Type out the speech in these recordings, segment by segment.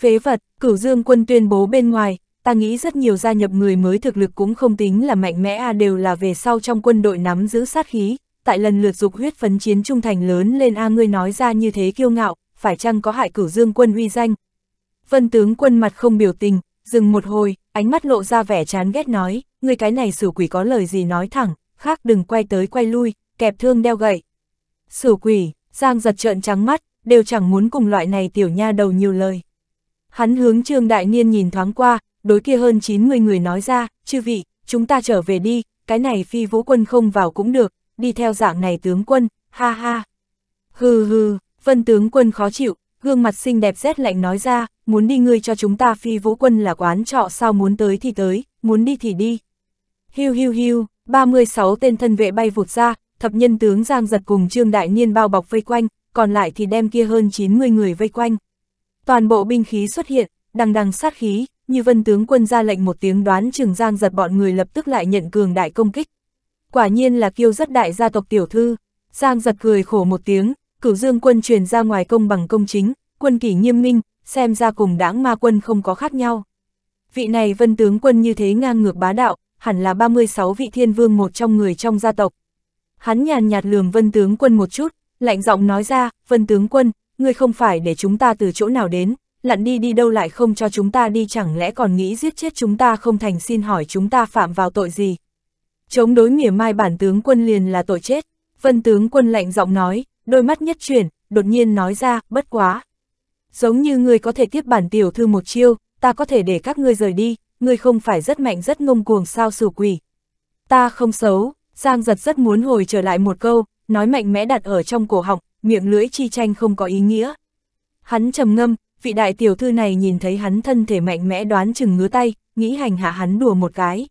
Phế vật, cửu dương quân tuyên bố bên ngoài, ta nghĩ rất nhiều gia nhập người mới thực lực cũng không tính là mạnh mẽ à đều là về sau trong quân đội nắm giữ sát khí, tại lần lượt dục huyết phấn chiến trung thành lớn lên a ngươi nói ra như thế kiêu ngạo, phải chăng có hại cửu dương quân uy danh. Vân tướng quân mặt không biểu tình, dừng một hồi, ánh mắt lộ ra vẻ chán ghét nói, ngươi cái này sử quỷ có lời gì nói thẳng, khác đừng quay tới quay lui, kẹp thương đeo gậy. sử quỷ, giang giật trợn trắng mắt, đều chẳng muốn cùng loại này tiểu nha đầu nhiều lời. Hắn hướng Trương Đại Niên nhìn thoáng qua, đối kia hơn 90 người nói ra, chư vị, chúng ta trở về đi, cái này phi vũ quân không vào cũng được, đi theo dạng này tướng quân, ha ha. Hừ hừ, vân tướng quân khó chịu, gương mặt xinh đẹp rét lạnh nói ra, muốn đi ngươi cho chúng ta phi vũ quân là quán trọ sao muốn tới thì tới, muốn đi thì đi. Hiu hiu hiu, 36 tên thân vệ bay vụt ra, thập nhân tướng Giang giật cùng Trương Đại Niên bao bọc vây quanh, còn lại thì đem kia hơn 90 người vây quanh. Toàn bộ binh khí xuất hiện, đằng đằng sát khí, như vân tướng quân ra lệnh một tiếng đoán trường giang giật bọn người lập tức lại nhận cường đại công kích. Quả nhiên là kiêu rất đại gia tộc tiểu thư, giang giật cười khổ một tiếng, cửu dương quân truyền ra ngoài công bằng công chính, quân kỷ nghiêm minh, xem ra cùng đảng ma quân không có khác nhau. Vị này vân tướng quân như thế ngang ngược bá đạo, hẳn là 36 vị thiên vương một trong người trong gia tộc. Hắn nhàn nhạt lường vân tướng quân một chút, lạnh giọng nói ra, vân tướng quân, ngươi không phải để chúng ta từ chỗ nào đến, lặn đi đi đâu lại không cho chúng ta đi chẳng lẽ còn nghĩ giết chết chúng ta không thành xin hỏi chúng ta phạm vào tội gì. Chống đối mỉa mai bản tướng quân liền là tội chết, vân tướng quân lạnh giọng nói, đôi mắt nhất chuyển, đột nhiên nói ra, bất quá. Giống như ngươi có thể tiếp bản tiểu thư một chiêu, ta có thể để các ngươi rời đi, ngươi không phải rất mạnh rất ngông cuồng sao sủ quỷ. Ta không xấu, Giang giật rất muốn hồi trở lại một câu, nói mạnh mẽ đặt ở trong cổ họng, miệng lưỡi chi tranh không có ý nghĩa. Hắn trầm ngâm, vị đại tiểu thư này nhìn thấy hắn thân thể mạnh mẽ đoán chừng ngứa tay, nghĩ hành hạ hắn đùa một cái.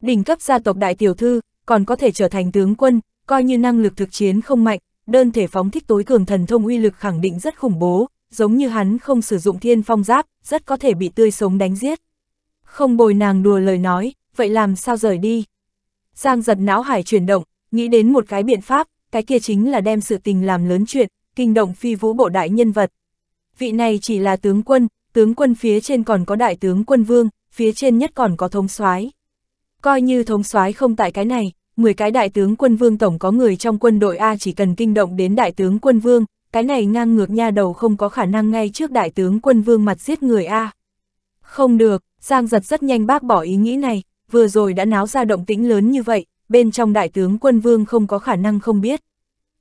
Đỉnh cấp gia tộc đại tiểu thư, còn có thể trở thành tướng quân, coi như năng lực thực chiến không mạnh, đơn thể phóng thích tối cường thần thông uy lực khẳng định rất khủng bố, giống như hắn không sử dụng thiên phong giáp, rất có thể bị tươi sống đánh giết. Không bồi nàng đùa lời nói, vậy làm sao rời đi? Giang giật não hải chuyển động, nghĩ đến một cái biện pháp, cái kia chính là đem sự tình làm lớn chuyện, kinh động phi vũ bộ đại nhân vật. Vị này chỉ là tướng quân, tướng quân phía trên còn có đại tướng quân vương, phía trên nhất còn có thống soái. Coi như thống soái không tại cái này, 10 cái đại tướng quân vương tổng có người trong quân đội A chỉ cần kinh động đến đại tướng quân vương, cái này ngang ngược nha đầu không có khả năng ngay trước đại tướng quân vương mặt giết người A. Không được, Giang giật rất nhanh bác bỏ ý nghĩ này, vừa rồi đã náo ra động tĩnh lớn như vậy, bên trong đại tướng quân vương không có khả năng không biết.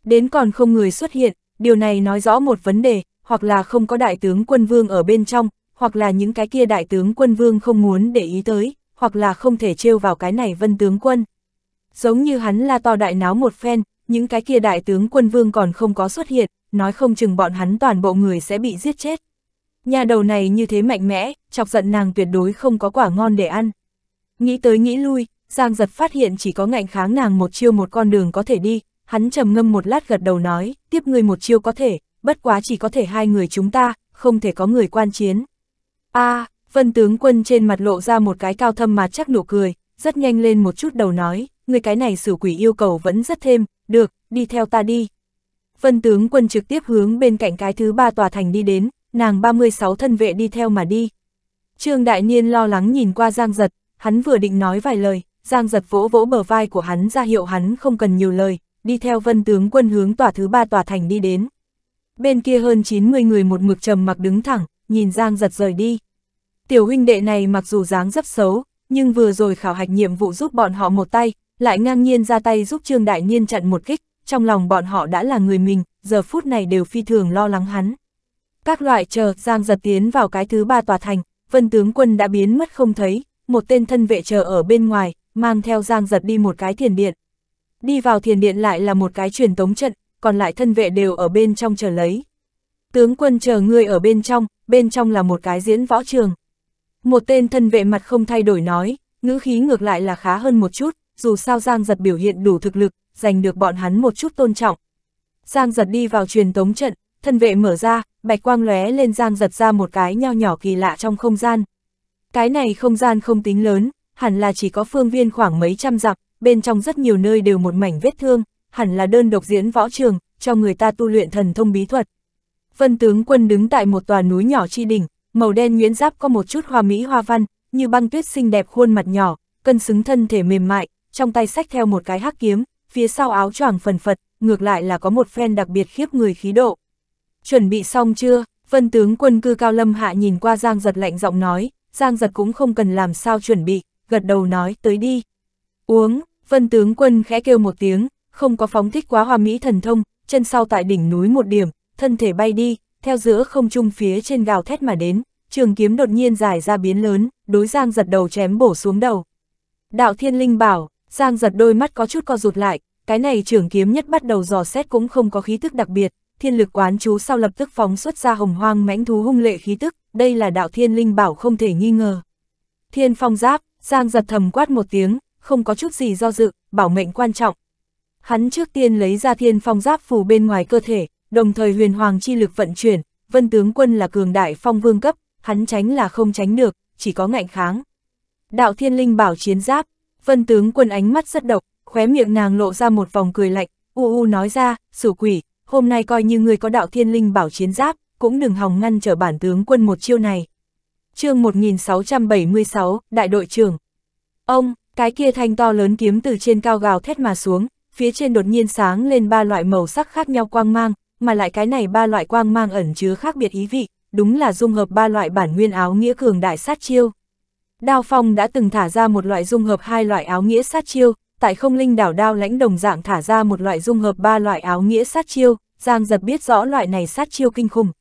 Đến còn không người xuất hiện, điều này nói rõ một vấn đề, hoặc là không có đại tướng quân vương ở bên trong, hoặc là những cái kia đại tướng quân vương không muốn để ý tới, hoặc là không thể trêu vào cái này vân tướng quân. Giống như hắn là to đại náo một phen, những cái kia đại tướng quân vương còn không có xuất hiện, nói không chừng bọn hắn toàn bộ người sẽ bị giết chết. Nhà đầu này như thế mạnh mẽ, chọc giận nàng tuyệt đối không có quả ngon để ăn. Nghĩ tới nghĩ lui, Giang giật phát hiện chỉ có ngạnh kháng nàng một chiêu một con đường có thể đi, hắn trầm ngâm một lát gật đầu nói, tiếp người một chiêu có thể, bất quá chỉ có thể hai người chúng ta, không thể có người quan chiến. a à, vân tướng quân trên mặt lộ ra một cái cao thâm mà chắc nụ cười, rất nhanh lên một chút đầu nói, người cái này xử quỷ yêu cầu vẫn rất thêm, được, đi theo ta đi. Vân tướng quân trực tiếp hướng bên cạnh cái thứ ba tòa thành đi đến, nàng 36 thân vệ đi theo mà đi. Trương Đại Niên lo lắng nhìn qua Giang Giật, hắn vừa định nói vài lời, Giang giật vỗ vỗ bờ vai của hắn ra hiệu hắn không cần nhiều lời, đi theo vân tướng quân hướng tòa thứ ba tòa thành đi đến. Bên kia hơn 90 người một mực trầm mặc đứng thẳng, nhìn Giang giật rời đi. Tiểu huynh đệ này mặc dù dáng rất xấu, nhưng vừa rồi khảo hạch nhiệm vụ giúp bọn họ một tay, lại ngang nhiên ra tay giúp Trương Đại Niên chặn một kích, trong lòng bọn họ đã là người mình, giờ phút này đều phi thường lo lắng hắn. Các loại chờ Giang giật tiến vào cái thứ ba tòa thành, vân tướng quân đã biến mất không thấy, một tên thân vệ chờ ở bên ngoài, mang theo Giang Giật đi một cái thiền điện. Đi vào thiền điện lại là một cái truyền tống trận, còn lại thân vệ đều ở bên trong chờ lấy. Tướng quân chờ ngươi ở bên trong, bên trong là một cái diễn võ trường. Một tên thân vệ mặt không thay đổi nói, ngữ khí ngược lại là khá hơn một chút, dù sao Giang Giật biểu hiện đủ thực lực, giành được bọn hắn một chút tôn trọng. Giang Giật đi vào truyền tống trận, thân vệ mở ra, bạch quang lóe lên Giang Giật ra một cái nho nhỏ kỳ lạ trong không gian. Cái này không gian không tính lớn, hẳn là chỉ có phương viên khoảng mấy trăm dặm, bên trong rất nhiều nơi đều một mảnh vết thương, hẳn là đơn độc diễn võ trường, cho người ta tu luyện thần thông bí thuật. Vân tướng quân đứng tại một tòa núi nhỏ chi đỉnh, màu đen nhuyễn giáp có một chút hoa mỹ hoa văn, như băng tuyết xinh đẹp khuôn mặt nhỏ, cân xứng thân thể mềm mại, trong tay xách theo một cái hắc kiếm, phía sau áo choàng phần phật, ngược lại là có một phen đặc biệt khiếp người khí độ. Chuẩn bị xong chưa? Vân tướng quân cư cao lâm hạ nhìn qua Giang giật lạnh giọng nói, Giang giật cũng không cần làm sao chuẩn bị, gật đầu nói tới đi. Uống, vân tướng quân khẽ kêu một tiếng, không có phóng thích quá hòa mỹ thần thông, chân sau tại đỉnh núi một điểm, thân thể bay đi, theo giữa không trung phía trên gào thét mà đến, trường kiếm đột nhiên dài ra biến lớn, đối giang giật đầu chém bổ xuống đầu. Đạo thiên linh bảo, giang giật đôi mắt có chút co rụt lại, cái này trường kiếm nhất bắt đầu dò xét cũng không có khí tức đặc biệt, thiên lực quán chú sau lập tức phóng xuất ra hồng hoang mãnh thú hung lệ khí tức, đây là đạo thiên linh bảo không thể nghi ngờ. Thiên phong giáp, Giang giật thầm quát một tiếng, không có chút gì do dự, bảo mệnh quan trọng. Hắn trước tiên lấy ra thiên phong giáp phù bên ngoài cơ thể, đồng thời huyền hoàng chi lực vận chuyển, vân tướng quân là cường đại phong vương cấp, hắn tránh là không tránh được, chỉ có ngạnh kháng. Đạo thiên linh bảo chiến giáp, vân tướng quân ánh mắt rất độc, khóe miệng nàng lộ ra một vòng cười lạnh, u u nói ra, sủ quỷ, hôm nay coi như người có đạo thiên linh bảo chiến giáp, cũng đừng hòng ngăn trở bản tướng quân một chiêu này chương 1676, đại đội trưởng. Ông, cái kia thanh to lớn kiếm từ trên cao gào thét mà xuống, phía trên đột nhiên sáng lên ba loại màu sắc khác nhau quang mang, mà lại cái này ba loại quang mang ẩn chứa khác biệt ý vị, đúng là dung hợp ba loại bản nguyên áo nghĩa cường đại sát chiêu. Đao Phong đã từng thả ra một loại dung hợp hai loại áo nghĩa sát chiêu, tại không linh đảo đao lãnh đồng dạng thả ra một loại dung hợp ba loại áo nghĩa sát chiêu, Giang giật biết rõ loại này sát chiêu kinh khủng,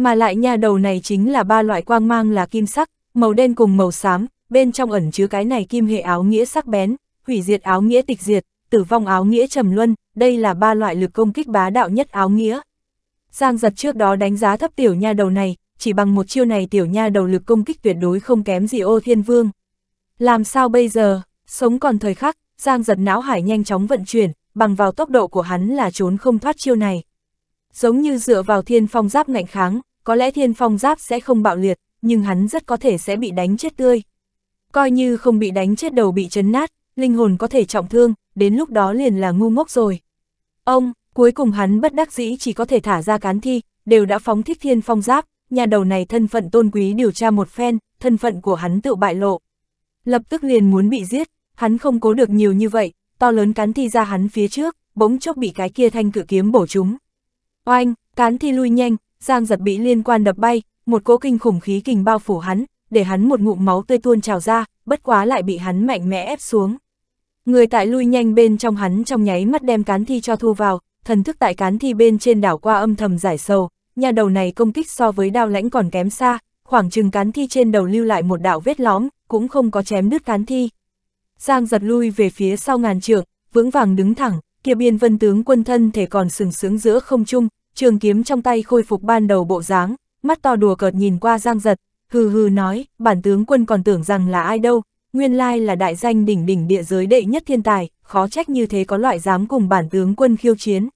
mà lại nha đầu này chính là ba loại quang mang là kim sắc, màu đen cùng màu xám, bên trong ẩn chứa cái này kim hệ áo nghĩa sắc bén, hủy diệt áo nghĩa tịch diệt, tử vong áo nghĩa trầm luân, đây là ba loại lực công kích bá đạo nhất áo nghĩa. Giang giật trước đó đánh giá thấp tiểu nha đầu này, chỉ bằng một chiêu này tiểu nha đầu lực công kích tuyệt đối không kém gì ô thiên vương. Làm sao bây giờ, sống còn thời khắc, Giang giật não hải nhanh chóng vận chuyển, bằng vào tốc độ của hắn là trốn không thoát chiêu này. Giống như dựa vào thiên phong giáp ngạnh kháng, có lẽ thiên phong giáp sẽ không bạo liệt, nhưng hắn rất có thể sẽ bị đánh chết tươi. Coi như không bị đánh chết đầu bị chấn nát, linh hồn có thể trọng thương, đến lúc đó liền là ngu ngốc rồi. Ông, cuối cùng hắn bất đắc dĩ chỉ có thể thả ra cán thi, đều đã phóng thích thiên phong giáp, nhà đầu này thân phận tôn quý điều tra một phen, thân phận của hắn tự bại lộ. Lập tức liền muốn bị giết, hắn không cố được nhiều như vậy, to lớn cán thi ra hắn phía trước, bỗng chốc bị cái kia thanh cự kiếm bổ trúng. Oanh, cán thi lui nhanh, Giang giật bị liên quan đập bay, một cỗ kinh khủng khí kình bao phủ hắn, để hắn một ngụm máu tươi tuôn trào ra, bất quá lại bị hắn mạnh mẽ ép xuống. Người tại lui nhanh bên trong hắn trong nháy mắt đem cán thi cho thu vào, thần thức tại cán thi bên trên đảo qua âm thầm giải sầu, nhà đầu này công kích so với đao lãnh còn kém xa, khoảng chừng cán thi trên đầu lưu lại một đạo vết lõm, cũng không có chém đứt cán thi. Giang giật lui về phía sau ngàn trượng, vững vàng đứng thẳng, kia biên vân tướng quân thân thể còn sừng sướng giữa không trung, trường kiếm trong tay khôi phục ban đầu bộ dáng, mắt to đùa cợt nhìn qua giang giật, hừ hừ nói, bản tướng quân còn tưởng rằng là ai đâu, nguyên lai là đại danh đỉnh đỉnh địa giới đệ nhất thiên tài, khó trách như thế có loại dám cùng bản tướng quân khiêu chiến.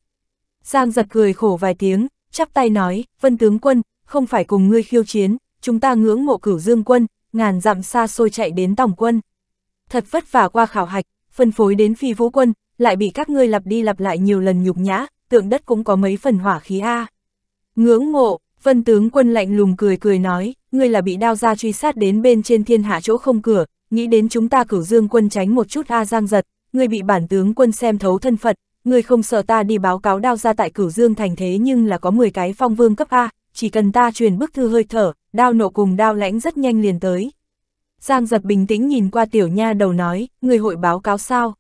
Giang giật cười khổ vài tiếng, chắp tay nói, vân tướng quân, không phải cùng ngươi khiêu chiến, chúng ta ngưỡng mộ cửu dương quân, ngàn dặm xa xôi chạy đến tổng quân. Thật vất vả qua khảo hạch, phân phối đến phi vũ quân, lại bị các ngươi lặp đi lặp lại nhiều lần nhục nhã, tượng đất cũng có mấy phần hỏa khí A. Ngưỡng mộ, vân tướng quân lạnh lùng cười cười nói, ngươi là bị đao ra truy sát đến bên trên thiên hạ chỗ không cửa, nghĩ đến chúng ta cửu dương quân tránh một chút A giang giật, ngươi bị bản tướng quân xem thấu thân phận, ngươi không sợ ta đi báo cáo đao ra tại cửu dương thành thế nhưng là có 10 cái phong vương cấp A, chỉ cần ta truyền bức thư hơi thở, đao nộ cùng đao lãnh rất nhanh liền tới. Giang giật bình tĩnh nhìn qua tiểu nha đầu nói, Ngươi hội báo cáo sao?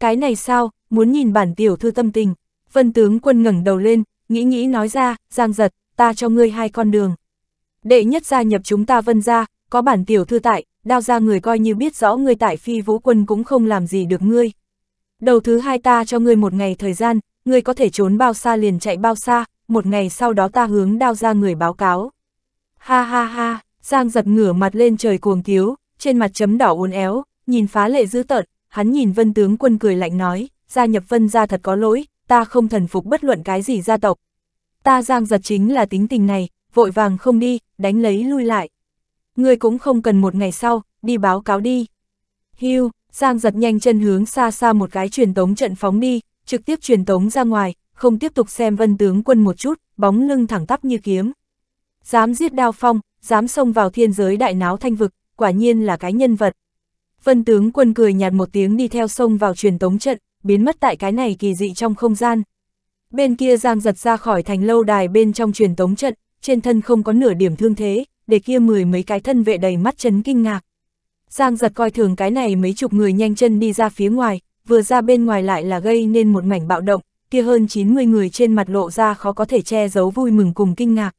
Cái này sao, muốn nhìn bản tiểu thư tâm tình, Vân tướng quân ngẩng đầu lên, nghĩ nghĩ nói ra, Giang giật, ta cho ngươi hai con đường. Đệ nhất gia nhập chúng ta vân gia có bản tiểu thư tại, đao ra người coi như biết rõ ngươi tại phi vũ quân cũng không làm gì được ngươi. Đầu thứ hai ta cho ngươi một ngày thời gian, ngươi có thể trốn bao xa liền chạy bao xa, một ngày sau đó ta hướng đao ra người báo cáo. Ha ha ha, Giang giật ngửa mặt lên trời cuồng tiếu, trên mặt chấm đỏ uốn éo, nhìn phá lệ dữ tợn, hắn nhìn vân tướng quân cười lạnh nói, gia nhập vân gia thật có lỗi, ta không thần phục bất luận cái gì gia tộc. Ta giang giật chính là tính tình này, vội vàng không đi, đánh lấy lui lại. Ngươi cũng không cần một ngày sau, đi báo cáo đi. Hưu, giang giật nhanh chân hướng xa xa một cái truyền tống trận phóng đi, trực tiếp truyền tống ra ngoài, không tiếp tục xem vân tướng quân một chút, bóng lưng thẳng tắp như kiếm. Dám giết đao phong, dám xông vào thiên giới đại náo thanh vực, quả nhiên là cái nhân vật. Vân tướng quân cười nhạt một tiếng đi theo sông vào truyền tống trận, biến mất tại cái này kỳ dị trong không gian. Bên kia Giang giật ra khỏi thành lâu đài bên trong truyền tống trận, trên thân không có nửa điểm thương thế, để kia mười mấy cái thân vệ đầy mắt chấn kinh ngạc. Giang giật coi thường cái này mấy chục người nhanh chân đi ra phía ngoài, vừa ra bên ngoài lại là gây nên một mảnh bạo động, kia hơn 90 người trên mặt lộ ra khó có thể che giấu vui mừng cùng kinh ngạc.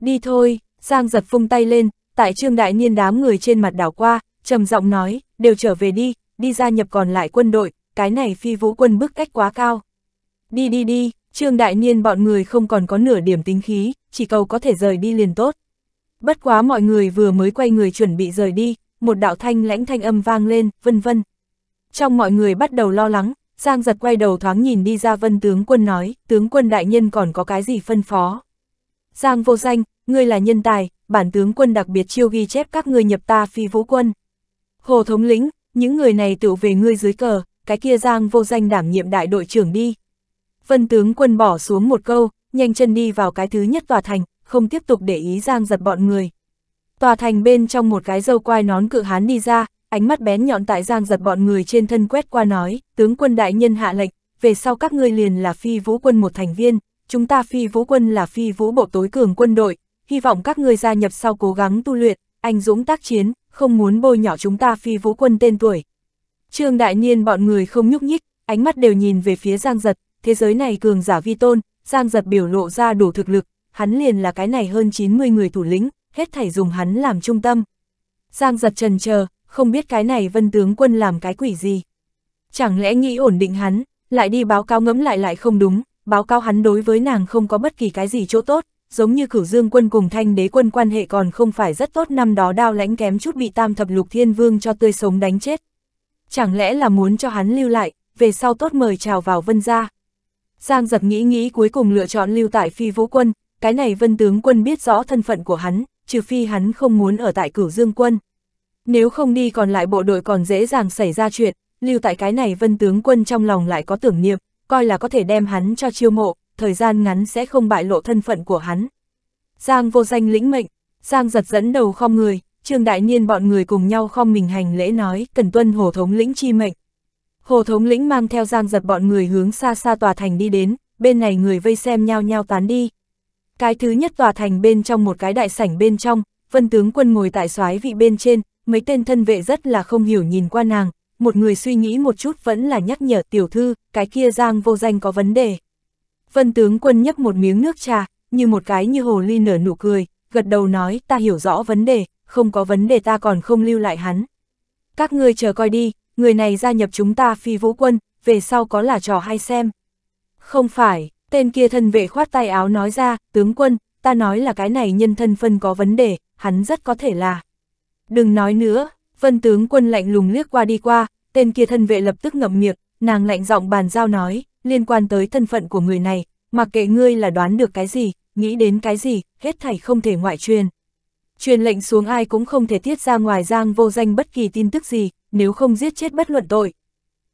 Đi thôi, Giang giật phung tay lên, tại trương đại niên đám người trên mặt đảo qua, trầm giọng nói, đều trở về đi, đi ra nhập còn lại quân đội, cái này phi vũ quân bức cách quá cao. Đi đi đi, Trương Đại Niên bọn người không còn có nửa điểm tính khí, chỉ cầu có thể rời đi liền tốt. Bất quá mọi người vừa mới quay người chuẩn bị rời đi, một đạo thanh lãnh thanh âm vang lên, vân vân. Trong mọi người bắt đầu lo lắng, Giang giật quay đầu thoáng nhìn đi ra vân tướng quân nói, tướng quân đại nhân còn có cái gì phân phó. Giang vô danh, ngươi là nhân tài, bản tướng quân đặc biệt chiêu ghi chép các ngươi nhập ta phi vũ quân. Hồ thống lĩnh, những người này tự về ngươi dưới cờ, cái kia Giang vô danh đảm nhiệm đại đội trưởng đi. Vân tướng quân bỏ xuống một câu, nhanh chân đi vào cái thứ nhất tòa thành, không tiếp tục để ý Giang giật bọn người. Tòa thành bên trong một cái dâu quai nón cự hán đi ra, ánh mắt bén nhọn tại Giang giật bọn người trên thân quét qua nói, tướng quân đại nhân hạ lệnh, về sau các ngươi liền là phi vũ quân một thành viên, chúng ta phi vũ quân là phi vũ bộ tối cường quân đội, hy vọng các ngươi gia nhập sau cố gắng tu luyện, anh dũng tác chiến, không muốn bôi nhỏ chúng ta phi vũ quân tên tuổi, Trương Đại Niên bọn người không nhúc nhích, ánh mắt đều nhìn về phía Giang Giật, thế giới này cường giả vi tôn, Giang Giật biểu lộ ra đủ thực lực, hắn liền là cái này hơn 90 người thủ lĩnh, hết thảy dùng hắn làm trung tâm. Giang Giật trần chờ, không biết cái này vân tướng quân làm cái quỷ gì. Chẳng lẽ nghĩ ổn định hắn, lại đi báo cáo ngẫm lại lại không đúng, báo cáo hắn đối với nàng không có bất kỳ cái gì chỗ tốt, giống như cửu dương quân cùng thanh đế quân quan hệ còn không phải rất tốt năm đó đao lãnh kém chút bị tam thập lục thiên vương cho tươi sống đánh chết, chẳng lẽ là muốn cho hắn lưu lại, về sau tốt mời chào vào vân gia. Giang giật nghĩ nghĩ cuối cùng lựa chọn lưu tại phi vũ quân, cái này vân tướng quân biết rõ thân phận của hắn, trừ phi hắn không muốn ở tại cửu dương quân. Nếu không đi còn lại bộ đội còn dễ dàng xảy ra chuyện, lưu tại cái này vân tướng quân trong lòng lại có tưởng niệm, coi là có thể đem hắn cho chiêu mộ, thời gian ngắn sẽ không bại lộ thân phận của hắn. Giang vô danh lĩnh mệnh, Giang giật dẫn đầu không người, Trương Đại Niên bọn người cùng nhau khom mình hành lễ nói, cần tuân Hồ Thống lĩnh chi mệnh. Hồ Thống lĩnh mang theo giang giật bọn người hướng xa xa tòa thành đi đến, bên này người vây xem nhau nhau tán đi. Cái thứ nhất tòa thành bên trong một cái đại sảnh bên trong, vân tướng quân ngồi tại soái vị bên trên, mấy tên thân vệ rất là không hiểu nhìn qua nàng, một người suy nghĩ một chút vẫn là nhắc nhở tiểu thư, cái kia giang vô danh có vấn đề. Vân tướng quân nhấp một miếng nước trà, như một cái như hồ ly nở nụ cười, gật đầu nói ta hiểu rõ vấn đề, không có vấn đề ta còn không lưu lại hắn. Các ngươi chờ coi đi, người này gia nhập chúng ta phi vũ quân, về sau có là trò hay xem. Không phải, tên kia thân vệ khoát tay áo nói ra, tướng quân, ta nói là cái này nhân thân phân có vấn đề, hắn rất có thể là. Đừng nói nữa, vân tướng quân lạnh lùng liếc qua đi qua, tên kia thân vệ lập tức ngậm miệng, nàng lạnh giọng bàn giao nói, liên quan tới thân phận của người này, mặc kệ ngươi là đoán được cái gì, nghĩ đến cái gì, hết thảy không thể ngoại truyền. Truyền lệnh xuống ai cũng không thể tiết ra ngoài giang vô danh bất kỳ tin tức gì, nếu không giết chết bất luận tội.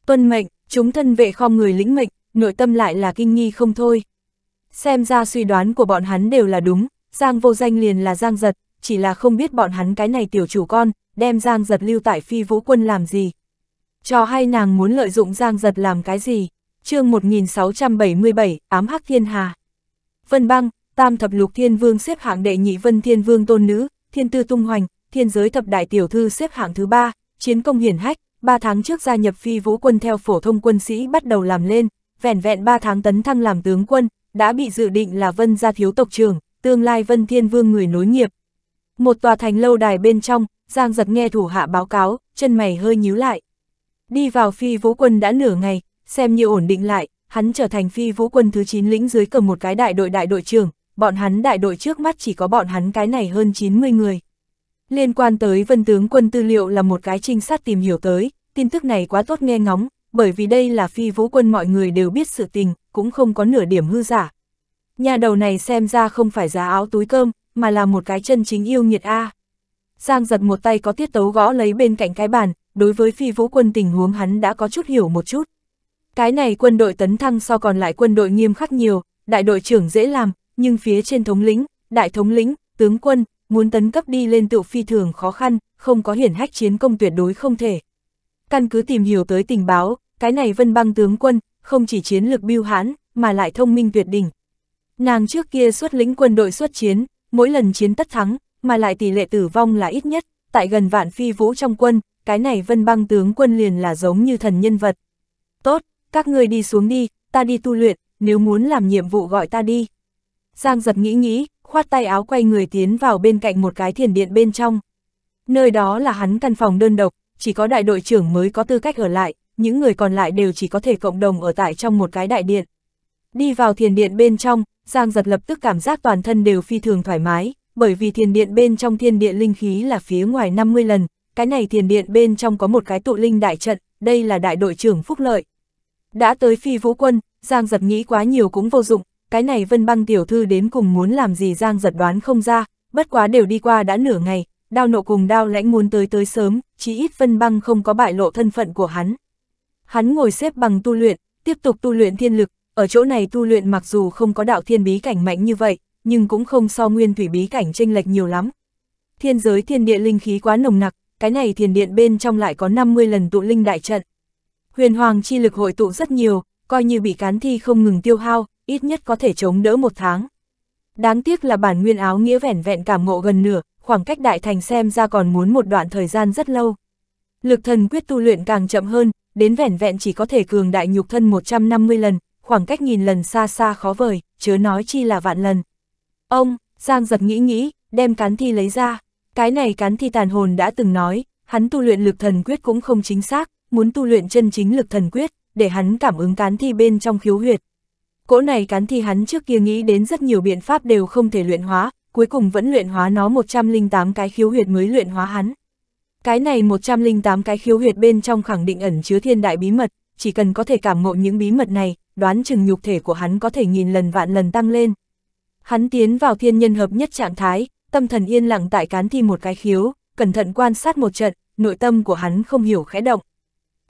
Tuân mệnh, chúng thân vệ khom người lĩnh mệnh, nội tâm lại là kinh nghi không thôi. Xem ra suy đoán của bọn hắn đều là đúng, giang vô danh liền là giang giật, chỉ là không biết bọn hắn cái này tiểu chủ con, đem giang giật lưu tại phi vũ quân làm gì. Cho hay nàng muốn lợi dụng giang giật làm cái gì? chương 1677, ám hắc thiên hà. Vân băng, tam thập lục thiên vương xếp hạng đệ nhị vân thiên vương tôn nữ, thiên tư tung hoành, thiên giới thập đại tiểu thư xếp hạng thứ ba, chiến công hiển hách, ba tháng trước gia nhập phi vũ quân theo phổ thông quân sĩ bắt đầu làm lên, vẻn vẹn ba tháng tấn thăng làm tướng quân, đã bị dự định là vân gia thiếu tộc trưởng, tương lai vân thiên vương người nối nghiệp. Một tòa thành lâu đài bên trong, Giang giật nghe thủ hạ báo cáo, chân mày hơi nhíu lại. Đi vào phi vũ quân đã nửa ngày, xem như ổn định lại, hắn trở thành phi vũ quân thứ 9 lĩnh dưới cầm một cái đại đội đại đội trưởng, bọn hắn đại đội trước mắt chỉ có bọn hắn cái này hơn 90 người. Liên quan tới vân tướng quân tư liệu là một cái trinh sát tìm hiểu tới, tin tức này quá tốt nghe ngóng, bởi vì đây là phi vũ quân mọi người đều biết sự tình, cũng không có nửa điểm hư giả. Nhà đầu này xem ra không phải giá áo túi cơm, mà là một cái chân chính yêu nghiệt A. Giang giật một tay có tiết tấu gõ lấy bên cạnh cái bàn, đối với phi vũ quân tình huống hắn đã có chút hiểu một chút. Cái này quân đội tấn thăng so còn lại quân đội nghiêm khắc nhiều, đại đội trưởng dễ làm, nhưng phía trên thống lĩnh, đại thống lĩnh, tướng quân, muốn tấn cấp đi lên tựu phi thường khó khăn, không có hiển hách chiến công tuyệt đối không thể. Căn cứ tìm hiểu tới tình báo, cái này vân băng tướng quân, không chỉ chiến lược biêu hãn, mà lại thông minh tuyệt đỉnh. Nàng trước kia xuất lĩnh quân đội xuất chiến, mỗi lần chiến tất thắng, mà lại tỷ lệ tử vong là ít nhất, tại gần vạn phi vũ trong quân, cái này vân băng tướng quân liền là giống như thần nhân vật. Tốt, các ngươi đi xuống đi, ta đi tu luyện, nếu muốn làm nhiệm vụ gọi ta đi. Giang giật nghĩ nghĩ, khoát tay áo quay người tiến vào bên cạnh một cái thiền điện bên trong. Nơi đó là hắn căn phòng đơn độc, chỉ có đại đội trưởng mới có tư cách ở lại, những người còn lại đều chỉ có thể cộng đồng ở tại trong một cái đại điện. Đi vào thiền điện bên trong, Giang giật lập tức cảm giác toàn thân đều phi thường thoải mái, bởi vì thiền điện bên trong thiên điện linh khí là phía ngoài 50 lần, cái này thiền điện bên trong có một cái tụ linh đại trận, đây là đại đội trưởng phúc lợi. Đã tới phi vũ quân, Giang giật nghĩ quá nhiều cũng vô dụng, cái này vân băng tiểu thư đến cùng muốn làm gì giang giật đoán không ra, bất quá đều đi qua đã nửa ngày, đao nộ cùng đao lãnh muốn tới tới sớm, chí ít vân băng không có bại lộ thân phận của hắn. Hắn ngồi xếp bằng tu luyện, tiếp tục tu luyện thiên lực, ở chỗ này tu luyện mặc dù không có đạo thiên bí cảnh mạnh như vậy, nhưng cũng không so nguyên thủy bí cảnh chênh lệch nhiều lắm. Thiên giới thiên địa linh khí quá nồng nặc, cái này thiên điện bên trong lại có 50 lần tụ linh đại trận. Huyền hoàng chi lực hội tụ rất nhiều, coi như bị cán thi không ngừng tiêu hao, ít nhất có thể chống đỡ một tháng. Đáng tiếc là bản nguyên áo nghĩa vẻn vẹn cảm ngộ gần nửa, khoảng cách đại thành xem ra còn muốn một đoạn thời gian rất lâu. Lực thần quyết tu luyện càng chậm hơn, đến vẻn vẹn chỉ có thể cường đại nhục thân 150 lần, khoảng cách nghìn lần xa xa khó vời, chớ nói chi là vạn lần. Ông, Giang giật nghĩ nghĩ, đem cán thi lấy ra, cái này cán thi tàn hồn đã từng nói, hắn tu luyện lực thần quyết cũng không chính xác, muốn tu luyện chân chính lực thần quyết, để hắn cảm ứng cán thi bên trong khiếu huyệt, Cỗ này cắn thì hắn trước kia nghĩ đến rất nhiều biện pháp đều không thể luyện hóa, cuối cùng vẫn luyện hóa nó 108 cái khiếu huyệt mới luyện hóa hắn. Cái này 108 cái khiếu huyệt bên trong khẳng định ẩn chứa thiên đại bí mật, chỉ cần có thể cảm ngộ những bí mật này, đoán chừng nhục thể của hắn có thể nghìn lần vạn lần tăng lên. Hắn tiến vào thiên nhân hợp nhất trạng thái, tâm thần yên lặng tại cán thi một cái khiếu, cẩn thận quan sát một trận, nội tâm của hắn không hiểu khẽ động.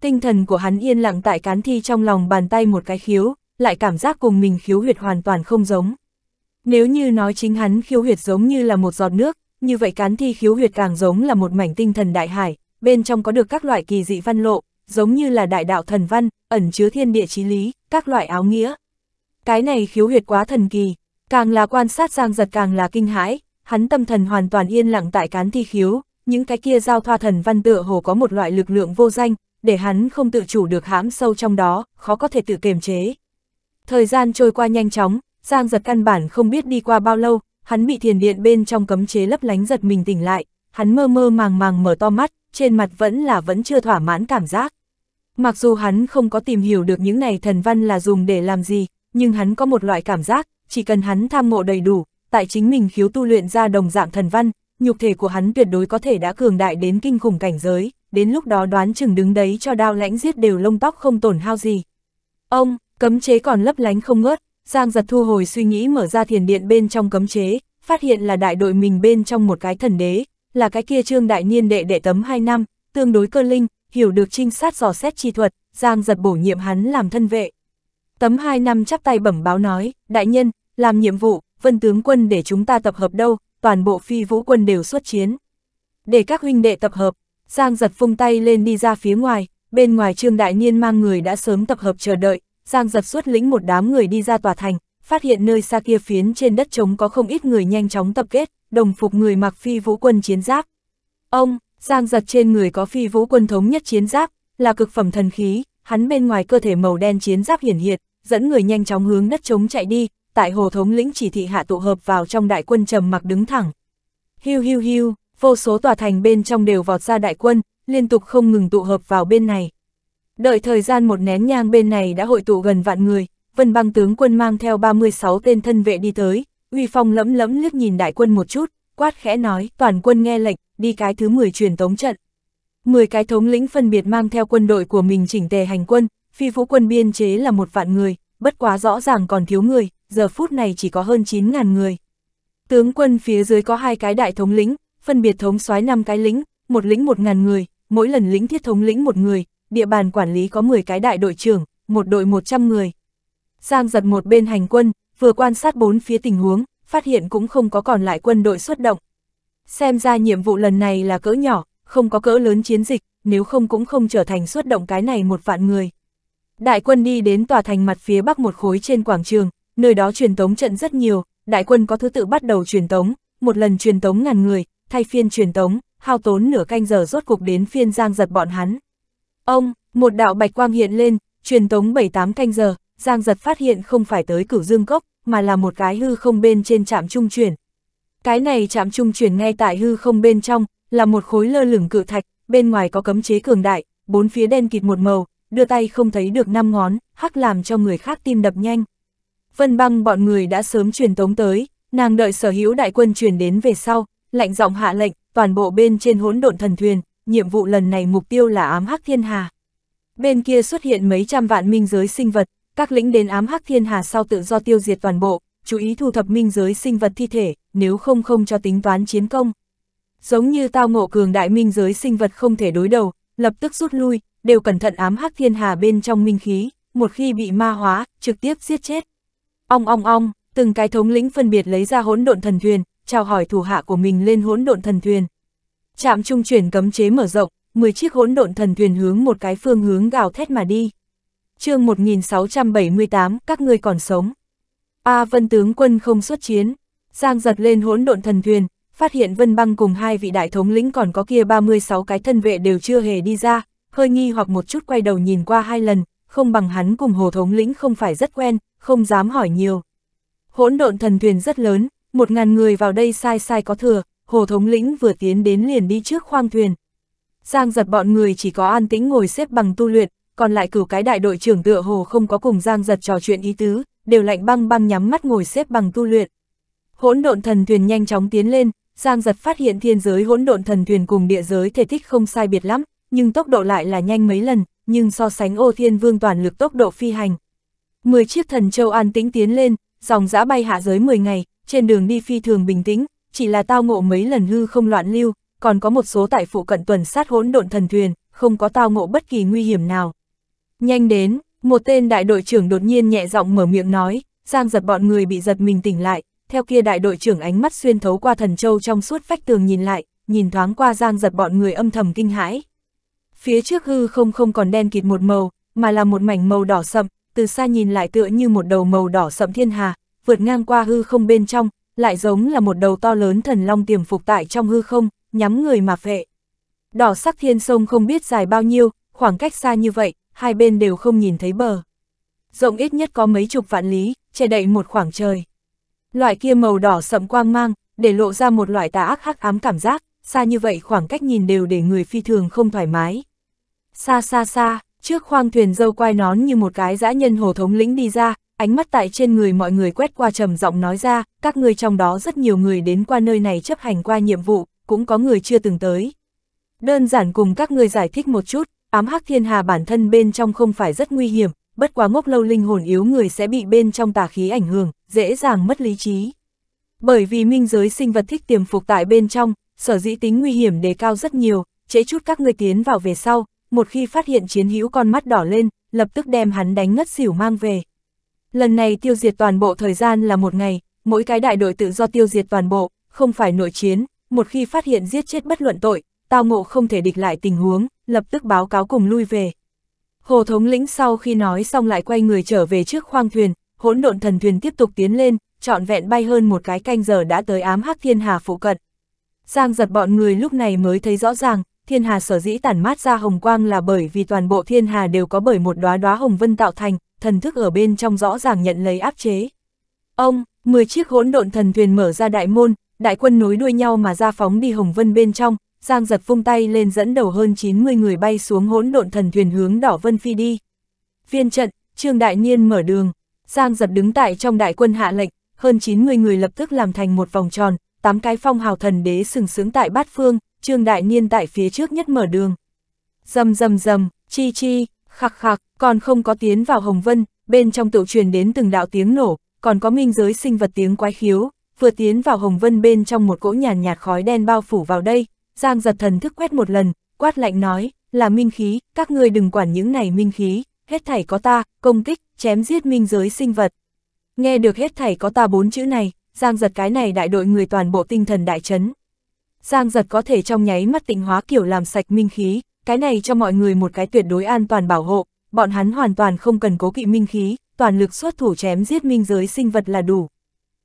Tinh thần của hắn yên lặng tại cán thi trong lòng bàn tay một cái khiếu, lại cảm giác cùng mình khiếu huyệt hoàn toàn không giống. Nếu như nói chính hắn khiếu huyệt giống như là một giọt nước, như vậy cán thi khiếu huyệt càng giống là một mảnh tinh thần đại hải, bên trong có được các loại kỳ dị văn lộ, giống như là đại đạo thần văn, ẩn chứa thiên địa trí lý, các loại áo nghĩa. Cái này khiếu huyệt quá thần kỳ, càng là quan sát Giang Giật càng là kinh hãi, hắn tâm thần hoàn toàn yên lặng tại cán thi khiếu, những cái kia giao thoa thần văn tựa hồ có một loại lực lượng vô danh, để hắn không tự chủ được hãm sâu trong đó, khó có thể tự kiềm chế. Thời gian trôi qua nhanh chóng, Giang giật căn bản không biết đi qua bao lâu, hắn bị thiền điện bên trong cấm chế lấp lánh giật mình tỉnh lại, hắn mơ mơ màng màng mở to mắt, trên mặt vẫn là vẫn chưa thỏa mãn cảm giác. Mặc dù hắn không có tìm hiểu được những này thần văn là dùng để làm gì, nhưng hắn có một loại cảm giác, chỉ cần hắn tham ngộ đầy đủ, tại chính mình khiếu tu luyện ra đồng dạng thần văn, nhục thể của hắn tuyệt đối có thể đã cường đại đến kinh khủng cảnh giới, đến lúc đó đoán chừng đứng đấy cho đao lãnh giết đều lông tóc không tổn hao gì. Ông, Cấm chế còn lấp lánh không ngớt, Giang giật thu hồi suy nghĩ mở ra thiền điện bên trong cấm chế, phát hiện là đại đội mình bên trong một cái thần đế, là cái kia trương đại niên đệ đệ tấm 2 năm, tương đối cơ linh, hiểu được trinh sát dò xét chi thuật, Giang giật bổ nhiệm hắn làm thân vệ. Tấm 2 năm chắp tay bẩm báo nói, đại nhân, làm nhiệm vụ, vân tướng quân để chúng ta tập hợp đâu, toàn bộ phi vũ quân đều xuất chiến. Để các huynh đệ tập hợp, Giang giật phung tay lên đi ra phía ngoài, bên ngoài trương đại niên mang người đã sớm tập hợp chờ đợi, Giang giật xuất lĩnh một đám người đi ra tòa thành, phát hiện nơi xa kia phiến trên đất trống có không ít người nhanh chóng tập kết, đồng phục người mặc phi vũ quân chiến giáp. Ông, Giang giật trên người có phi vũ quân thống nhất chiến giáp, là cực phẩm thần khí, hắn bên ngoài cơ thể màu đen chiến giáp hiển hiện, dẫn người nhanh chóng hướng đất trống chạy đi, tại hồ thống lĩnh chỉ thị hạ tụ hợp vào trong đại quân trầm mặc đứng thẳng. Hiu hiu hiu, vô số tòa thành bên trong đều vọt ra đại quân, liên tục không ngừng tụ hợp vào bên này. Đợi thời gian một nén nhang bên này đã hội tụ gần vạn người, vân băng tướng quân mang theo 36 tên thân vệ đi tới, uy phong lẫm lẫm liếc nhìn đại quân một chút, quát khẽ nói, toàn quân nghe lệnh, đi cái thứ 10 truyền tống trận. 10 cái thống lĩnh phân biệt mang theo quân đội của mình chỉnh tề hành quân, phi vũ quân biên chế là một vạn người, bất quá rõ ràng còn thiếu người, giờ phút này chỉ có hơn 9.000 người. Tướng quân phía dưới có hai cái đại thống lĩnh, phân biệt thống soái năm cái lĩnh, một lĩnh một ngàn người, mỗi lần lĩnh thiết thống lĩnh một người, địa bàn quản lý có 10 cái đại đội trưởng, một đội 100 người. Giang giật một bên hành quân, vừa quan sát bốn phía tình huống, phát hiện cũng không có còn lại quân đội xuất động. Xem ra nhiệm vụ lần này là cỡ nhỏ, không có cỡ lớn chiến dịch, nếu không cũng không trở thành xuất động cái này một vạn người. Đại quân đi đến tòa thành mặt phía bắc một khối trên quảng trường, nơi đó truyền tống trận rất nhiều, đại quân có thứ tự bắt đầu truyền tống, một lần truyền tống ngàn người, thay phiên truyền tống, hao tốn nửa canh giờ rốt cục đến phiên giang giật bọn hắn. Ông, một đạo bạch quang hiện lên, truyền tống 78 canh giờ, Giang giật phát hiện không phải tới cửu dương cốc, mà là một cái hư không bên trên trạm trung chuyển. Cái này trạm trung chuyển ngay tại hư không bên trong, là một khối lơ lửng cự thạch, bên ngoài có cấm chế cường đại, bốn phía đen kịt một màu, đưa tay không thấy được năm ngón, hắc làm cho người khác tim đập nhanh. Vân băng bọn người đã sớm truyền tống tới, nàng đợi sở hữu đại quân truyền đến về sau, lạnh giọng hạ lệnh, toàn bộ bên trên hỗn độn thần thuyền, nhiệm vụ lần này mục tiêu là ám hắc thiên hà. Bên kia xuất hiện mấy trăm vạn minh giới sinh vật, các lĩnh đến ám hắc thiên hà sau tự do tiêu diệt toàn bộ, chú ý thu thập minh giới sinh vật thi thể, nếu không không cho tính toán chiến công. Giống như tao ngộ cường đại minh giới sinh vật không thể đối đầu, lập tức rút lui, đều cẩn thận ám hắc thiên hà bên trong minh khí, một khi bị ma hóa, trực tiếp giết chết. Ong ong ong, từng cái thống lĩnh phân biệt lấy ra hỗn độn thần thuyền, chào hỏi thủ hạ của mình lên hỗn độn thần thuyền, Trạm trung chuyển cấm chế mở rộng, 10 chiếc hỗn độn thần thuyền hướng một cái phương hướng gào thét mà đi. chương 1678, các ngươi còn sống. A vân tướng quân không xuất chiến, Giang giật lên hỗn độn thần thuyền, phát hiện Vân Băng cùng hai vị đại thống lĩnh còn có kia 36 cái thân vệ đều chưa hề đi ra, hơi nghi hoặc một chút quay đầu nhìn qua hai lần, không bằng hắn cùng hồ thống lĩnh không phải rất quen, không dám hỏi nhiều. Hỗn độn thần thuyền rất lớn, một ngàn người vào đây sai sai có thừa, hồ thống lĩnh vừa tiến đến liền đi trước khoang thuyền. Giang giật bọn người chỉ có an tĩnh ngồi xếp bằng tu luyện, còn lại cửu cái đại đội trưởng tựa hồ không có cùng Giang giật trò chuyện ý tứ, đều lạnh băng băng nhắm mắt ngồi xếp bằng tu luyện. Hỗn độn thần thuyền nhanh chóng tiến lên, Giang giật phát hiện thiên giới hỗn độn thần thuyền cùng địa giới thể tích không sai biệt lắm, nhưng tốc độ lại là nhanh mấy lần, nhưng so sánh ô thiên vương toàn lực tốc độ phi hành. mười chiếc thần châu an tĩnh tiến lên, dòng dã bay hạ giới 10 ngày, trên đường đi phi thường bình tĩnh, chỉ là tao ngộ mấy lần hư không loạn lưu, còn có một số tại phụ cận tuần sát hỗn độn thần thuyền, không có tao ngộ bất kỳ nguy hiểm nào. Nhanh đến, một tên đại đội trưởng đột nhiên nhẹ giọng mở miệng nói, Giang giật bọn người bị giật mình tỉnh lại, theo kia đại đội trưởng ánh mắt xuyên thấu qua thần châu trong suốt vách tường nhìn lại, nhìn thoáng qua Giang giật bọn người âm thầm kinh hãi. Phía trước hư không không còn đen kịt một màu, mà là một mảnh màu đỏ sậm, từ xa nhìn lại tựa như một đầu màu đỏ sậm thiên hà, vượt ngang qua hư không bên trong, lại giống là một đầu to lớn thần long tiềm phục tại trong hư không, nhắm người mà phệ. Đỏ sắc thiên sông không biết dài bao nhiêu, khoảng cách xa như vậy, hai bên đều không nhìn thấy bờ. Rộng ít nhất có mấy chục vạn lý, che đậy một khoảng trời. Loại kia màu đỏ sậm quang mang, để lộ ra một loại tà ác hắc ám cảm giác, xa như vậy khoảng cách nhìn đều để người phi thường không thoải mái. Xa xa xa, trước khoang thuyền dâu quai nón như một cái dã nhân hồ thống lĩnh đi ra, ánh mắt tại trên người mọi người quét qua trầm giọng nói ra, các ngươi trong đó rất nhiều người đến qua nơi này chấp hành qua nhiệm vụ, cũng có người chưa từng tới. Đơn giản cùng các ngươi giải thích một chút, ám hắc thiên hà bản thân bên trong không phải rất nguy hiểm, bất quá ngốc lâu linh hồn yếu người sẽ bị bên trong tà khí ảnh hưởng, dễ dàng mất lý trí. Bởi vì minh giới sinh vật thích tiềm phục tại bên trong, sở dĩ tính nguy hiểm đề cao rất nhiều, chế chút các ngươi tiến vào về sau, một khi phát hiện chiến hữu con mắt đỏ lên, lập tức đem hắn đánh ngất xỉu mang về. Lần này tiêu diệt toàn bộ thời gian là một ngày, mỗi cái đại đội tự do tiêu diệt toàn bộ, không phải nội chiến, một khi phát hiện giết chết bất luận tội, tao ngộ không thể địch lại tình huống, lập tức báo cáo cùng lui về. Hồ thống lĩnh sau khi nói xong lại quay người trở về trước khoang thuyền, hỗn độn thần thuyền tiếp tục tiến lên, trọn vẹn bay hơn một cái canh giờ đã tới ám hắc thiên hà phụ cận. Giang giật bọn người lúc này mới thấy rõ ràng, thiên hà sở dĩ tản mát ra hồng quang là bởi vì toàn bộ thiên hà đều có bởi một đóa đóa hồng vân tạo thành, thần thức ở bên trong rõ ràng nhận lấy áp chế. Ông, 10 chiếc hỗn độn thần thuyền mở ra đại môn, đại quân nối đuôi nhau mà ra phóng đi hồng vân bên trong, Giang giật vung tay lên dẫn đầu hơn 90 người bay xuống hỗn độn thần thuyền hướng đỏ vân phi đi. Viên trận, Trương Đại Niên mở đường, Giang giật đứng tại trong đại quân hạ lệnh, hơn 90 người lập tức làm thành một vòng tròn, tám cái phong hào thần đế sừng sướng tại bát phương, Trương Đại Niên tại phía trước nhất mở đường. Dầm dầm dầm, chi chi, khạc khạc, còn không có tiến vào Hồng Vân, bên trong tựu truyền đến từng đạo tiếng nổ, còn có minh giới sinh vật tiếng quái khiếu, vừa tiến vào Hồng Vân bên trong một cỗ nhàn nhạt khói đen bao phủ vào đây, Giang giật thần thức quét một lần, quát lạnh nói, là minh khí, các ngươi đừng quản những này minh khí, hết thảy có ta, công kích, chém giết minh giới sinh vật. Nghe được hết thảy có ta bốn chữ này, Giang giật cái này đại đội người toàn bộ tinh thần đại chấn. Giang giật có thể trong nháy mắt tịnh hóa kiểu làm sạch minh khí, cái này cho mọi người một cái tuyệt đối an toàn bảo hộ, bọn hắn hoàn toàn không cần cố kỵ minh khí, toàn lực xuất thủ chém giết minh giới sinh vật là đủ.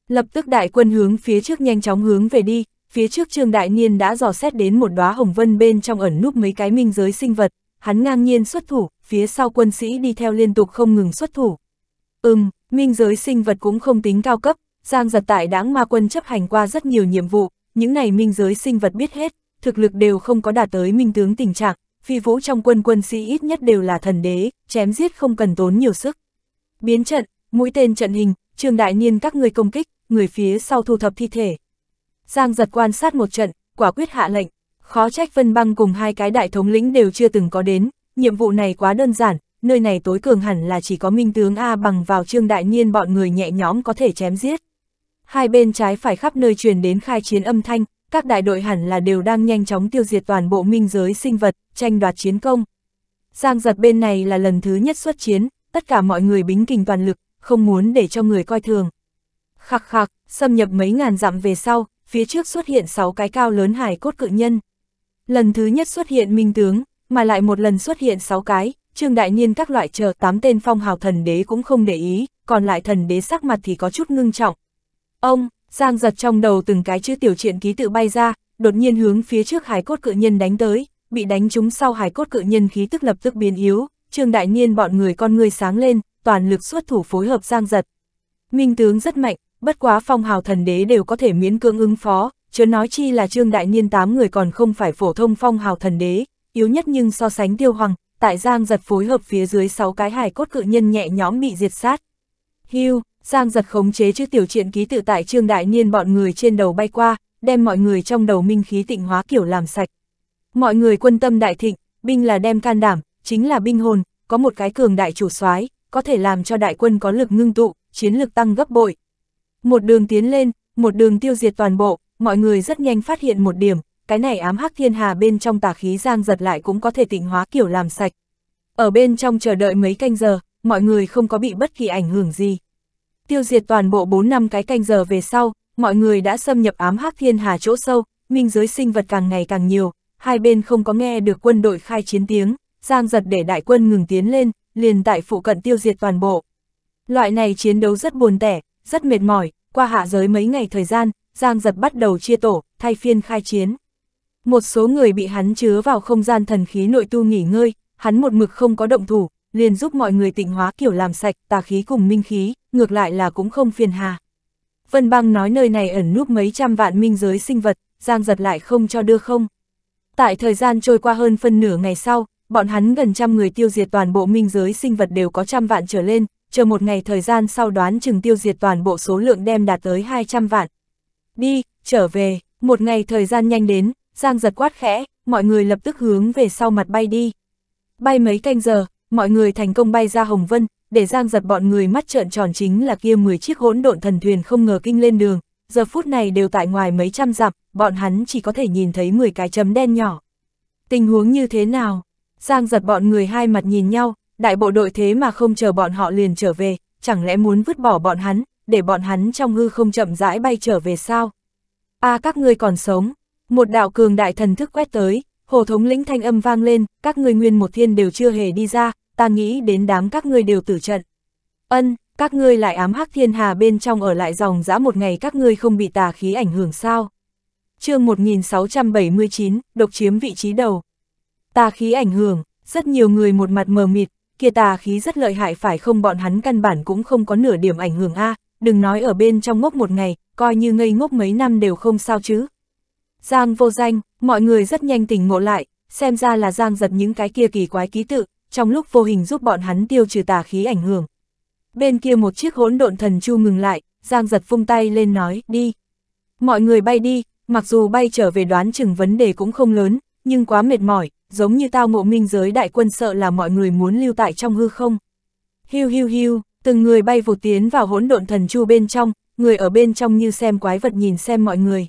Lập tức đại quân hướng phía trước nhanh chóng hướng về đi, phía trước Trương Đại Niên đã dò xét đến một đóa hồng vân bên trong ẩn núp mấy cái minh giới sinh vật, hắn ngang nhiên xuất thủ, phía sau quân sĩ đi theo liên tục không ngừng xuất thủ. Ừm, minh giới sinh vật cũng không tính cao cấp, Giang giật tại đáng ma quân chấp hành qua rất nhiều nhiệm vụ, những này minh giới sinh vật biết hết, thực lực đều không có đạt tới minh tướng tình trạng, phi vũ trong quân quân sĩ ít nhất đều là thần đế, chém giết không cần tốn nhiều sức. Biến trận, mũi tên trận hình, trường đại niên các người công kích, người phía sau thu thập thi thể. Giang giật quan sát một trận, quả quyết hạ lệnh, khó trách Vân Băng cùng hai cái đại thống lĩnh đều chưa từng có đến, nhiệm vụ này quá đơn giản, nơi này tối cường hẳn là chỉ có minh tướng A bằng vào trương đại niên bọn người nhẹ nhõm có thể chém giết hai bên trái phải khắp nơi truyền đến khai chiến âm thanh, các đại đội hẳn là đều đang nhanh chóng tiêu diệt toàn bộ minh giới sinh vật, tranh đoạt chiến công. Giang giật bên này là lần thứ nhất xuất chiến, tất cả mọi người bính kình toàn lực, không muốn để cho người coi thường. Khạc khạc, xâm nhập mấy ngàn dặm về sau, phía trước xuất hiện 6 cái cao lớn hải cốt cự nhân. Lần thứ nhất xuất hiện minh tướng, mà lại một lần xuất hiện 6 cái, Trương Đại Niên các loại chờ 8 tên phong hào thần đế cũng không để ý, còn lại thần đế sắc mặt thì có chút ngưng trọng, Ông, Giang giật trong đầu từng cái chữ tiểu truyện ký tự bay ra, đột nhiên hướng phía trước hải cốt cự nhân đánh tới, bị đánh trúng sau hải cốt cự nhân khí tức lập tức biến yếu, Trương Đại Niên bọn người con người sáng lên, toàn lực xuất thủ phối hợp Giang giật. Minh tướng rất mạnh, bất quá phong hào thần đế đều có thể miễn cưỡng ứng phó, chớ nói chi là Trương Đại Niên tám người còn không phải phổ thông phong hào thần đế, yếu nhất nhưng so sánh tiêu hoàng, tại Giang giật phối hợp phía dưới sáu cái hải cốt cự nhân nhẹ nhõm bị diệt sát. Hưu, Giang giật khống chế chữ tiểu truyện ký tự tại trương đại niên bọn người trên đầu bay qua, đem mọi người trong đầu minh khí tịnh hóa kiểu làm sạch. Mọi người quân tâm đại thịnh, binh là đem can đảm, chính là binh hồn, có một cái cường đại chủ soái có thể làm cho đại quân có lực ngưng tụ, chiến lực tăng gấp bội. Một đường tiến lên, một đường tiêu diệt toàn bộ, mọi người rất nhanh phát hiện một điểm, cái này ám hắc thiên hà bên trong tà khí giang giật lại cũng có thể tịnh hóa kiểu làm sạch. Ở bên trong chờ đợi mấy canh giờ, mọi người không có bị bất kỳ ảnh hưởng gì tiêu diệt toàn bộ 4 năm cái canh giờ về sau, mọi người đã xâm nhập ám hắc thiên hà chỗ sâu, minh giới sinh vật càng ngày càng nhiều, hai bên không có nghe được quân đội khai chiến tiếng, giang giật để đại quân ngừng tiến lên, liền tại phụ cận tiêu diệt toàn bộ. Loại này chiến đấu rất buồn tẻ, rất mệt mỏi, qua hạ giới mấy ngày thời gian, giang giật bắt đầu chia tổ, thay phiên khai chiến. Một số người bị hắn chứa vào không gian thần khí nội tu nghỉ ngơi, hắn một mực không có động thủ, liền giúp mọi người tịnh hóa kiểu làm sạch tà khí cùng minh khí, ngược lại là cũng không phiền hà. Vân băng nói nơi này ẩn núp mấy trăm vạn minh giới sinh vật, giang giật lại không cho đưa không. Tại thời gian trôi qua hơn phân nửa ngày sau, bọn hắn gần trăm người tiêu diệt toàn bộ minh giới sinh vật đều có trăm vạn trở lên, chờ một ngày thời gian sau đoán chừng tiêu diệt toàn bộ số lượng đem đạt tới 200 vạn. Đi, trở về, một ngày thời gian nhanh đến, Giang giật quát khẽ, mọi người lập tức hướng về sau mặt bay đi. Bay mấy canh giờ, mọi người thành công bay ra Hồng Vân, để Giang giật bọn người mắt trợn tròn chính là kia 10 chiếc hỗn độn thần thuyền không ngờ kinh lên đường, giờ phút này đều tại ngoài mấy trăm dặm, bọn hắn chỉ có thể nhìn thấy 10 cái chấm đen nhỏ. Tình huống như thế nào? Giang giật bọn người hai mặt nhìn nhau, đại bộ đội thế mà không chờ bọn họ liền trở về, chẳng lẽ muốn vứt bỏ bọn hắn, để bọn hắn trong hư không chậm rãi bay trở về sao? a à, các ngươi còn sống, một đạo cường đại thần thức quét tới, Hồ thống lĩnh thanh âm vang lên, các ngươi nguyên một thiên đều chưa hề đi ra, ta nghĩ đến đám các ngươi đều tử trận. Ân, các ngươi lại ám hắc thiên hà bên trong ở lại dòng dã một ngày các ngươi không bị tà khí ảnh hưởng sao. chương 1679, độc chiếm vị trí đầu. Tà khí ảnh hưởng, rất nhiều người một mặt mờ mịt, kia tà khí rất lợi hại phải không bọn hắn căn bản cũng không có nửa điểm ảnh hưởng a đừng nói ở bên trong ngốc một ngày, coi như ngây ngốc mấy năm đều không sao chứ, Giang vô danh, mọi người rất nhanh tỉnh ngộ lại, xem ra là Giang giật những cái kia kỳ quái ký tự, trong lúc vô hình giúp bọn hắn tiêu trừ tà khí ảnh hưởng. Bên kia một chiếc hỗn độn thần chu ngừng lại, Giang giật vung tay lên nói, đi. Mọi người bay đi, mặc dù bay trở về đoán chừng vấn đề cũng không lớn, nhưng quá mệt mỏi, giống như tao ngộ minh giới đại quân sợ là mọi người muốn lưu tại trong hư không. Hiu hiu hiu, từng người bay vụt tiến vào hỗn độn thần chu bên trong, người ở bên trong như xem quái vật nhìn xem mọi người.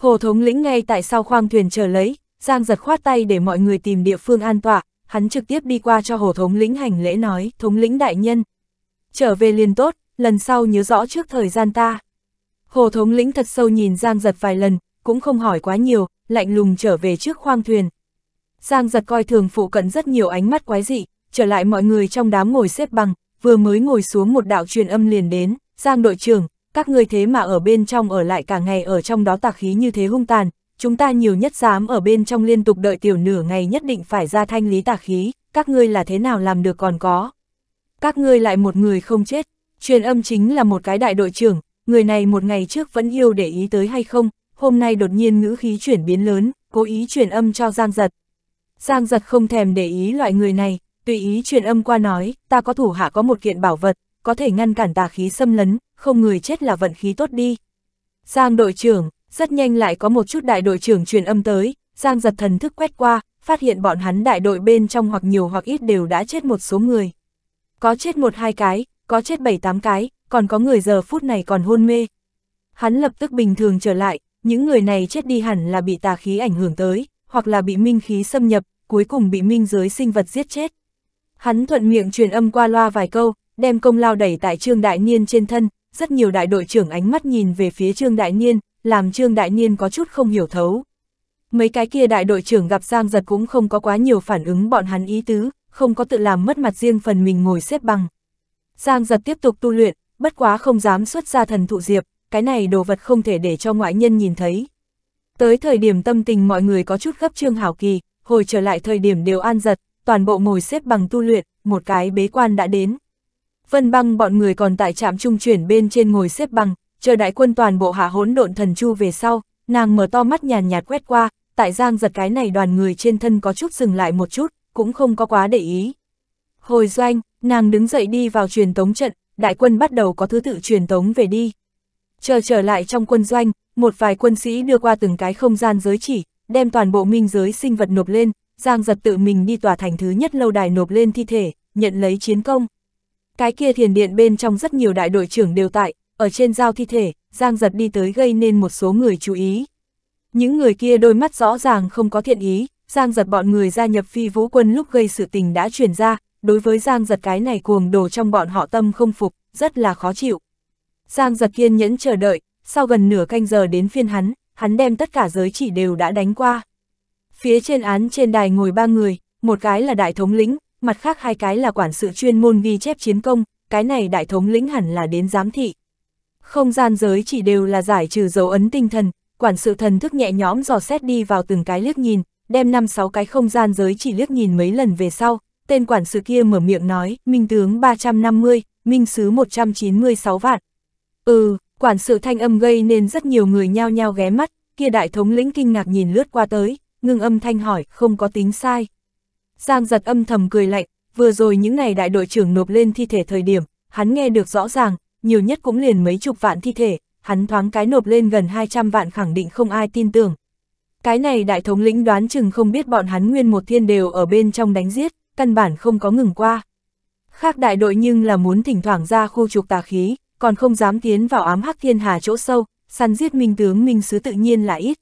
Hồ thống lĩnh ngay tại sau khoang thuyền chờ lấy, Giang giật khoát tay để mọi người tìm địa phương an tọa, hắn trực tiếp đi qua cho hồ thống lĩnh hành lễ nói, thống lĩnh đại nhân. Trở về liền tốt, lần sau nhớ rõ trước thời gian ta. Hồ thống lĩnh thật sâu nhìn Giang giật vài lần, cũng không hỏi quá nhiều, lạnh lùng trở về trước khoang thuyền. Giang giật coi thường phụ cận rất nhiều ánh mắt quái dị, trở lại mọi người trong đám ngồi xếp bằng, vừa mới ngồi xuống một đạo truyền âm liền đến, Giang đội trưởng, các ngươi thế mà ở bên trong ở lại cả ngày ở trong đó tạc khí như thế hung tàn, chúng ta nhiều nhất dám ở bên trong liên tục đợi tiểu nửa ngày nhất định phải ra thanh lý tà khí, các ngươi là thế nào làm được còn có. Các ngươi lại một người không chết, truyền âm chính là một cái đại đội trưởng, người này một ngày trước vẫn yêu để ý tới hay không, hôm nay đột nhiên ngữ khí chuyển biến lớn, cố ý truyền âm cho Giang Giật. Giang Giật không thèm để ý loại người này, tùy ý truyền âm qua nói, ta có thủ hạ có một kiện bảo vật, có thể ngăn cản tà khí xâm lấn, không người chết là vận khí tốt đi. Giang đội trưởng, rất nhanh lại có một chút đại đội trưởng truyền âm tới, Giang giật thần thức quét qua, phát hiện bọn hắn đại đội bên trong hoặc nhiều hoặc ít đều đã chết một số người. Có chết một hai cái, có chết bảy tám cái, còn có người giờ phút này còn hôn mê. Hắn lập tức bình thường trở lại, những người này chết đi hẳn là bị tà khí ảnh hưởng tới, hoặc là bị minh khí xâm nhập, cuối cùng bị minh giới sinh vật giết chết. Hắn thuận miệng truyền âm qua loa vài câu, đem công lao đẩy tại Trương Đại Niên trên thân, rất nhiều đại đội trưởng ánh mắt nhìn về phía Trương Đại Niên, làm Trương Đại Niên có chút không hiểu thấu. Mấy cái kia đại đội trưởng gặp Giang Giật cũng không có quá nhiều phản ứng bọn hắn ý tứ, không có tự làm mất mặt riêng phần mình ngồi xếp bằng. Giang Giật tiếp tục tu luyện, bất quá không dám xuất ra thần thụ diệp, cái này đồ vật không thể để cho ngoại nhân nhìn thấy. Tới thời điểm tâm tình mọi người có chút gấp Trương Hảo Kỳ, hồi trở lại thời điểm đều an giật, toàn bộ ngồi xếp bằng tu luyện, một cái bế quan đã đến. Vân băng bọn người còn tại trạm trung chuyển bên trên ngồi xếp bằng, chờ đại quân toàn bộ hạ hỗn độn thần chu về sau, nàng mở to mắt nhàn nhạt quét qua, tại giang giật cái này đoàn người trên thân có chút dừng lại một chút, cũng không có quá để ý. Hồi doanh, nàng đứng dậy đi vào truyền tống trận, đại quân bắt đầu có thứ tự truyền tống về đi. Chờ trở lại trong quân doanh, một vài quân sĩ đưa qua từng cái không gian giới chỉ, đem toàn bộ minh giới sinh vật nộp lên, Giang giật tự mình đi tòa thành thứ nhất lâu đài nộp lên thi thể, nhận lấy chiến công. Cái kia thiền điện bên trong rất nhiều đại đội trưởng đều tại, ở trên giao thi thể, Giang giật đi tới gây nên một số người chú ý. Những người kia đôi mắt rõ ràng không có thiện ý, Giang giật bọn người gia nhập phi vũ quân lúc gây sự tình đã chuyển ra, đối với Giang giật cái này cuồng đồ trong bọn họ tâm không phục, rất là khó chịu. Giang giật kiên nhẫn chờ đợi, sau gần nửa canh giờ đến phiên hắn, hắn đem tất cả giới chỉ đều đã đánh qua. Phía trên án trên đài ngồi ba người, một cái là đại thống lĩnh, mặt khác hai cái là quản sự chuyên môn ghi chép chiến công, cái này đại thống lĩnh hẳn là đến giám thị. Không gian giới chỉ đều là giải trừ dấu ấn tinh thần, quản sự thần thức nhẹ nhõm dò xét đi vào từng cái liếc nhìn, đem năm sáu cái không gian giới chỉ liếc nhìn mấy lần về sau, tên quản sự kia mở miệng nói, minh tướng 350, minh sứ 196 vạn. Ừ, quản sự thanh âm gây nên rất nhiều người nhao nhao ghé mắt, kia đại thống lĩnh kinh ngạc nhìn lướt qua tới, ngưng âm thanh hỏi, không có tính sai. Giang giật âm thầm cười lạnh, vừa rồi những ngày đại đội trưởng nộp lên thi thể thời điểm, hắn nghe được rõ ràng, nhiều nhất cũng liền mấy chục vạn thi thể, hắn thoáng cái nộp lên gần 200 vạn khẳng định không ai tin tưởng. Cái này đại thống lĩnh đoán chừng không biết bọn hắn nguyên một thiên đều ở bên trong đánh giết, căn bản không có ngừng qua. Khác đại đội nhưng là muốn thỉnh thoảng ra khu trục tà khí, còn không dám tiến vào ám hắc thiên hà chỗ sâu, săn giết minh tướng minh sứ tự nhiên là ít.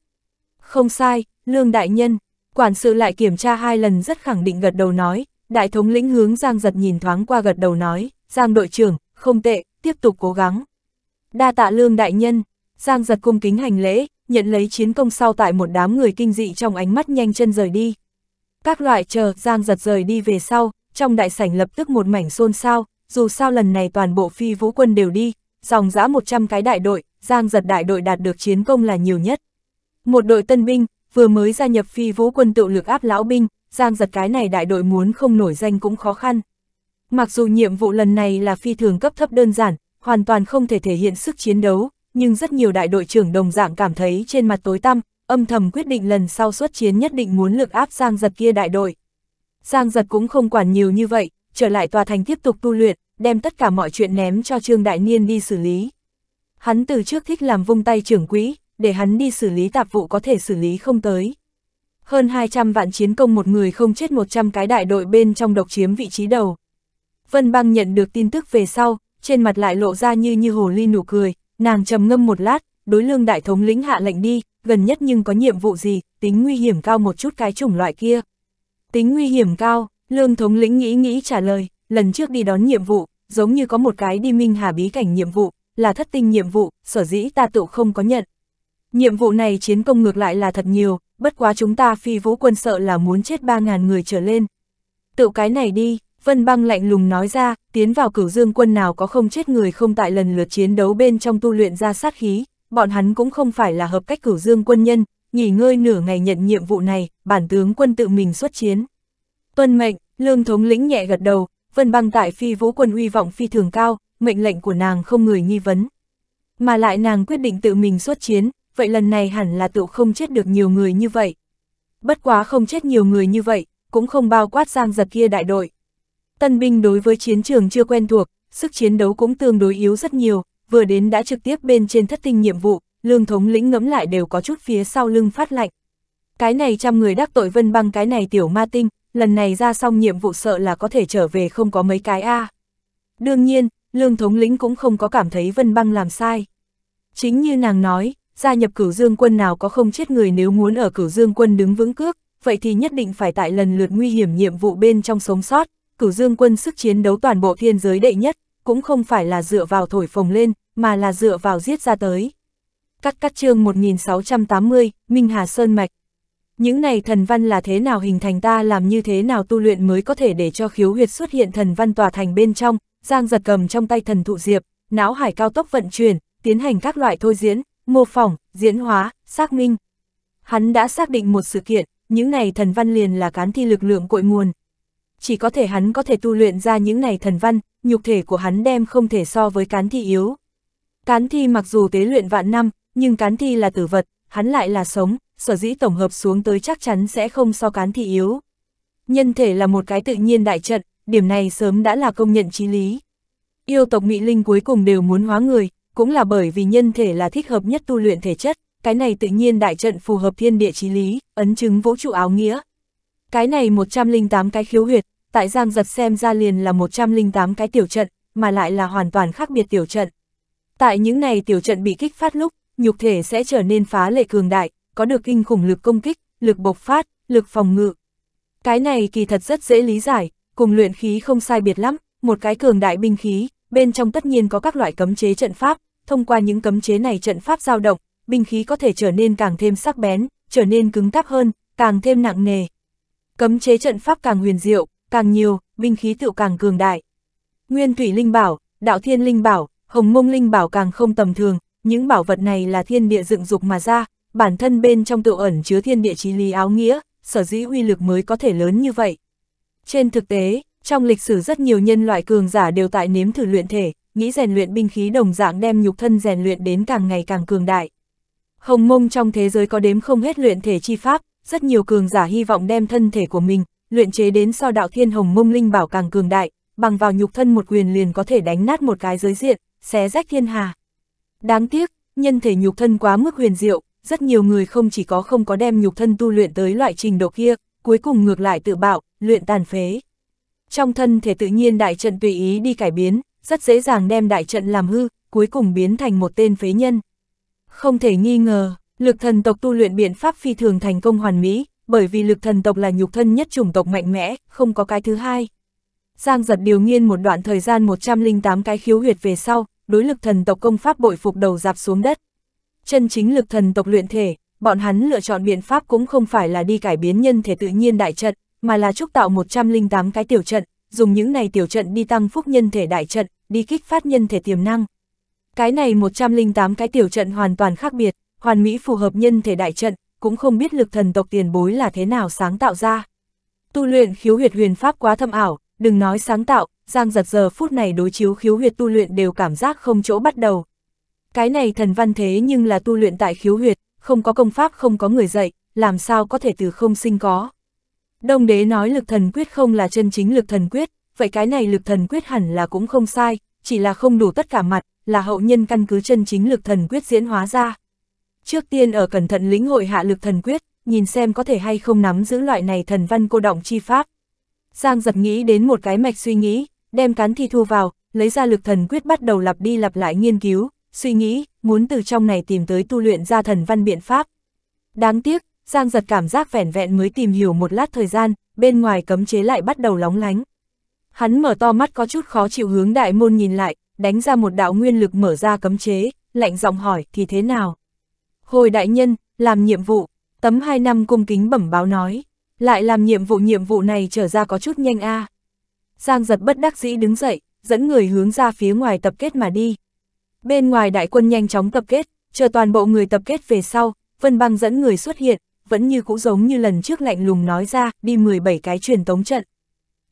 Không sai, lương đại nhân, Quản sự lại kiểm tra hai lần rất khẳng định gật đầu nói, đại thống lĩnh hướng Giang giật nhìn thoáng qua gật đầu nói, Giang đội trưởng, không tệ, tiếp tục cố gắng. Đa tạ lương đại nhân, Giang giật cung kính hành lễ, nhận lấy chiến công sau tại một đám người kinh dị trong ánh mắt nhanh chân rời đi. Các loại chờ Giang giật rời đi về sau, trong đại sảnh lập tức một mảnh xôn xao, dù sao lần này toàn bộ phi vũ quân đều đi, dòng dã 100 cái đại đội, Giang giật đại đội đạt được chiến công là nhiều nhất. Một đội tân binh, vừa mới gia nhập phi vũ quân tự lực áp lão binh, giang giật cái này đại đội muốn không nổi danh cũng khó khăn. Mặc dù nhiệm vụ lần này là phi thường cấp thấp đơn giản, hoàn toàn không thể thể hiện sức chiến đấu, nhưng rất nhiều đại đội trưởng đồng dạng cảm thấy trên mặt tối tăm, âm thầm quyết định lần sau xuất chiến nhất định muốn lực áp Giang Giật kia đại đội. Giang Giật cũng không quản nhiều như vậy, trở lại tòa thành tiếp tục tu luyện, đem tất cả mọi chuyện ném cho Trương Đại Niên đi xử lý. Hắn từ trước thích làm vung tay trưởng quỹ, để hắn đi xử lý tạp vụ có thể xử lý không tới. Hơn 200 vạn chiến công một người không chết 100 cái đại đội bên trong độc chiếm vị trí đầu. Vân băng nhận được tin tức về sau, trên mặt lại lộ ra như như hồ ly nụ cười, nàng trầm ngâm một lát, đối lương đại thống lĩnh hạ lệnh đi, gần nhất nhưng có nhiệm vụ gì, tính nguy hiểm cao một chút cái chủng loại kia. Tính nguy hiểm cao, lương thống lĩnh nghĩ nghĩ trả lời, lần trước đi đón nhiệm vụ, giống như có một cái đi minh hà bí cảnh nhiệm vụ, là thất tinh nhiệm vụ, sở dĩ ta tự không có nhận. Nhiệm vụ này chiến công ngược lại là thật nhiều, bất quá chúng ta phi vũ quân sợ là muốn chết 3.000 người trở lên. Tự cái này đi, Vân băng lạnh lùng nói ra, tiến vào cửu dương quân nào có không chết người không tại lần lượt chiến đấu bên trong tu luyện ra sát khí, bọn hắn cũng không phải là hợp cách cửu dương quân nhân, nghỉ ngơi nửa ngày nhận nhiệm vụ này, bản tướng quân tự mình xuất chiến. Tuân mệnh, lương thống lĩnh nhẹ gật đầu, vân băng tại phi vũ quân uy vọng phi thường cao, mệnh lệnh của nàng không người nghi vấn. Mà lại nàng quyết định tự mình xuất chiến, vậy lần này hẳn là tự không chết được nhiều người như vậy. Bất quá không chết nhiều người như vậy, cũng không bao quát giang giật kia đại đội. Tân binh đối với chiến trường chưa quen thuộc, sức chiến đấu cũng tương đối yếu rất nhiều, vừa đến đã trực tiếp bên trên thất tinh nhiệm vụ, lương thống lĩnh ngẫm lại đều có chút phía sau lưng phát lạnh. Cái này trăm người đắc tội vân băng cái này tiểu ma tinh, lần này ra xong nhiệm vụ sợ là có thể trở về không có mấy cái A. Đương nhiên, lương thống lĩnh cũng không có cảm thấy vân băng làm sai. Chính như nàng nói, gia nhập cửu dương quân nào có không chết người nếu muốn ở cửu dương quân đứng vững cước, vậy thì nhất định phải tại lần lượt nguy hiểm nhiệm vụ bên trong sống sót, cửu dương quân sức chiến đấu toàn bộ thiên giới đệ nhất, cũng không phải là dựa vào thổi phồng lên, mà là dựa vào giết ra tới. Cắt cắt chương 1680, Minh Hà Sơn Mạch Những này thần văn là thế nào hình thành ta làm như thế nào tu luyện mới có thể để cho khiếu huyệt xuất hiện thần văn tòa thành bên trong, giang giật cầm trong tay thần thụ diệp, não hải cao tốc vận chuyển, tiến hành các loại thôi diễn, mô phỏng, diễn hóa, xác minh. Hắn đã xác định một sự kiện, những này thần văn liền là cán thi lực lượng cội nguồn. Chỉ có thể hắn có thể tu luyện ra những này thần văn, nhục thể của hắn đem không thể so với cán thi yếu. Cán thi mặc dù tế luyện vạn năm, nhưng cán thi là tử vật, hắn lại là sống, sở dĩ tổng hợp xuống tới chắc chắn sẽ không so cán thi yếu. Nhân thể là một cái tự nhiên đại trận, điểm này sớm đã là công nhận trí lý. Yêu tộc Mỹ Linh cuối cùng đều muốn hóa người, cũng là bởi vì nhân thể là thích hợp nhất tu luyện thể chất, cái này tự nhiên đại trận phù hợp thiên địa chí lý, ấn chứng vũ trụ áo nghĩa. Cái này 108 cái khiếu huyệt, tại Giang Giật xem ra liền là 108 cái tiểu trận, mà lại là hoàn toàn khác biệt tiểu trận. Tại những này tiểu trận bị kích phát lúc, nhục thể sẽ trở nên phá lệ cường đại, có được kinh khủng lực công kích, lực bộc phát, lực phòng ngự. Cái này kỳ thật rất dễ lý giải, cùng luyện khí không sai biệt lắm, một cái cường đại binh khí, bên trong tất nhiên có các loại cấm chế trận pháp, thông qua những cấm chế này trận pháp dao động, binh khí có thể trở nên càng thêm sắc bén, trở nên cứng cáp hơn, càng thêm nặng nề. Cấm chế trận pháp càng huyền diệu, càng nhiều, binh khí tựu càng cường đại. Nguyên Thủy Linh Bảo, Đạo Thiên Linh Bảo, Hồng Mông Linh Bảo càng không tầm thường, những bảo vật này là thiên địa dựng dục mà ra, bản thân bên trong tự ẩn chứa thiên địa chí lý áo nghĩa, sở dĩ uy lực mới có thể lớn như vậy. Trên thực tế, trong lịch sử rất nhiều nhân loại cường giả đều tại nếm thử luyện thể, nghĩ rèn luyện binh khí đồng dạng đem nhục thân rèn luyện đến càng ngày càng cường đại. Hồng mông trong thế giới có đếm không hết luyện thể chi pháp, rất nhiều cường giả hy vọng đem thân thể của mình, luyện chế đến so đạo thiên hồng mông linh bảo càng cường đại, bằng vào nhục thân một quyền liền có thể đánh nát một cái giới diện, xé rách thiên hà. Đáng tiếc, nhân thể nhục thân quá mức huyền diệu, rất nhiều người không chỉ có không có đem nhục thân tu luyện tới loại trình độ kia, cuối cùng ngược lại tự bạo, luyện tàn phế. Trong thân thể tự nhiên đại trận tùy ý đi cải biến, rất dễ dàng đem đại trận làm hư, cuối cùng biến thành một tên phế nhân. Không thể nghi ngờ, lực thần tộc tu luyện biện pháp phi thường thành công hoàn mỹ, bởi vì lực thần tộc là nhục thân nhất chủng tộc mạnh mẽ, không có cái thứ hai. Giang giật điều nghiên một đoạn thời gian 108 cái khiếu huyệt về sau, đối lực thần tộc công pháp bội phục đầu dạp xuống đất. Chân chính lực thần tộc luyện thể, bọn hắn lựa chọn biện pháp cũng không phải là đi cải biến nhân thể tự nhiên đại trận, mà là trúc tạo 108 cái tiểu trận, dùng những này tiểu trận đi tăng phúc nhân thể đại trận, đi kích phát nhân thể tiềm năng. Cái này 108 cái tiểu trận hoàn toàn khác biệt, hoàn mỹ phù hợp nhân thể đại trận, cũng không biết lực thần tộc tiền bối là thế nào sáng tạo ra. Tu luyện khiếu huyệt huyền pháp quá thâm ảo, đừng nói sáng tạo, Giang giật giờ phút này đối chiếu khiếu huyệt tu luyện đều cảm giác không chỗ bắt đầu. Cái này thần văn thế nhưng là tu luyện tại khiếu huyệt, không có công pháp không có người dạy, làm sao có thể từ không sinh có. Đông đế nói lực thần quyết không là chân chính lực thần quyết, vậy cái này lực thần quyết hẳn là cũng không sai, chỉ là không đủ tất cả mặt, là hậu nhân căn cứ chân chính lực thần quyết diễn hóa ra. Trước tiên ở cẩn thận lĩnh hội hạ lực thần quyết, nhìn xem có thể hay không nắm giữ loại này thần văn cô động chi pháp. Giang giật nghĩ đến một cái mạch suy nghĩ, đem cán thi thu vào, lấy ra lực thần quyết bắt đầu lặp đi lặp lại nghiên cứu, suy nghĩ, muốn từ trong này tìm tới tu luyện ra thần văn biện pháp. Đáng tiếc, Giang giật cảm giác vẻn vẹn mới tìm hiểu một lát thời gian, bên ngoài cấm chế lại bắt đầu lóng lánh. Hắn mở to mắt có chút khó chịu hướng đại môn nhìn lại, đánh ra một đạo nguyên lực mở ra cấm chế, lạnh giọng hỏi thì thế nào? Hồi đại nhân, làm nhiệm vụ, tấm hai năm cung kính bẩm báo nói, lại làm nhiệm vụ nhiệm vụ này trở ra có chút nhanh a. Giang giật bất đắc dĩ đứng dậy, dẫn người hướng ra phía ngoài tập kết mà đi. Bên ngoài đại quân nhanh chóng tập kết, chờ toàn bộ người tập kết về sau, Vân Băng dẫn người xuất hiện, vẫn như cũ giống như lần trước lạnh lùng nói ra, đi 17 cái truyền tống trận.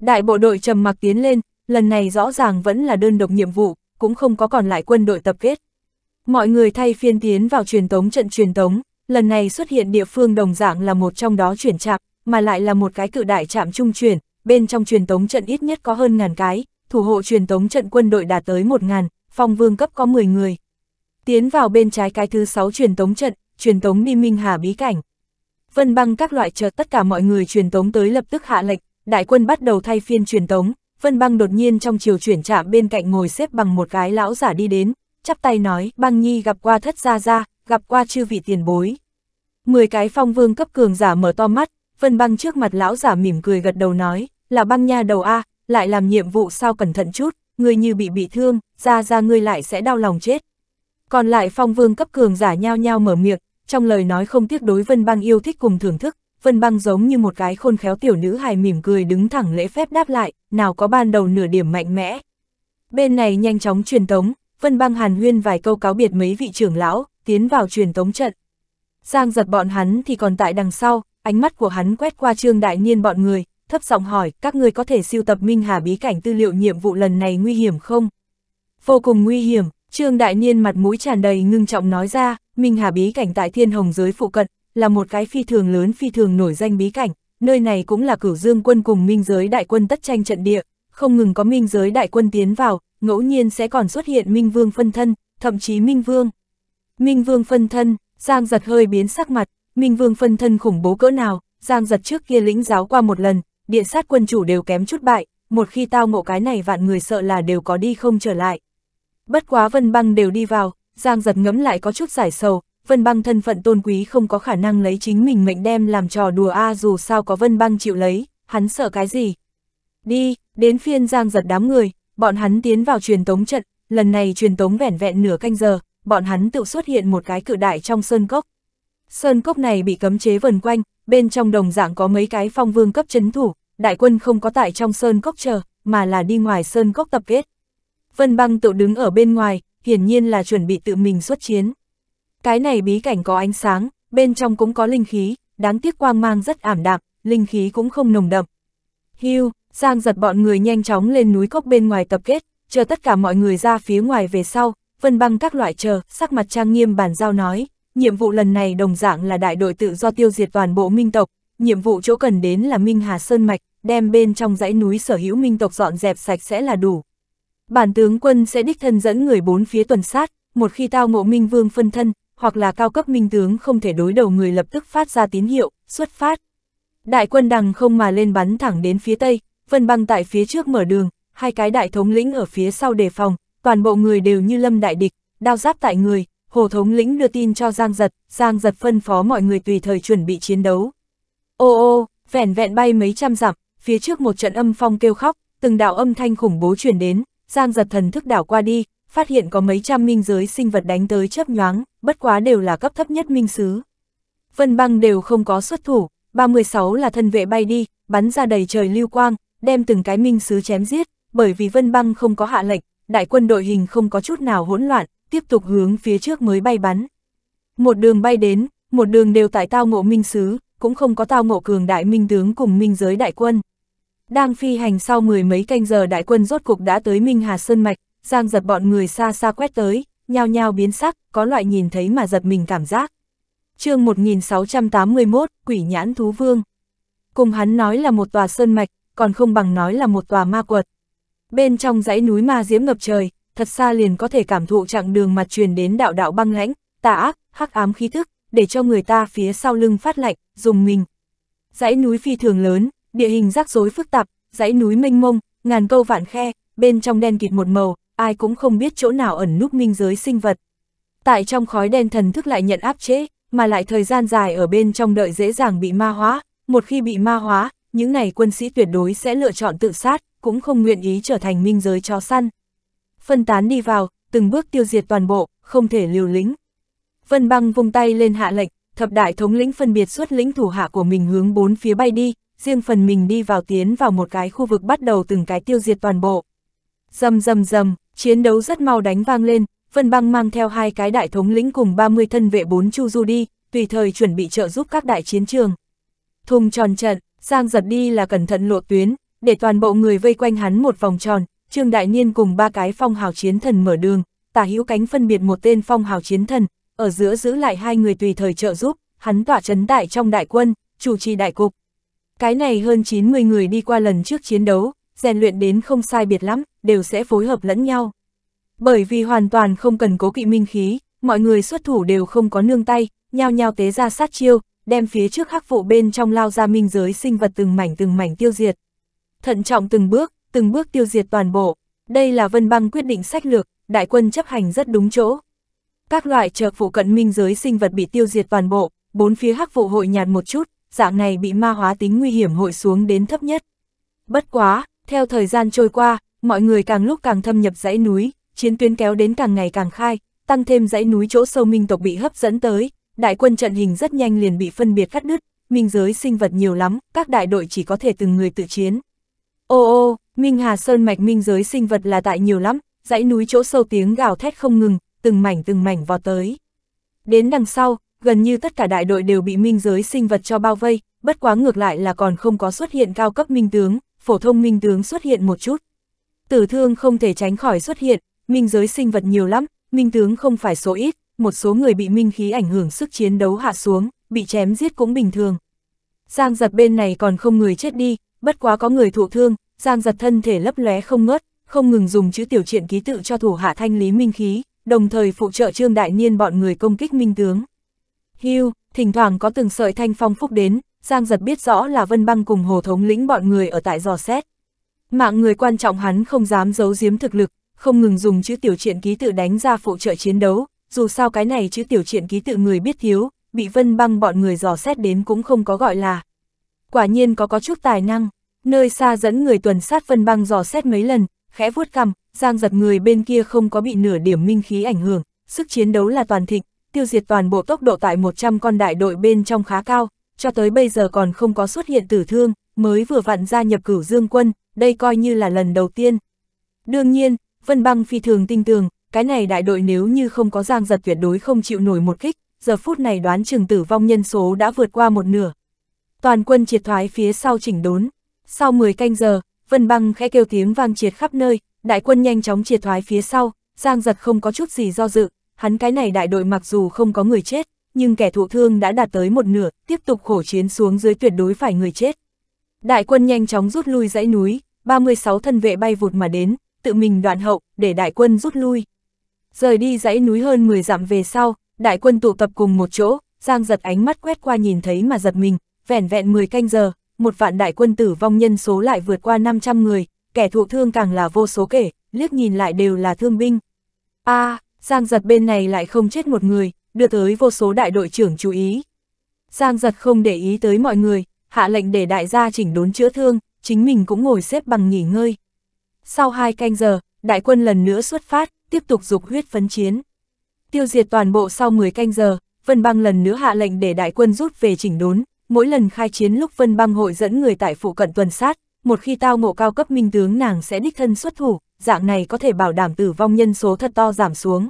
Đại bộ đội trầm mặc tiến lên, lần này rõ ràng vẫn là đơn độc nhiệm vụ, cũng không có còn lại quân đội tập kết. Mọi người thay phiên tiến vào truyền tống trận truyền tống, lần này xuất hiện địa phương đồng dạng là một trong đó chuyển trạm, mà lại là một cái cự đại trạm trung chuyển, bên trong truyền tống trận ít nhất có hơn ngàn cái, thủ hộ truyền tống trận quân đội đạt tới một ngàn, phong vương cấp có 10 người. Tiến vào bên trái cái thứ 6 truyền tống trận, truyền tống đi Minh Hà bí cảnh. Vân băng các loại chợt tất cả mọi người truyền tống tới lập tức hạ lệnh, đại quân bắt đầu thay phiên truyền tống, Vân Băng đột nhiên trong chiều chuyển trạm bên cạnh ngồi xếp bằng một gái lão giả đi đến, chắp tay nói, Băng Nhi gặp qua thất gia gia, gặp qua chư vị tiền bối. Mười cái phong vương cấp cường giả mở to mắt, Vân Băng trước mặt lão giả mỉm cười gật đầu nói, là băng nha đầu A, lại làm nhiệm vụ sao cẩn thận chút, người như bị bị thương, ra ra ngươi lại sẽ đau lòng chết. Còn lại phong vương cấp cường giả nhao nhao mở miệng, trong lời nói không tiếc đối Vân Băng yêu thích cùng thưởng thức, Vân Băng giống như một cái khôn khéo tiểu nữ hài mỉm cười đứng thẳng lễ phép đáp lại, nào có ban đầu nửa điểm mạnh mẽ. Bên này nhanh chóng truyền tống, Vân Băng hàn huyên vài câu cáo biệt mấy vị trưởng lão, tiến vào truyền tống trận. Giang giật bọn hắn thì còn tại đằng sau, ánh mắt của hắn quét qua trương đại niên bọn người, thấp giọng hỏi các người có thể siêu tập Minh Hà bí cảnh tư liệu nhiệm vụ lần này nguy hiểm không? Vô cùng nguy hiểm, trương đại niên mặt mũi tràn đầy ngưng trọng nói ra, Minh Hà bí cảnh tại thiên hồng giới phụ cận, là một cái phi thường lớn phi thường nổi danh bí cảnh, nơi này cũng là cửu dương quân cùng minh giới đại quân tất tranh trận địa, không ngừng có minh giới đại quân tiến vào, ngẫu nhiên sẽ còn xuất hiện minh vương phân thân, thậm chí minh vương. Minh vương phân thân, Giang giật hơi biến sắc mặt, minh vương phân thân khủng bố cỡ nào, Giang giật trước kia lĩnh giáo qua một lần, địa sát quân chủ đều kém chút bại, một khi tao ngộ cái này vạn người sợ là đều có đi không trở lại. Bất quá vân băng đều đi vào, Giang giật ngấm lại có chút giải sầu, Vân Băng thân phận tôn quý không có khả năng lấy chính mình mệnh đem làm trò đùa a dù sao có Vân Băng chịu lấy, hắn sợ cái gì. Đi, đến phiên Giang giật đám người, bọn hắn tiến vào truyền tống trận, lần này truyền tống vẻn vẹn nửa canh giờ, bọn hắn tự xuất hiện một cái cự đại trong sơn cốc. Sơn cốc này bị cấm chế vần quanh, bên trong đồng dạng có mấy cái phong vương cấp chấn thủ, đại quân không có tại trong sơn cốc chờ, mà là đi ngoài sơn cốc tập kết. Vân băng tự đứng ở bên ngoài, hiển nhiên là chuẩn bị tự mình xuất chiến. Cái này bí cảnh có ánh sáng, bên trong cũng có linh khí, đáng tiếc quang mang rất ảm đạm, linh khí cũng không nồng đậm. Hưu, Giang giật bọn người nhanh chóng lên núi cốc bên ngoài tập kết, chờ tất cả mọi người ra phía ngoài về sau, phân băng các loại chờ, sắc mặt trang nghiêm bản giao nói, nhiệm vụ lần này đồng dạng là đại đội tự do tiêu diệt toàn bộ minh tộc, nhiệm vụ chỗ cần đến là Minh Hà Sơn Mạch, đem bên trong dãy núi sở hữu minh tộc dọn dẹp sạch sẽ là đủ. Bản tướng quân sẽ đích thân dẫn người bốn phía tuần sát, một khi tao ngộ minh vương phân thân, hoặc là cao cấp minh tướng không thể đối đầu người lập tức phát ra tín hiệu, xuất phát. Đại quân đằng không mà lên bắn thẳng đến phía tây, vân băng tại phía trước mở đường, hai cái đại thống lĩnh ở phía sau đề phòng, toàn bộ người đều như lâm đại địch, đao giáp tại người, hồ thống lĩnh đưa tin cho Giang Giật, Giang Giật phân phó mọi người tùy thời chuẩn bị chiến đấu. Ô ô, vẹn vẹn bay mấy trăm dặm, phía trước một trận âm phong kêu khóc, từng đạo âm thanh khủng bố truyền đến, Giang Giật thần thức đảo qua đi, phát hiện có mấy trăm minh giới sinh vật đánh tới chấp nhoáng, bất quá đều là cấp thấp nhất minh sứ. Vân băng đều không có xuất thủ, 36 là thân vệ bay đi, bắn ra đầy trời lưu quang, đem từng cái minh sứ chém giết, bởi vì vân băng không có hạ lệnh, đại quân đội hình không có chút nào hỗn loạn, tiếp tục hướng phía trước mới bay bắn. Một đường bay đến, một đường đều tại tao ngộ minh sứ, cũng không có tao ngộ cường đại minh tướng cùng minh giới đại quân. Đang phi hành sau mười mấy canh giờ đại quân rốt cục đã tới Minh Hà Sơn Mạch, Giang giật bọn người xa xa quét tới, nhao nhao biến sắc, có loại nhìn thấy mà giật mình cảm giác. chương 1681, Quỷ Nhãn Thú Vương. Cùng hắn nói là một tòa sơn mạch, còn không bằng nói là một tòa ma quật. Bên trong dãy núi ma diễm ngập trời, thật xa liền có thể cảm thụ chặng đường mặt truyền đến đạo đạo băng lãnh, tà ác, hắc ám khí thức, để cho người ta phía sau lưng phát lạnh, dùng mình. Dãy núi phi thường lớn, địa hình rắc rối phức tạp, dãy núi mênh mông, ngàn câu vạn khe, bên trong đen kịt một màu, ai cũng không biết chỗ nào ẩn núp minh giới sinh vật. Tại trong khói đen thần thức lại nhận áp chế, mà lại thời gian dài ở bên trong đợi dễ dàng bị ma hóa, một khi bị ma hóa, những này quân sĩ tuyệt đối sẽ lựa chọn tự sát, cũng không nguyện ý trở thành minh giới chó săn. Phân tán đi vào, từng bước tiêu diệt toàn bộ, không thể liều lĩnh. Vân băng vung tay lên hạ lệnh, thập đại thống lĩnh phân biệt xuất lĩnh thủ hạ của mình hướng bốn phía bay đi, riêng phần mình đi vào tiến vào một cái khu vực bắt đầu từng cái tiêu diệt toàn bộ. Dầm dầm dầm, Chiến đấu rất mau đánh vang lên, Vân Băng mang theo hai cái đại thống lĩnh cùng 30 thân vệ bốn chu du đi, tùy thời chuẩn bị trợ giúp các đại chiến trường. Thùng tròn trận, giang giật đi là cẩn thận lộ tuyến, để toàn bộ người vây quanh hắn một vòng tròn, Trương Đại Niên cùng ba cái phong hào chiến thần mở đường, tả hữu cánh phân biệt một tên phong hào chiến thần, ở giữa giữ lại hai người tùy thời trợ giúp, hắn tỏa trấn tại trong đại quân, chủ trì đại cục. Cái này hơn 90 người đi qua lần trước chiến đấu, rèn luyện đến không sai biệt lắm, đều sẽ phối hợp lẫn nhau. Bởi vì hoàn toàn không cần cố kỵ minh khí, mọi người xuất thủ đều không có nương tay, nhao nhao tế ra sát chiêu, đem phía trước khắc vụ bên trong lao ra minh giới sinh vật từng mảnh từng mảnh tiêu diệt. Thận trọng từng bước, từng bước tiêu diệt toàn bộ. Đây là Vân Băng quyết định sách lược, đại quân chấp hành rất đúng chỗ. Các loại trợ phụ cận minh giới sinh vật bị tiêu diệt toàn bộ, bốn phía hắc vụ hội nhạt một chút, dạng này bị ma hóa tính nguy hiểm hội xuống đến thấp nhất. Bất quá, theo thời gian trôi qua, mọi người càng lúc càng thâm nhập dãy núi, chiến tuyến kéo đến càng ngày càng khai, tăng thêm dãy núi chỗ sâu minh tộc bị hấp dẫn tới, đại quân trận hình rất nhanh liền bị phân biệt cắt đứt, minh giới sinh vật nhiều lắm, các đại đội chỉ có thể từng người tự chiến. Ô ô, Minh Hà Sơn mạch minh giới sinh vật là tại nhiều lắm, dãy núi chỗ sâu tiếng gào thét không ngừng, từng mảnh từng mảnh vào tới. Đến đằng sau, gần như tất cả đại đội đều bị minh giới sinh vật cho bao vây, bất quá ngược lại là còn không có xuất hiện cao cấp minh tướng, phổ thông minh tướng xuất hiện một chút. Tử thương không thể tránh khỏi xuất hiện, minh giới sinh vật nhiều lắm, minh tướng không phải số ít, một số người bị minh khí ảnh hưởng sức chiến đấu hạ xuống, bị chém giết cũng bình thường. Giang giật bên này còn không người chết đi, bất quá có người thụ thương, giang giật thân thể lấp lóe không ngớt, không ngừng dùng chữ tiểu triện ký tự cho thủ hạ thanh lý minh khí, đồng thời phụ trợ trương đại niên bọn người công kích minh tướng. Hưu, thỉnh thoảng có từng sợi thanh phong phúc đến, Giang giật biết rõ là Vân Băng cùng Hồ Thống lĩnh bọn người ở tại dò xét. Mạng người quan trọng hắn không dám giấu giếm thực lực, không ngừng dùng chữ tiểu triện ký tự đánh ra phụ trợ chiến đấu, dù sao cái này chữ tiểu triện ký tự người biết thiếu, bị Vân Băng bọn người dò xét đến cũng không có gọi là. Quả nhiên có có chút tài năng, nơi xa dẫn người tuần sát Vân Băng dò xét mấy lần, khẽ vuốt cằm, Giang giật người bên kia không có bị nửa điểm minh khí ảnh hưởng, sức chiến đấu là toàn thịnh, tiêu diệt toàn bộ tốc độ tại 100 con đại đội bên trong khá cao, cho tới bây giờ còn không có xuất hiện tử thương, mới vừa vặn gia nhập cửu dương quân, đây coi như là lần đầu tiên. Đương nhiên, Vân Băng phi thường tinh tường, cái này đại đội nếu như không có giang giật tuyệt đối không chịu nổi một kích, giờ phút này đoán chừng tử vong nhân số đã vượt qua một nửa. Toàn quân triệt thoái phía sau chỉnh đốn. Sau 10 canh giờ, Vân Băng khẽ kêu tiếng vang triệt khắp nơi, đại quân nhanh chóng triệt thoái phía sau, giang giật không có chút gì do dự, hắn cái này đại đội mặc dù không có người chết, nhưng kẻ thụ thương đã đạt tới một nửa, tiếp tục khổ chiến xuống dưới tuyệt đối phải người chết. Đại quân nhanh chóng rút lui dãy núi, 36 thân vệ bay vụt mà đến, tự mình đoạn hậu, để đại quân rút lui. Rời đi dãy núi hơn 10 dặm về sau, đại quân tụ tập cùng một chỗ, Giang giật ánh mắt quét qua nhìn thấy mà giật mình, vẻn vẹn 10 canh giờ, một vạn đại quân tử vong nhân số lại vượt qua 500 người, kẻ thụ thương càng là vô số kể, liếc nhìn lại đều là thương binh. a à, Giang giật bên này lại không chết một người, đưa tới vô số đại đội trưởng chú ý. Giang giật không để ý tới mọi người, hạ lệnh để đại gia chỉnh đốn chữa thương, chính mình cũng ngồi xếp bằng nghỉ ngơi. Sau hai canh giờ, đại quân lần nữa xuất phát, tiếp tục dục huyết phấn chiến. Tiêu diệt toàn bộ sau 10 canh giờ, Vân băng lần nữa hạ lệnh để đại quân rút về chỉnh đốn, mỗi lần khai chiến lúc Vân băng hội dẫn người tại phụ cận tuần sát, một khi tao ngộ cao cấp minh tướng nàng sẽ đích thân xuất thủ, dạng này có thể bảo đảm tử vong nhân số thật to giảm xuống.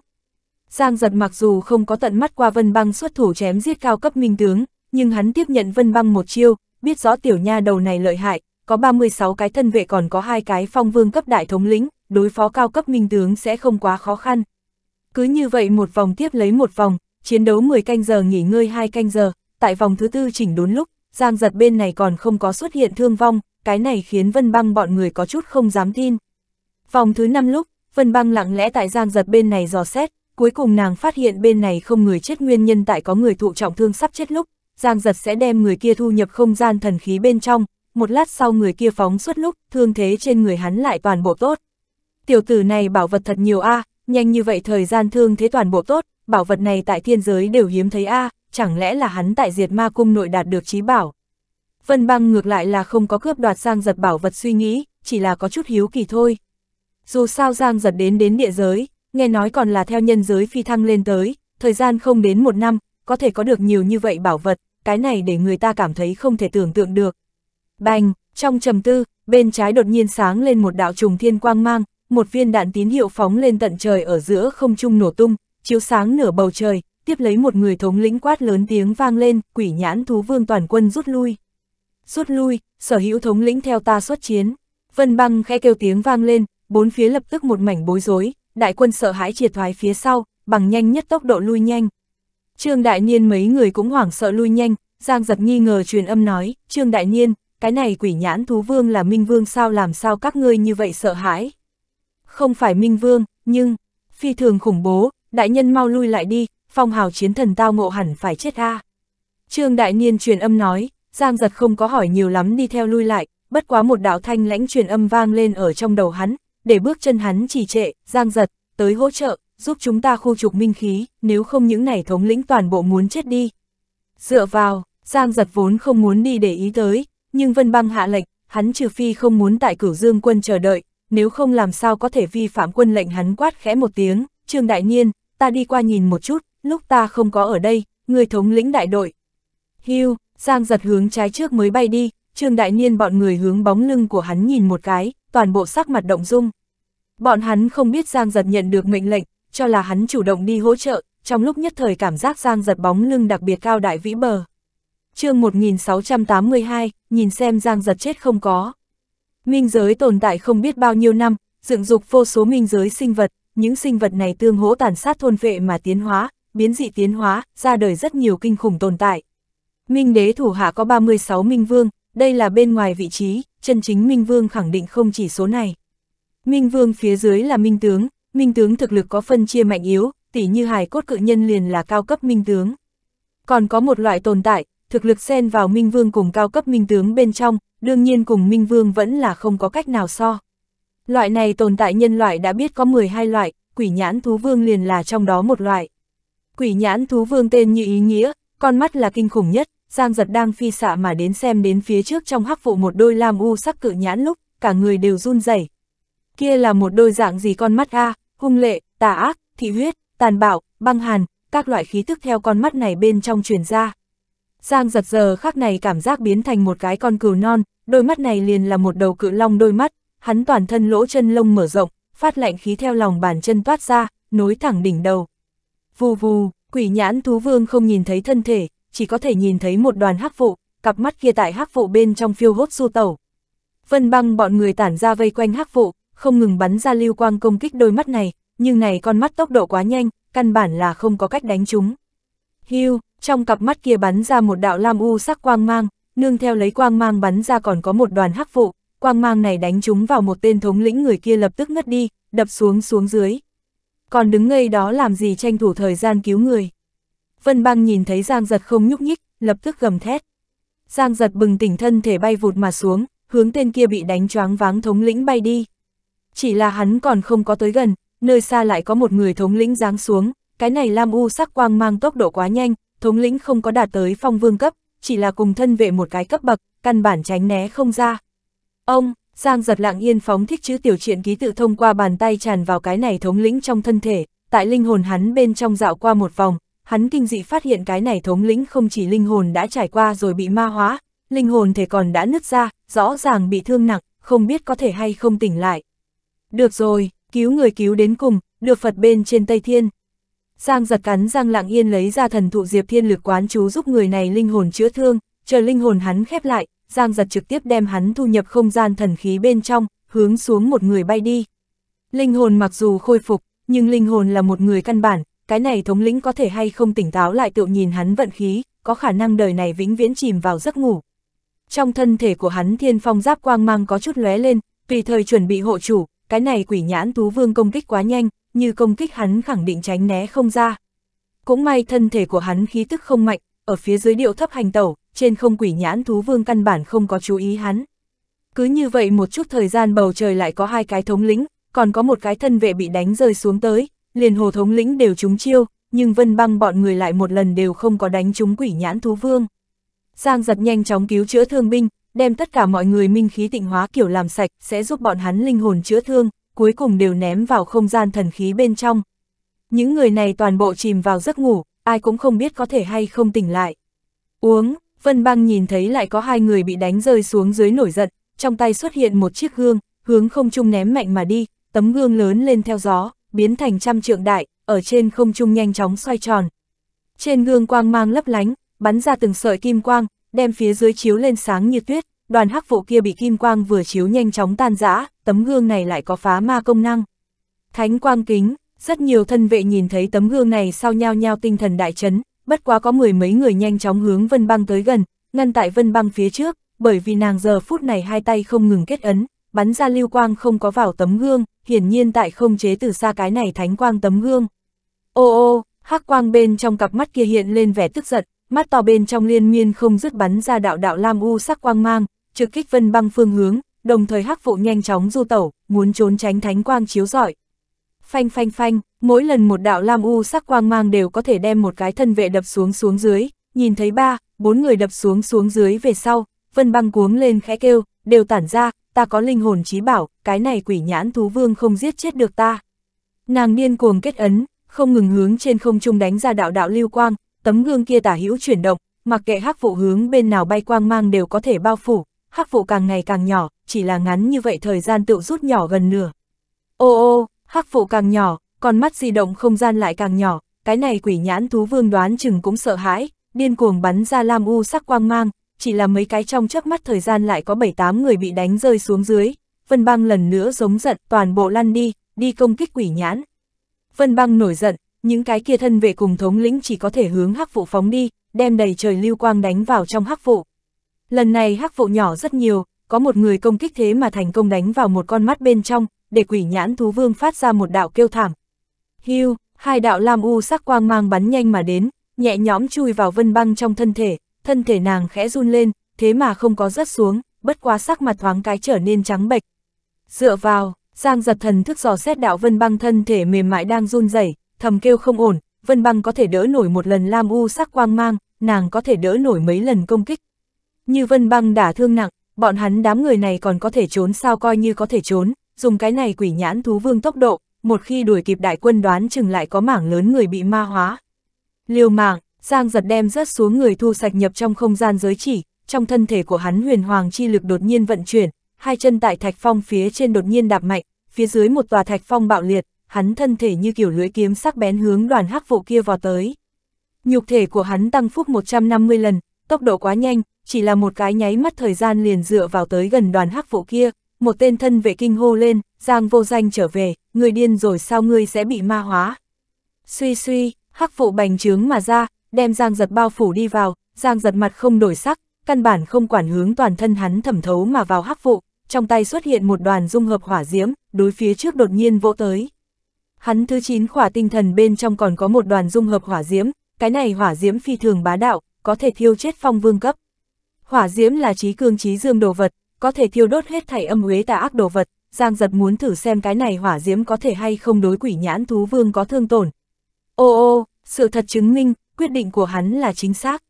Giang giật mặc dù không có tận mắt qua Vân Băng xuất thủ chém giết cao cấp minh tướng, nhưng hắn tiếp nhận Vân Băng một chiêu, biết rõ tiểu nha đầu này lợi hại, có 36 cái thân vệ còn có hai cái phong vương cấp đại thống lĩnh, đối phó cao cấp minh tướng sẽ không quá khó khăn. Cứ như vậy một vòng tiếp lấy một vòng, chiến đấu 10 canh giờ nghỉ ngơi 2 canh giờ, tại vòng thứ tư chỉnh đốn lúc, Giang giật bên này còn không có xuất hiện thương vong, cái này khiến Vân Băng bọn người có chút không dám tin. Vòng thứ 5 lúc, Vân Băng lặng lẽ tại Giang giật bên này dò xét, cuối cùng nàng phát hiện bên này không người chết nguyên nhân tại có người thụ trọng thương sắp chết lúc, Giang giật sẽ đem người kia thu nhập không gian thần khí bên trong, một lát sau người kia phóng suốt lúc, thương thế trên người hắn lại toàn bộ tốt. Tiểu tử này bảo vật thật nhiều a à, nhanh như vậy thời gian thương thế toàn bộ tốt, bảo vật này tại thiên giới đều hiếm thấy a à, chẳng lẽ là hắn tại diệt ma cung nội đạt được trí bảo. Vân băng ngược lại là không có cướp đoạt Giang giật bảo vật suy nghĩ, chỉ là có chút hiếu kỳ thôi. Dù sao Giang giật đến đến địa giới, nghe nói còn là theo nhân giới phi thăng lên tới, thời gian không đến một năm, có thể có được nhiều như vậy bảo vật, cái này để người ta cảm thấy không thể tưởng tượng được. Bành, trong trầm tư, bên trái đột nhiên sáng lên một đạo trùng thiên quang mang, một viên đạn tín hiệu phóng lên tận trời ở giữa không trung nổ tung, chiếu sáng nửa bầu trời, tiếp lấy một người thống lĩnh quát lớn tiếng vang lên, quỷ nhãn thú vương toàn quân rút lui. Rút lui, sở hữu thống lĩnh theo ta xuất chiến. Vân băng khẽ kêu tiếng vang lên, bốn phía lập tức một mảnh bối rối, đại quân sợ hãi triệt thoái phía sau, bằng nhanh nhất tốc độ lui nhanh. Trương Đại Niên mấy người cũng hoảng sợ lui nhanh, Giang giật nghi ngờ truyền âm nói, Trương Đại Niên, cái này quỷ nhãn thú vương là Minh Vương sao làm sao các ngươi như vậy sợ hãi. Không phải Minh Vương, nhưng, phi thường khủng bố, đại nhân mau lui lại đi, phong hào chiến thần tao ngộ hẳn phải chết ha. Trương Đại Niên truyền âm nói, Giang giật không có hỏi nhiều lắm đi theo lui lại, bất quá một đạo thanh lãnh truyền âm vang lên ở trong đầu hắn, để bước chân hắn trì trệ, giang giật, tới hỗ trợ, giúp chúng ta khu trục minh khí, nếu không những này thống lĩnh toàn bộ muốn chết đi. Dựa vào, giang giật vốn không muốn đi để ý tới, nhưng Vân Băng hạ lệnh, hắn trừ phi không muốn tại cửu dương quân chờ đợi, nếu không làm sao có thể vi phạm quân lệnh hắn quát khẽ một tiếng, Trương Đại Niên, ta đi qua nhìn một chút, lúc ta không có ở đây, người thống lĩnh đại đội. Hưu, Giang giật hướng trái trước mới bay đi, Trương Đại Niên bọn người hướng bóng lưng của hắn nhìn một cái, toàn bộ sắc mặt động dung. Bọn hắn không biết Giang Giật nhận được mệnh lệnh, cho là hắn chủ động đi hỗ trợ, trong lúc nhất thời cảm giác Giang Giật bóng lưng đặc biệt cao đại vĩ bờ. chương 1682, nhìn xem Giang Giật chết không có. Minh giới tồn tại không biết bao nhiêu năm, dựng dục vô số minh giới sinh vật, những sinh vật này tương hỗ tàn sát thôn vệ mà tiến hóa, biến dị tiến hóa, ra đời rất nhiều kinh khủng tồn tại. Minh đế thủ hạ có 36 minh vương, đây là bên ngoài vị trí, chân chính Minh Vương khẳng định không chỉ số này. Minh Vương phía dưới là Minh Tướng, Minh Tướng thực lực có phân chia mạnh yếu, tỉ như hài cốt cự nhân liền là cao cấp Minh Tướng. Còn có một loại tồn tại, thực lực xen vào Minh Vương cùng cao cấp Minh Tướng bên trong, đương nhiên cùng Minh Vương vẫn là không có cách nào so. Loại này tồn tại nhân loại đã biết có 12 loại, quỷ nhãn thú vương liền là trong đó một loại. Quỷ nhãn thú vương tên như ý nghĩa, con mắt là kinh khủng nhất, Giang giật đang phi xạ mà đến xem đến phía trước trong hắc vụ một đôi lam u sắc cự nhãn lúc, cả người đều run rẩy. Kia là một đôi dạng gì con mắt a, hung lệ, tà ác, thị huyết, tàn bạo, băng hàn, các loại khí tức theo con mắt này bên trong truyền ra. Giang giật giờ khắc này cảm giác biến thành một cái con cừu non, đôi mắt này liền là một đầu cự long đôi mắt, hắn toàn thân lỗ chân lông mở rộng, phát lạnh khí theo lòng bàn chân toát ra, nối thẳng đỉnh đầu. Vù vù, quỷ nhãn thú vương không nhìn thấy thân thể, chỉ có thể nhìn thấy một đoàn hắc vụ, cặp mắt kia tại hắc vụ bên trong phiêu hốt su tẩu. Vân băng bọn người tản ra vây quanh hắc vụ, không ngừng bắn ra lưu quang công kích đôi mắt này, nhưng này con mắt tốc độ quá nhanh, căn bản là không có cách đánh chúng. Hưu, trong cặp mắt kia bắn ra một đạo lam u sắc quang mang, nương theo lấy quang mang bắn ra còn có một đoàn hắc vụ, quang mang này đánh chúng vào một tên thống lĩnh người kia lập tức ngất đi, đập xuống xuống dưới. Còn đứng ngây đó làm gì tranh thủ thời gian cứu người. Vân băng nhìn thấy Giang giật không nhúc nhích, lập tức gầm thét. Giang giật bừng tỉnh thân thể bay vụt mà xuống, hướng tên kia bị đánh choáng váng thống lĩnh bay đi. Chỉ là hắn còn không có tới gần, nơi xa lại có một người thống lĩnh giáng xuống, cái này Lam U sắc quang mang tốc độ quá nhanh, thống lĩnh không có đạt tới phong vương cấp, chỉ là cùng thân vệ một cái cấp bậc, căn bản tránh né không ra. Ông, Giang giật lặng yên phóng thích chữ tiểu truyện ký tự thông qua bàn tay tràn vào cái này thống lĩnh trong thân thể, tại linh hồn hắn bên trong dạo qua một vòng, hắn kinh dị phát hiện cái này thống lĩnh không chỉ linh hồn đã trải qua rồi bị ma hóa, linh hồn thể còn đã nứt ra, rõ ràng bị thương nặng, không biết có thể hay không tỉnh lại. Được rồi, cứu người cứu đến cùng, được Phật bên trên Tây Thiên. Giang giật cắn Giang lặng Yên lấy ra thần thụ Diệp Thiên lực quán chú giúp người này linh hồn chữa thương, chờ linh hồn hắn khép lại, Giang giật trực tiếp đem hắn thu nhập không gian thần khí bên trong, hướng xuống một người bay đi. Linh hồn mặc dù khôi phục, nhưng linh hồn là một người căn bản, cái này thống lĩnh có thể hay không tỉnh táo lại tự nhìn hắn vận khí, có khả năng đời này vĩnh viễn chìm vào giấc ngủ. Trong thân thể của hắn thiên phong giáp quang mang có chút lóe lên, tùy thời chuẩn bị hộ chủ, cái này quỷ nhãn tú vương công kích quá nhanh, như công kích hắn khẳng định tránh né không ra. Cũng may thân thể của hắn khí tức không mạnh, ở phía dưới điệu thấp hành tẩu, trên không quỷ nhãn thú vương căn bản không có chú ý hắn. Cứ như vậy một chút thời gian bầu trời lại có hai cái thống lĩnh, còn có một cái thân vệ bị đánh rơi xuống tới, liền hồ thống lĩnh đều trúng chiêu, nhưng vân băng bọn người lại một lần đều không có đánh trúng quỷ nhãn thú vương. Giang giật nhanh chóng cứu chữa thương binh, đem tất cả mọi người minh khí tịnh hóa kiểu làm sạch sẽ giúp bọn hắn linh hồn chữa thương, cuối cùng đều ném vào không gian thần khí bên trong. Những người này toàn bộ chìm vào giấc ngủ, ai cũng không biết có thể hay không tỉnh lại. Uống, Vân Băng nhìn thấy lại có hai người bị đánh rơi xuống dưới nổi giận, trong tay xuất hiện một chiếc gương, hướng không trung ném mạnh mà đi, tấm gương lớn lên theo gió, biến thành trăm trượng đại, ở trên không trung nhanh chóng xoay tròn. Trên gương quang mang lấp lánh, bắn ra từng sợi kim quang, đem phía dưới chiếu lên sáng như tuyết, đoàn hắc vụ kia bị kim quang vừa chiếu nhanh chóng tan rã, tấm gương này lại có phá ma công năng. Thánh quang kính, rất nhiều thân vệ nhìn thấy tấm gương này sau nhao nhao tinh thần đại chấn, bất quá có mười mấy người nhanh chóng hướng Vân Băng tới gần, ngăn tại Vân Băng phía trước, bởi vì nàng giờ phút này hai tay không ngừng kết ấn, bắn ra lưu quang không có vào tấm gương, hiển nhiên tại không chế từ xa cái này thánh quang tấm gương. Ô ô, hắc quang bên trong cặp mắt kia hiện lên vẻ tức giận, mắt to bên trong liên miên không dứt bắn ra đạo đạo lam u sắc quang mang, trực kích vân băng phương hướng, đồng thời hắc vụ nhanh chóng du tẩu, muốn trốn tránh thánh quang chiếu rọi. Phanh phanh phanh, mỗi lần một đạo lam u sắc quang mang đều có thể đem một cái thân vệ đập xuống xuống dưới, nhìn thấy ba, bốn người đập xuống xuống dưới về sau, vân băng cuống lên khẽ kêu, đều tản ra, ta có linh hồn trí bảo, cái này quỷ nhãn thú vương không giết chết được ta. Nàng điên cuồng kết ấn, không ngừng hướng trên không trung đánh ra đạo đạo lưu quang, tấm gương kia tả hữu chuyển động, mặc kệ hắc vụ hướng bên nào bay quang mang đều có thể bao phủ, hắc vụ càng ngày càng nhỏ, chỉ là ngắn như vậy thời gian tự rút nhỏ gần nửa. Ô ô, hắc vụ càng nhỏ, con mắt di động không gian lại càng nhỏ, cái này quỷ nhãn thú vương đoán chừng cũng sợ hãi, điên cuồng bắn ra lam u sắc quang mang, chỉ là mấy cái trong chớp mắt thời gian lại có 7-8 người bị đánh rơi xuống dưới, Vân Băng lần nữa giống giận toàn bộ lăn đi, đi công kích quỷ nhãn. Vân Băng nổi giận, những cái kia thân vệ cùng thống lĩnh chỉ có thể hướng hắc vụ phóng đi, đem đầy trời lưu quang đánh vào trong hắc vụ. Lần này hắc vụ nhỏ rất nhiều, có một người công kích thế mà thành công đánh vào một con mắt bên trong, để quỷ nhãn thú vương phát ra một đạo kêu thảm. Hưu, hai đạo lam u sắc quang mang bắn nhanh mà đến, nhẹ nhõm chui vào vân băng trong thân thể, thân thể nàng khẽ run lên, thế mà không có rớt xuống, bất quá sắc mặt thoáng cái trở nên trắng bệch. Dựa vào, Giang giật thần thức dò xét đạo vân băng thân thể mềm mại đang run rẩy thầm kêu không ổn, vân băng có thể đỡ nổi một lần lam u sắc quang mang, nàng có thể đỡ nổi mấy lần công kích. Như vân băng đã thương nặng, bọn hắn đám người này còn có thể trốn sao coi như có thể trốn, dùng cái này quỷ nhãn thú vương tốc độ, một khi đuổi kịp đại quân đoán chừng lại có mảng lớn người bị ma hóa. Liều mạng, Giang giật đem rớt xuống người thu sạch nhập trong không gian giới chỉ, trong thân thể của hắn huyền hoàng chi lực đột nhiên vận chuyển, hai chân tại thạch phong phía trên đột nhiên đạp mạnh, phía dưới một tòa thạch phong bạo liệt, hắn thân thể như kiểu lưỡi kiếm sắc bén hướng đoàn hắc vụ kia vào tới. Nhục thể của hắn tăng phúc 150 lần, tốc độ quá nhanh, chỉ là một cái nháy mắt thời gian liền dựa vào tới gần đoàn hắc vụ kia, một tên thân vệ kinh hô lên, Giang vô danh trở về, người điên rồi sao ngươi sẽ bị ma hóa. Suy suy, hắc vụ bành trướng mà ra, đem Giang Giật bao phủ đi vào, Giang Giật mặt không đổi sắc, căn bản không quản hướng toàn thân hắn thẩm thấu mà vào hắc vụ, trong tay xuất hiện một đoàn dung hợp hỏa diễm, đối phía trước đột nhiên vỗ tới. Hắn thứ 9 khỏa tinh thần bên trong còn có một đoàn dung hợp hỏa diễm, cái này hỏa diễm phi thường bá đạo, có thể thiêu chết phong vương cấp. Hỏa diễm là trí cương trí dương đồ vật, có thể thiêu đốt hết thảy âm uế tà ác đồ vật, Giang giật muốn thử xem cái này hỏa diễm có thể hay không đối quỷ nhãn thú vương có thương tổn. Ô ô, sự thật chứng minh, quyết định của hắn là chính xác.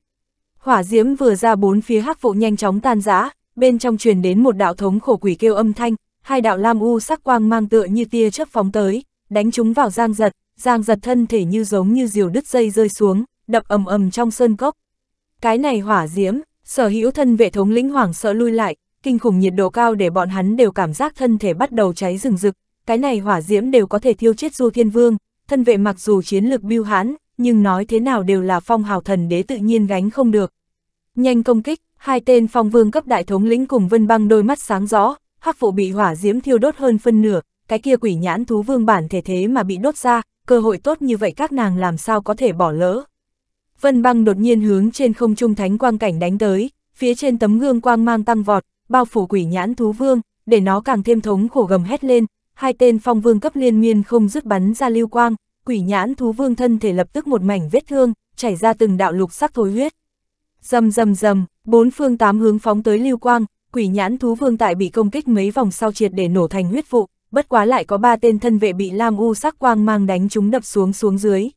Hỏa diễm vừa ra bốn phía hắc vụ nhanh chóng tan rã, bên trong truyền đến một đạo thống khổ quỷ kêu âm thanh, hai đạo lam u sắc quang mang tựa như tia chớp phóng tới, đánh chúng vào Giang Giật, Giang Giật thân thể như giống như diều đứt dây rơi xuống, đập ầm ầm trong sơn cốc. Cái này hỏa diễm, sở hữu thân vệ thống lĩnh hoảng sợ lui lại, kinh khủng nhiệt độ cao để bọn hắn đều cảm giác thân thể bắt đầu cháy rừng rực, cái này hỏa diễm đều có thể thiêu chết Du Thiên Vương, thân vệ mặc dù chiến lược biêu hãn, nhưng nói thế nào đều là phong hào thần đế tự nhiên gánh không được. Nhanh công kích, hai tên phong vương cấp đại thống lĩnh cùng vân băng đôi mắt sáng rõ, hắc vụ bị hỏa diễm thiêu đốt hơn phân nửa, cái kia quỷ nhãn thú vương bản thể thế mà bị đốt ra, cơ hội tốt như vậy các nàng làm sao có thể bỏ lỡ. Vân băng đột nhiên hướng trên không trung thánh quang cảnh đánh tới, phía trên tấm gương quang mang tăng vọt, bao phủ quỷ nhãn thú vương, để nó càng thêm thống khổ gầm hét lên, hai tên phong vương cấp liên miên không dứt bắn ra lưu quang, quỷ nhãn thú vương thân thể lập tức một mảnh vết thương, chảy ra từng đạo lục sắc thối huyết. Dầm dầm dầm, bốn phương tám hướng phóng tới lưu quang, quỷ nhãn thú vương tại bị công kích mấy vòng sau triệt để nổ thành huyết vụ, bất quá lại có ba tên thân vệ bị lam u sắc quang mang đánh chúng đập xuống xuống dưới.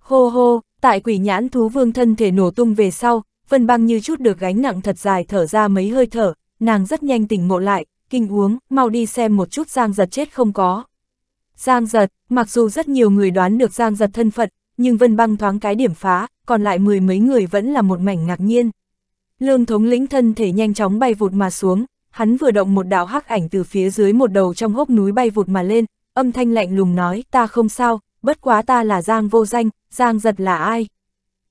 Hô hô, tại quỷ nhãn thú vương thân thể nổ tung về sau, Vân băng như chút được gánh nặng thật dài thở ra mấy hơi thở, nàng rất nhanh tỉnh ngộ lại, kinh uống, mau đi xem một chút giang giật chết không có. Giang Giật, mặc dù rất nhiều người đoán được Giang Giật thân phận, nhưng Vân Băng thoáng cái điểm phá, còn lại mười mấy người vẫn là một mảnh ngạc nhiên. Lương thống lĩnh thân thể nhanh chóng bay vụt mà xuống, hắn vừa động một đạo hắc ảnh từ phía dưới một đầu trong hốc núi bay vụt mà lên, âm thanh lạnh lùng nói ta không sao, bất quá ta là Giang vô danh, Giang giật là ai?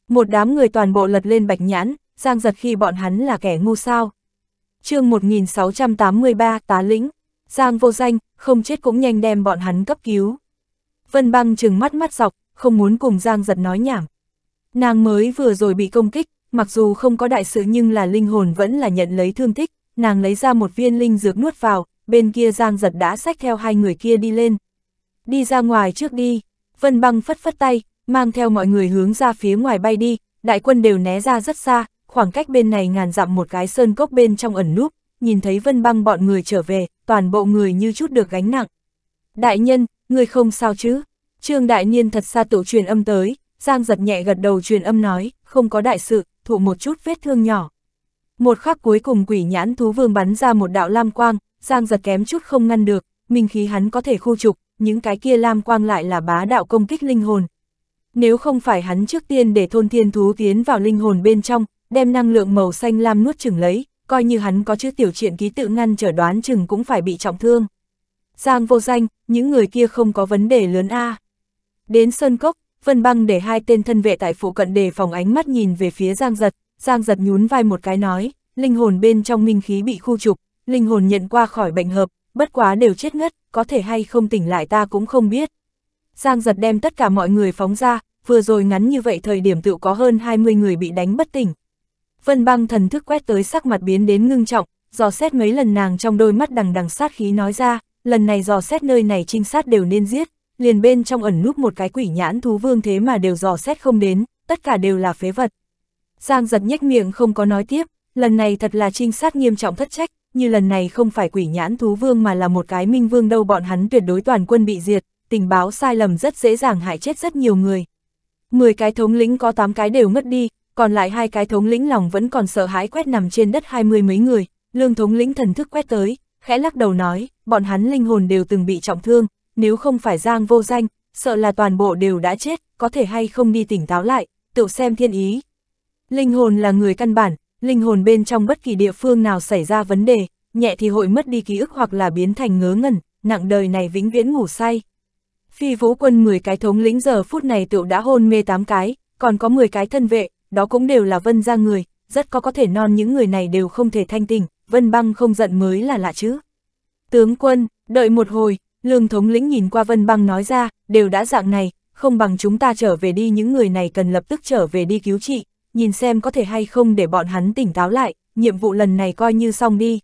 Một đám người toàn bộ lật lên bạch nhãn, Giang giật khi bọn hắn là kẻ ngu sao. chương 1683 tá lĩnh Giang vô danh, không chết cũng nhanh đem bọn hắn cấp cứu. Vân băng trừng mắt mắt dọc, không muốn cùng Giang giật nói nhảm. Nàng mới vừa rồi bị công kích, mặc dù không có đại sự nhưng là linh hồn vẫn là nhận lấy thương tích, nàng lấy ra một viên linh dược nuốt vào, bên kia Giang giật đã xách theo hai người kia đi lên. Đi ra ngoài trước đi, Vân băng phất phất tay, mang theo mọi người hướng ra phía ngoài bay đi, đại quân đều né ra rất xa, khoảng cách bên này ngàn dặm một cái sơn cốc bên trong ẩn núp, nhìn thấy vân băng bọn người trở về, toàn bộ người như chút được gánh nặng. Đại nhân, người không sao chứ? Trương Đại Niên thật xa tự truyền âm tới, Giang giật nhẹ gật đầu truyền âm nói, không có đại sự, thụ một chút vết thương nhỏ. Một khắc cuối cùng quỷ nhãn thú vương bắn ra một đạo lam quang, Giang giật kém chút không ngăn được, minh khí hắn có thể khu trục, những cái kia lam quang lại là bá đạo công kích linh hồn. Nếu không phải hắn trước tiên để thôn thiên thú tiến vào linh hồn bên trong, đem năng lượng màu xanh lam nuốt chửng lấy, coi như hắn có chữ tiểu truyện ký tự ngăn trở đoán chừng cũng phải bị trọng thương. Giang vô danh, những người kia không có vấn đề lớn a. Đến Sơn Cốc, Vân Băng để hai tên thân vệ tại phụ cận đề phòng ánh mắt nhìn về phía Giang Giật, Giang Giật nhún vai một cái nói, linh hồn bên trong minh khí bị khu trục, linh hồn nhận qua khỏi bệnh hợp, bất quá đều chết ngất, có thể hay không tỉnh lại ta cũng không biết. Giang Giật đem tất cả mọi người phóng ra, vừa rồi ngắn như vậy thời điểm tự có hơn 20 người bị đánh bất tỉnh, Vân băng thần thức quét tới sắc mặt biến đến ngưng trọng, dò xét mấy lần nàng trong đôi mắt đằng đằng sát khí nói ra, lần này dò xét nơi này trinh sát đều nên giết, liền bên trong ẩn núp một cái quỷ nhãn thú vương thế mà đều dò xét không đến, tất cả đều là phế vật. Giang giật nhếch miệng không có nói tiếp, lần này thật là trinh sát nghiêm trọng thất trách, như lần này không phải quỷ nhãn thú vương mà là một cái minh vương đâu bọn hắn tuyệt đối toàn quân bị diệt, tình báo sai lầm rất dễ dàng hại chết rất nhiều người. 10 cái thống lĩnh có 8 cái đều mất đi, còn lại hai cái thống lĩnh lòng vẫn còn sợ hãi quét nằm trên đất hai mươi mấy người, lương thống lĩnh thần thức quét tới, khẽ lắc đầu nói, bọn hắn linh hồn đều từng bị trọng thương, nếu không phải giang vô danh, sợ là toàn bộ đều đã chết, có thể hay không đi tỉnh táo lại, tự xem thiên ý. Linh hồn là người căn bản, linh hồn bên trong bất kỳ địa phương nào xảy ra vấn đề, nhẹ thì hội mất đi ký ức hoặc là biến thành ngớ ngẩn, nặng đời này vĩnh viễn ngủ say. Phi vũ quân 10 cái thống lĩnh giờ phút này tựu đã hôn mê 8 cái, còn có 10 cái thân vệ, đó cũng đều là vân ra người, rất có có thể non những người này đều không thể thanh tình, vân băng không giận mới là lạ chứ. Tướng quân, đợi một hồi, lương thống lĩnh nhìn qua vân băng nói ra, đều đã dạng này, không bằng chúng ta trở về đi những người này cần lập tức trở về đi cứu trị, nhìn xem có thể hay không để bọn hắn tỉnh táo lại, nhiệm vụ lần này coi như xong đi.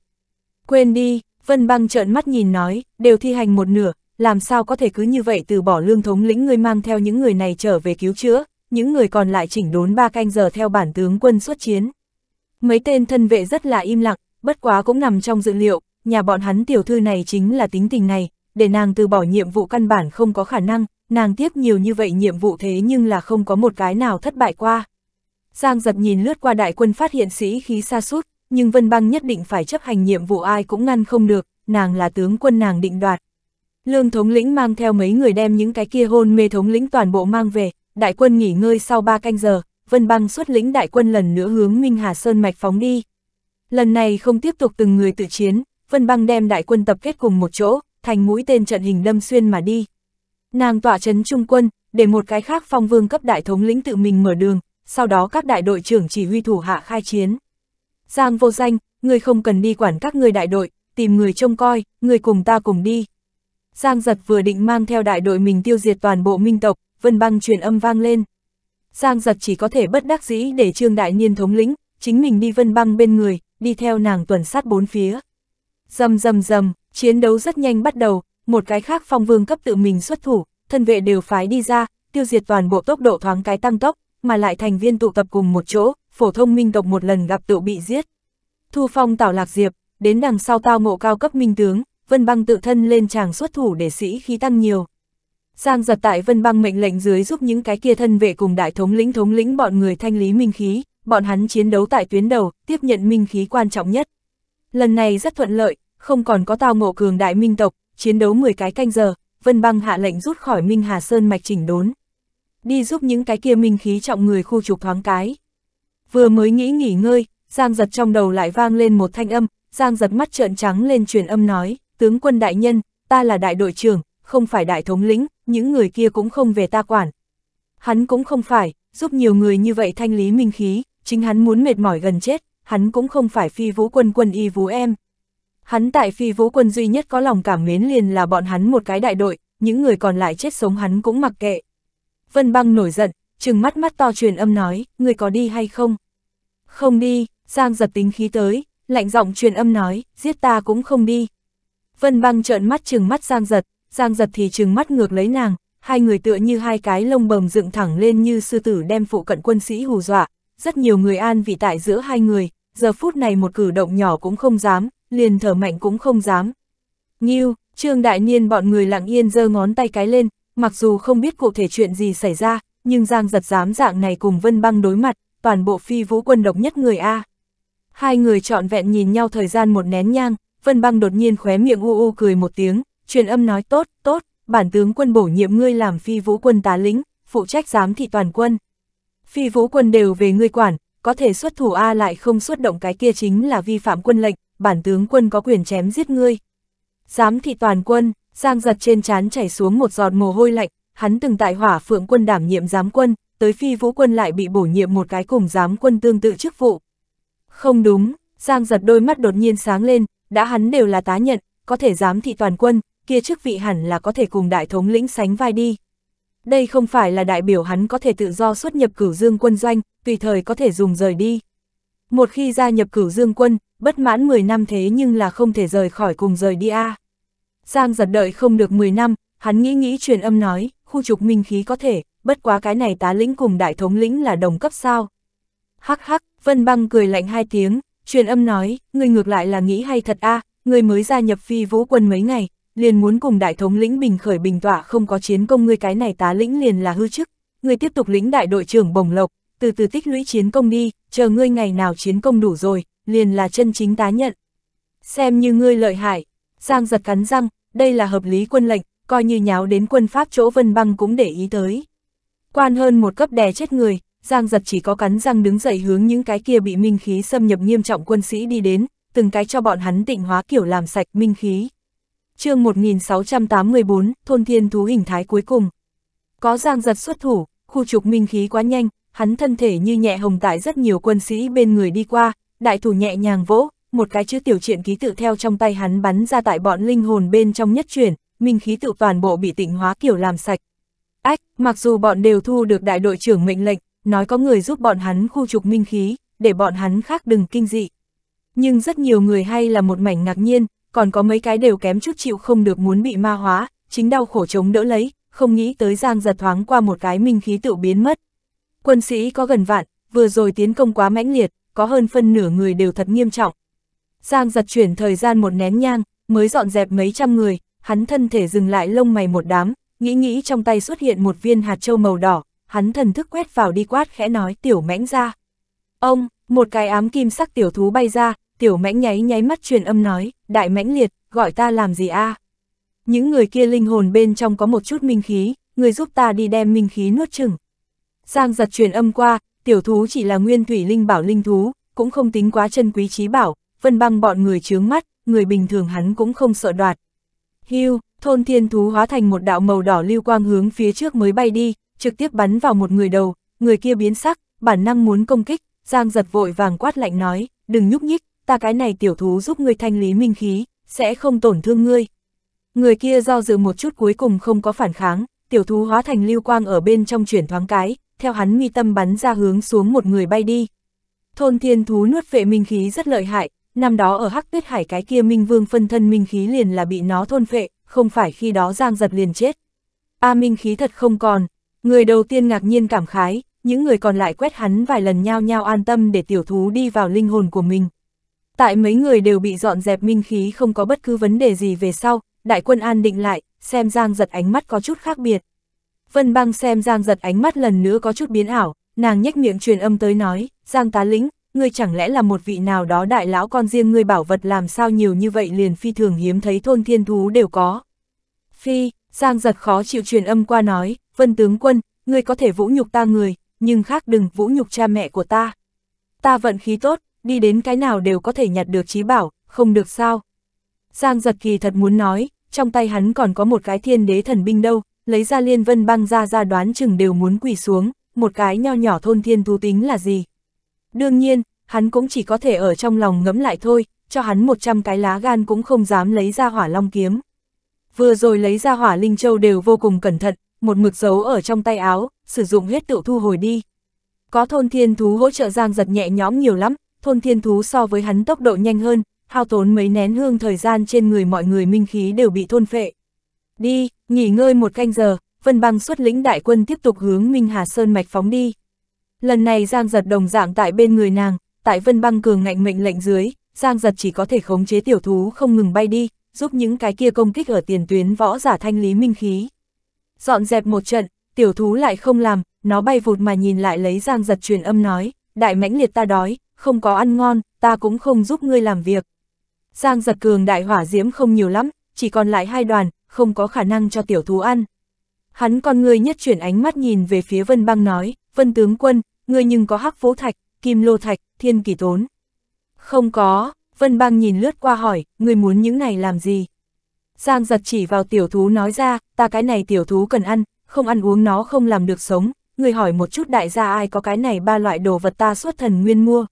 Quên đi, Vân Băng trợn mắt nhìn nói, đều thi hành một nửa, làm sao có thể cứ như vậy từ bỏ lương thống lĩnh ngươi mang theo những người này trở về cứu chữa, những người còn lại chỉnh đốn ba canh giờ theo bản tướng quân xuất chiến. Mấy tên thân vệ rất là im lặng, bất quá cũng nằm trong dự liệu, nhà bọn hắn tiểu thư này chính là tính tình này, để nàng từ bỏ nhiệm vụ căn bản không có khả năng, nàng tiếp nhiều như vậy nhiệm vụ thế nhưng là không có một cái nào thất bại qua. Giang giật nhìn lướt qua đại quân phát hiện sĩ khí xa sút nhưng Vân Băng nhất định phải chấp hành nhiệm vụ ai cũng ngăn không được, nàng là tướng quân nàng định đoạt. Lương thống lĩnh mang theo mấy người đem những cái kia hôn mê thống lĩnh toàn bộ mang về, đại quân nghỉ ngơi sau 3 canh giờ, Vân Băng xuất lĩnh đại quân lần nữa hướng Minh Hà Sơn mạch phóng đi. Lần này không tiếp tục từng người tự chiến, Vân Băng đem đại quân tập kết cùng một chỗ, thành mũi tên trận hình đâm xuyên mà đi. Nàng tỏa chấn trung quân, để một cái khác phong vương cấp đại thống lĩnh tự mình mở đường, sau đó các đại đội trưởng chỉ huy thủ hạ khai chiến. Giang vô danh, người không cần đi quản các người đại đội, tìm người trông coi, người cùng ta cùng đi. Giang giật vừa định mang theo đại đội mình tiêu diệt toàn bộ minh tộc, vân băng truyền âm vang lên. Giang giật chỉ có thể bất đắc dĩ để Trương Đại Niên thống lĩnh, chính mình đi vân băng bên người, đi theo nàng tuần sát bốn phía. Dầm dầm dầm, chiến đấu rất nhanh bắt đầu, một cái khác phong vương cấp tự mình xuất thủ, thân vệ đều phái đi ra, tiêu diệt toàn bộ tốc độ thoáng cái tăng tốc, mà lại thành viên tụ tập cùng một chỗ, phổ thông minh tộc một lần gặp tự bị giết. Thu phong tảo lạc diệp, đến đằng sau tao ngộ cao cấp minh tướng, vân băng tự thân lên tràng xuất thủ để sĩ khi tăng nhiều. Giang giật tại Vân Bang mệnh lệnh dưới giúp những cái kia thân vệ cùng đại thống lĩnh thống lĩnh bọn người thanh lý minh khí, bọn hắn chiến đấu tại tuyến đầu, tiếp nhận minh khí quan trọng nhất. Lần này rất thuận lợi, không còn có tao ngộ cường đại minh tộc, chiến đấu 10 cái canh giờ, Vân Bang hạ lệnh rút khỏi Minh Hà Sơn mạch chỉnh đốn. Đi giúp những cái kia minh khí trọng người khu trục thoáng cái. Vừa mới nghĩ nghỉ ngơi, Giang giật trong đầu lại vang lên một thanh âm, Giang giật mắt trợn trắng lên truyền âm nói, tướng quân đại nhân, ta là đại đội trưởng, không phải đại thống lĩnh, những người kia cũng không về ta quản. Hắn cũng không phải, giúp nhiều người như vậy thanh lý minh khí, chính hắn muốn mệt mỏi gần chết, hắn cũng không phải phi vũ quân quân y vũ em. Hắn tại phi vũ quân duy nhất có lòng cảm mến liền là bọn hắn một cái đại đội, những người còn lại chết sống hắn cũng mặc kệ. Vân băng nổi giận, trừng mắt mắt to truyền âm nói, người có đi hay không? Không đi, Giang giật tính khí tới, lạnh giọng truyền âm nói, giết ta cũng không đi. Vân băng trợn mắt trừng mắt Giang giật, Giang giật thì trừng mắt ngược lấy nàng, hai người tựa như hai cái lông bầm dựng thẳng lên như sư tử đem phụ cận quân sĩ hù dọa, rất nhiều người an vị tại giữa hai người, giờ phút này một cử động nhỏ cũng không dám, liền thở mạnh cũng không dám. Nghiêu, Trương Đại Niên bọn người lặng yên giơ ngón tay cái lên, mặc dù không biết cụ thể chuyện gì xảy ra, nhưng Giang giật dám dạng này cùng Vân Băng đối mặt, toàn bộ phi vũ quân độc nhất người A. Hai người trọn vẹn nhìn nhau thời gian một nén nhang, Vân Băng đột nhiên khóe miệng u u cười một tiếng, truyền âm nói tốt, tốt, bản tướng quân bổ nhiệm ngươi làm phi vũ quân tá lĩnh, phụ trách giám thị toàn quân. Phi vũ quân đều về ngươi quản, có thể xuất thủ A lại không xuất động cái kia chính là vi phạm quân lệnh, bản tướng quân có quyền chém giết ngươi. Giám thị toàn quân, Giang giật trên trán chảy xuống một giọt mồ hôi lạnh, hắn từng tại hỏa phượng quân đảm nhiệm giám quân, tới phi vũ quân lại bị bổ nhiệm một cái cùng giám quân tương tự chức vụ. Không đúng, Giang giật đôi mắt đột nhiên sáng lên, đã hắn đều là tá nhận, có thể giám thị toàn quân, kia chức vị hẳn là có thể cùng đại thống lĩnh sánh vai đi. Đây không phải là đại biểu hắn có thể tự do xuất nhập cửu dương quân doanh, tùy thời có thể dùng rời đi. Một khi gia nhập cửu dương quân, bất mãn 10 năm thế nhưng là không thể rời khỏi cùng rời đi a. Giang giật đợi không được 10 năm, hắn nghĩ nghĩ truyền âm nói, khu trục minh khí có thể, bất quá cái này tá lĩnh cùng đại thống lĩnh là đồng cấp sao. Hắc hắc, Vân Băng cười lạnh hai tiếng, truyền âm nói, người ngược lại là nghĩ hay thật a, người mới gia nhập phi vũ quân mấy ngày, liền muốn cùng đại thống lĩnh bình khởi bình tọa không có chiến công ngươi cái này tá lĩnh liền là hư chức, ngươi tiếp tục lĩnh đại đội trưởng bổng lộc, từ từ tích lũy chiến công đi, chờ ngươi ngày nào chiến công đủ rồi, liền là chân chính tá nhận. Xem như ngươi lợi hại, Giang giật cắn răng, đây là hợp lý quân lệnh, coi như nháo đến quân Pháp chỗ Vân Băng cũng để ý tới. Quan hơn một cấp đè chết người, Giang giật chỉ có cắn răng đứng dậy hướng những cái kia bị minh khí xâm nhập nghiêm trọng quân sĩ đi đến, từng cái cho bọn hắn tịnh hóa kiểu làm sạch minh khí chương 1684, thôn thiên thú hình thái cuối cùng. Có giang giật xuất thủ, khu trục minh khí quá nhanh, hắn thân thể như nhẹ hồng tại rất nhiều quân sĩ bên người đi qua, đại thủ nhẹ nhàng vỗ, một cái chữ tiểu truyện ký tự theo trong tay hắn bắn ra tại bọn linh hồn bên trong nhất chuyển, minh khí tự toàn bộ bị tịnh hóa kiểu làm sạch. Ách, mặc dù bọn đều thu được đại đội trưởng mệnh lệnh, nói có người giúp bọn hắn khu trục minh khí, để bọn hắn khác đừng kinh dị. Nhưng rất nhiều người hay là một mảnh ngạc nhiên, còn có mấy cái đều kém chút chịu không được muốn bị ma hóa, chính đau khổ chống đỡ lấy, không nghĩ tới Giang giật thoáng qua một cái minh khí tự biến mất. Quân sĩ có gần vạn, vừa rồi tiến công quá mãnh liệt, có hơn phân nửa người đều thật nghiêm trọng. Giang giật chuyển thời gian một nén nhang, mới dọn dẹp mấy trăm người, hắn thân thể dừng lại lông mày một đám, nghĩ nghĩ trong tay xuất hiện một viên hạt châu màu đỏ, hắn thần thức quét vào đi quát khẽ nói tiểu mãnh ra. Ông, một cái ám kim sắc tiểu thú bay ra, tiểu mãnh nháy nháy mắt truyền âm nói, đại mãnh liệt, gọi ta làm gì a? Những người kia linh hồn bên trong có một chút minh khí, người giúp ta đi đem minh khí nuốt chừng. Giang giật truyền âm qua, tiểu thú chỉ là nguyên thủy linh bảo linh thú, cũng không tính quá chân quý trí bảo, vân băng bọn người chướng mắt, người bình thường hắn cũng không sợ đoạt. Hưu, thôn thiên thú hóa thành một đạo màu đỏ lưu quang hướng phía trước mới bay đi, trực tiếp bắn vào một người đầu, người kia biến sắc, bản năng muốn công kích, Giang giật vội vàng quát lạnh nói, đừng nhúc nhích, ta cái này tiểu thú giúp ngươi thanh lý minh khí, sẽ không tổn thương ngươi. Người kia do dự một chút cuối cùng không có phản kháng, tiểu thú hóa thành lưu quang ở bên trong chuyển thoáng cái, theo hắn nghi tâm bắn ra hướng xuống một người bay đi. Thôn thiên thú nuốt vệ minh khí rất lợi hại, năm đó ở Hắc Tuyết Hải cái kia minh vương phân thân minh khí liền là bị nó thôn phệ, không phải khi đó giang giật liền chết. A minh khí thật không còn, người đầu tiên ngạc nhiên cảm khái, những người còn lại quét hắn vài lần nhao nhao an tâm để tiểu thú đi vào linh hồn của mình. Tại mấy người đều bị dọn dẹp minh khí không có bất cứ vấn đề gì về sau, đại quân an định lại, xem Giang giật ánh mắt có chút khác biệt. Vân băng xem Giang giật ánh mắt lần nữa có chút biến ảo, nàng nhếch miệng truyền âm tới nói, Giang tá lĩnh, ngươi chẳng lẽ là một vị nào đó đại lão con riêng ngươi bảo vật làm sao nhiều như vậy liền phi thường hiếm thấy thôn thiên thú đều có. Phi, Giang giật khó chịu truyền âm qua nói, vân tướng quân, ngươi có thể vũ nhục ta người, nhưng khác đừng vũ nhục cha mẹ của ta. Ta vận khí tốt, đi đến cái nào đều có thể nhặt được trí bảo, không được sao. Giang giật kỳ thật muốn nói, trong tay hắn còn có một cái thiên đế thần binh đâu, lấy ra liên vân băng ra ra đoán chừng đều muốn quỳ xuống, một cái nho nhỏ thôn thiên thú tính là gì. Đương nhiên, hắn cũng chỉ có thể ở trong lòng ngẫm lại thôi, cho hắn 100 cái lá gan cũng không dám lấy ra hỏa long kiếm. Vừa rồi lấy ra hỏa linh châu đều vô cùng cẩn thận, một mực giấu ở trong tay áo, sử dụng hết tự thu hồi đi. Có thôn thiên thú hỗ trợ giang giật nhẹ nhõm nhiều lắm, thôn thiên thú so với hắn tốc độ nhanh hơn, hao tốn mấy nén hương thời gian trên người mọi người minh khí đều bị thôn phệ. Đi, nghỉ ngơi một canh giờ, Vân Băng xuất lĩnh đại quân tiếp tục hướng Minh Hà Sơn mạch phóng đi. Lần này Giang Giật đồng dạng tại bên người nàng, tại Vân Băng cường ngạnh mệnh lệnh dưới, Giang Giật chỉ có thể khống chế tiểu thú không ngừng bay đi, giúp những cái kia công kích ở tiền tuyến võ giả thanh lý minh khí. Dọn dẹp một trận, tiểu thú lại không làm, nó bay vụt mà nhìn lại lấy Giang Giật truyền âm nói, đại mãnh liệt ta đói, không có ăn ngon, ta cũng không giúp ngươi làm việc. Giang giật cường đại hỏa diễm không nhiều lắm, chỉ còn lại hai đoàn, không có khả năng cho tiểu thú ăn. Hắn con ngươi nhất chuyển ánh mắt nhìn về phía Vân Bang nói, Vân tướng quân, ngươi nhưng có hắc vũ thạch, kim lô thạch, thiên kỳ tốn. Không có, Vân Bang nhìn lướt qua hỏi, ngươi muốn những này làm gì? Giang giật chỉ vào tiểu thú nói ra, ta cái này tiểu thú cần ăn, không ăn uống nó không làm được sống, người hỏi một chút đại gia ai có cái này ba loại đồ vật ta xuất thần nguyên mua,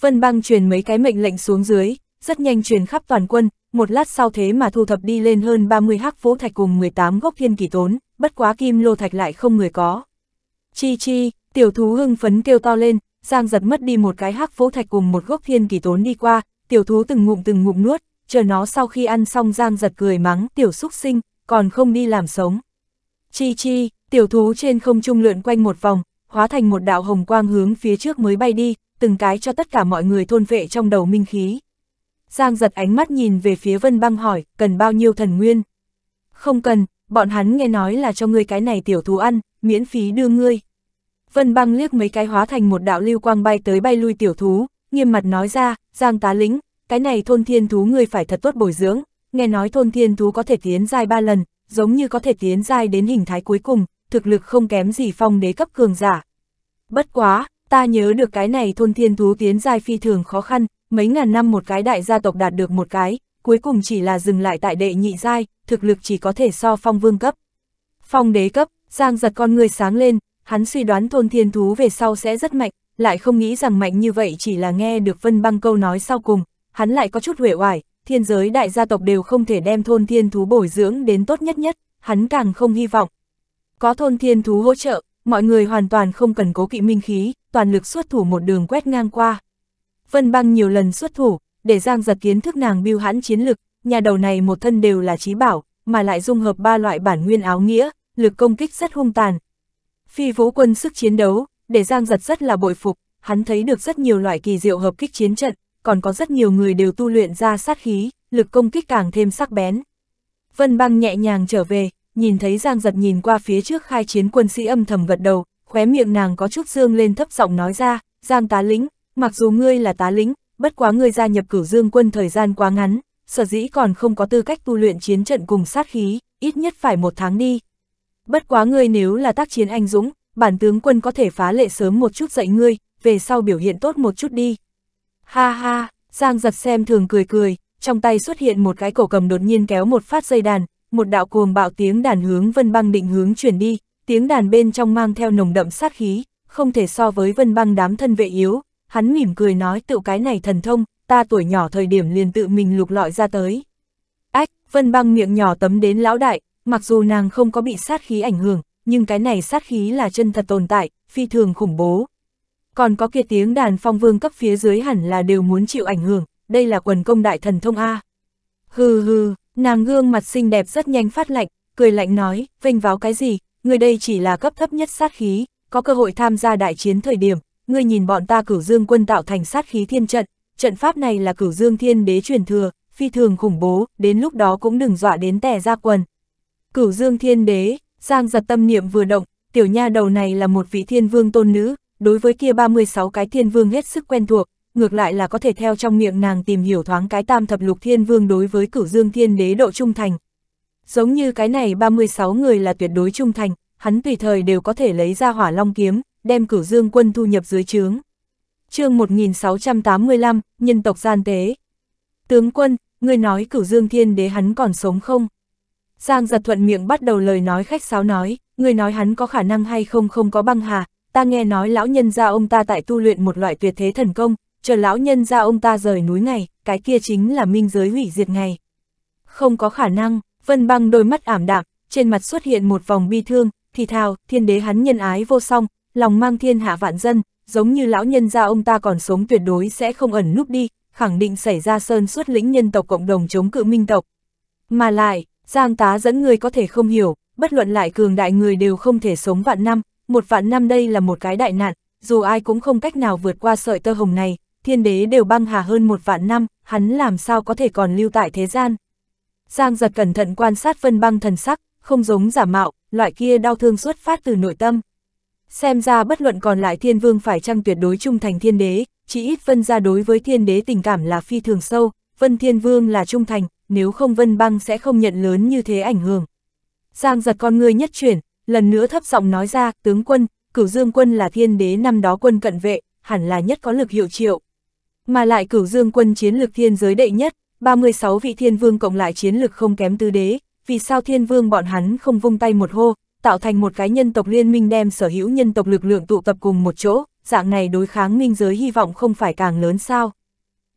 Vân Băng truyền mấy cái mệnh lệnh xuống dưới, rất nhanh truyền khắp toàn quân, một lát sau thế mà thu thập đi lên hơn 30 hắc vũ thạch cùng 18 gốc thiên kỳ tốn, bất quá kim lô thạch lại không người có. Chi chi, tiểu thú hưng phấn kêu to lên, Giang giật mất đi một cái hắc vũ thạch cùng một gốc thiên kỳ tốn đi qua, tiểu thú từng ngụm từng ngụm nuốt, chờ nó sau khi ăn xong Giang giật cười mắng tiểu xúc sinh, còn không đi làm sống. Chi chi, tiểu thú trên không trung lượn quanh một vòng, hóa thành một đạo hồng quang hướng phía trước mới bay đi, từng cái cho tất cả mọi người thôn vệ trong đầu minh khí. Giang giật ánh mắt nhìn về phía Vân Băng hỏi, cần bao nhiêu thần nguyên? Không cần, bọn hắn nghe nói là cho ngươi cái này tiểu thú ăn, miễn phí đưa ngươi. Vân Băng liếc mấy cái hóa thành một đạo lưu quang bay tới bay lui tiểu thú, nghiêm mặt nói ra, Giang tá lĩnh, cái này thôn thiên thú ngươi phải thật tốt bồi dưỡng, nghe nói thôn thiên thú có thể tiến giai ba lần, giống như có thể tiến giai đến hình thái cuối cùng, thực lực không kém gì phong đế cấp cường giả. Bất quá, ta nhớ được cái này thôn thiên thú tiến giai phi thường khó khăn, mấy ngàn năm một cái đại gia tộc đạt được một cái, cuối cùng chỉ là dừng lại tại đệ nhị giai, thực lực chỉ có thể so phong vương cấp. Phong đế cấp, Giang giật con người sáng lên, hắn suy đoán thôn thiên thú về sau sẽ rất mạnh, lại không nghĩ rằng mạnh như vậy chỉ là nghe được vân băng câu nói sau cùng, hắn lại có chút huệ oải, thiên giới đại gia tộc đều không thể đem thôn thiên thú bồi dưỡng đến tốt nhất nhất, hắn càng không hy vọng. Có thôn thiên thú hỗ trợ, mọi người hoàn toàn không cần cố kỵ minh khí, toàn lực xuất thủ một đường quét ngang qua. Vân băng nhiều lần xuất thủ, để Giang giật kiến thức nàng biêu hãn chiến lực, nhà đầu này một thân đều là trí bảo, mà lại dung hợp ba loại bản nguyên áo nghĩa, lực công kích rất hung tàn. Phi vũ quân sức chiến đấu, để Giang giật rất là bội phục, hắn thấy được rất nhiều loại kỳ diệu hợp kích chiến trận, còn có rất nhiều người đều tu luyện ra sát khí, lực công kích càng thêm sắc bén. Vân băng nhẹ nhàng trở về, nhìn thấy Giang Giật nhìn qua phía trước khai chiến quân sĩ âm thầm gật đầu, khóe miệng nàng có chút dương lên thấp giọng nói ra, Giang tá lính, mặc dù ngươi là tá lính, bất quá ngươi gia nhập cửu dương quân thời gian quá ngắn, sở dĩ còn không có tư cách tu luyện chiến trận cùng sát khí, ít nhất phải một tháng đi. Bất quá ngươi nếu là tác chiến anh dũng, bản tướng quân có thể phá lệ sớm một chút dạy ngươi, về sau biểu hiện tốt một chút đi. Ha ha, Giang giật xem thường cười cười, trong tay xuất hiện một cái cổ cầm đột nhiên kéo một phát dây đàn, một đạo cuồng bạo tiếng đàn hướng Vân Băng định hướng chuyển đi, tiếng đàn bên trong mang theo nồng đậm sát khí, không thể so với Vân Băng đám thân vệ yếu, hắn mỉm cười nói tự cái này thần thông, ta tuổi nhỏ thời điểm liền tự mình lục lọi ra tới. Ách, Vân Băng miệng nhỏ tấm đến lão đại, mặc dù nàng không có bị sát khí ảnh hưởng, nhưng cái này sát khí là chân thật tồn tại, phi thường khủng bố. Còn có kia tiếng đàn phong vương cấp phía dưới hẳn là đều muốn chịu ảnh hưởng, đây là quần công đại thần thông A. Hừ hừ, Nàng gương mặt xinh đẹp rất nhanh phát lạnh, cười lạnh nói, vênh váo cái gì, người đây chỉ là cấp thấp nhất sát khí, có cơ hội tham gia đại chiến thời điểm, người nhìn bọn ta cửu dương quân tạo thành sát khí thiên trận, trận pháp này là cửu dương thiên đế truyền thừa, phi thường khủng bố, đến lúc đó cũng đừng dọa đến tè ra quần. Cửu dương thiên đế, giang giật tâm niệm vừa động, tiểu nha đầu này là một vị thiên vương tôn nữ, đối với kia 36 cái thiên vương hết sức quen thuộc, ngược lại là có thể theo trong miệng nàng tìm hiểu thoáng cái tam thập lục thiên vương đối với cửu dương thiên đế độ trung thành. Giống như cái này 36 người là tuyệt đối trung thành, hắn tùy thời đều có thể lấy ra hỏa long kiếm, đem cửu dương quân thu nhập dưới trướng. chương 1685, nhân tộc gian tế. Tướng quân, người nói cửu dương thiên đế hắn còn sống không? Giang giật thuận miệng bắt đầu lời nói khách sáo nói, người nói hắn có khả năng hay không không có băng hà, ta nghe nói lão nhân gia ông ta tại tu luyện một loại tuyệt thế thần công, chờ lão nhân ra ông ta rời núi ngày, cái kia chính là minh giới hủy diệt ngày. Không có khả năng, Vân Băng đôi mắt ảm đạm, trên mặt xuất hiện một vòng bi thương, thì thào, thiên đế hắn nhân ái vô song, lòng mang thiên hạ vạn dân, giống như lão nhân gia ông ta còn sống tuyệt đối sẽ không ẩn núp đi, khẳng định xảy ra sơn xuất lĩnh nhân tộc cộng đồng chống cự minh tộc. Mà lại, Giang tá dẫn người có thể không hiểu, bất luận lại cường đại người đều không thể sống vạn năm, một vạn năm đây là một cái đại nạn, dù ai cũng không cách nào vượt qua sợi tơ hồng này, thiên đế đều băng hà hơn một vạn năm, hắn làm sao có thể còn lưu tại thế gian. Giang giật cẩn thận quan sát vân băng thần sắc, không giống giả mạo, loại kia đau thương xuất phát từ nội tâm. Xem ra bất luận còn lại thiên vương phải chăng tuyệt đối trung thành thiên đế, chỉ ít vân ra đối với thiên đế tình cảm là phi thường sâu, vân thiên vương là trung thành, nếu không vân băng sẽ không nhận lớn như thế ảnh hưởng. Giang giật con người nhất chuyển, lần nữa thấp giọng nói ra, tướng quân, cửu dương quân là thiên đế năm đó quân cận vệ, hẳn là nhất có lực hiệu triệu, mà lại cửu dương quân chiến lực thiên giới đệ nhất, 36 vị thiên vương cộng lại chiến lực không kém tứ đế, vì sao thiên vương bọn hắn không vung tay một hô, tạo thành một cái nhân tộc liên minh đem sở hữu nhân tộc lực lượng tụ tập cùng một chỗ, dạng này đối kháng minh giới hy vọng không phải càng lớn sao.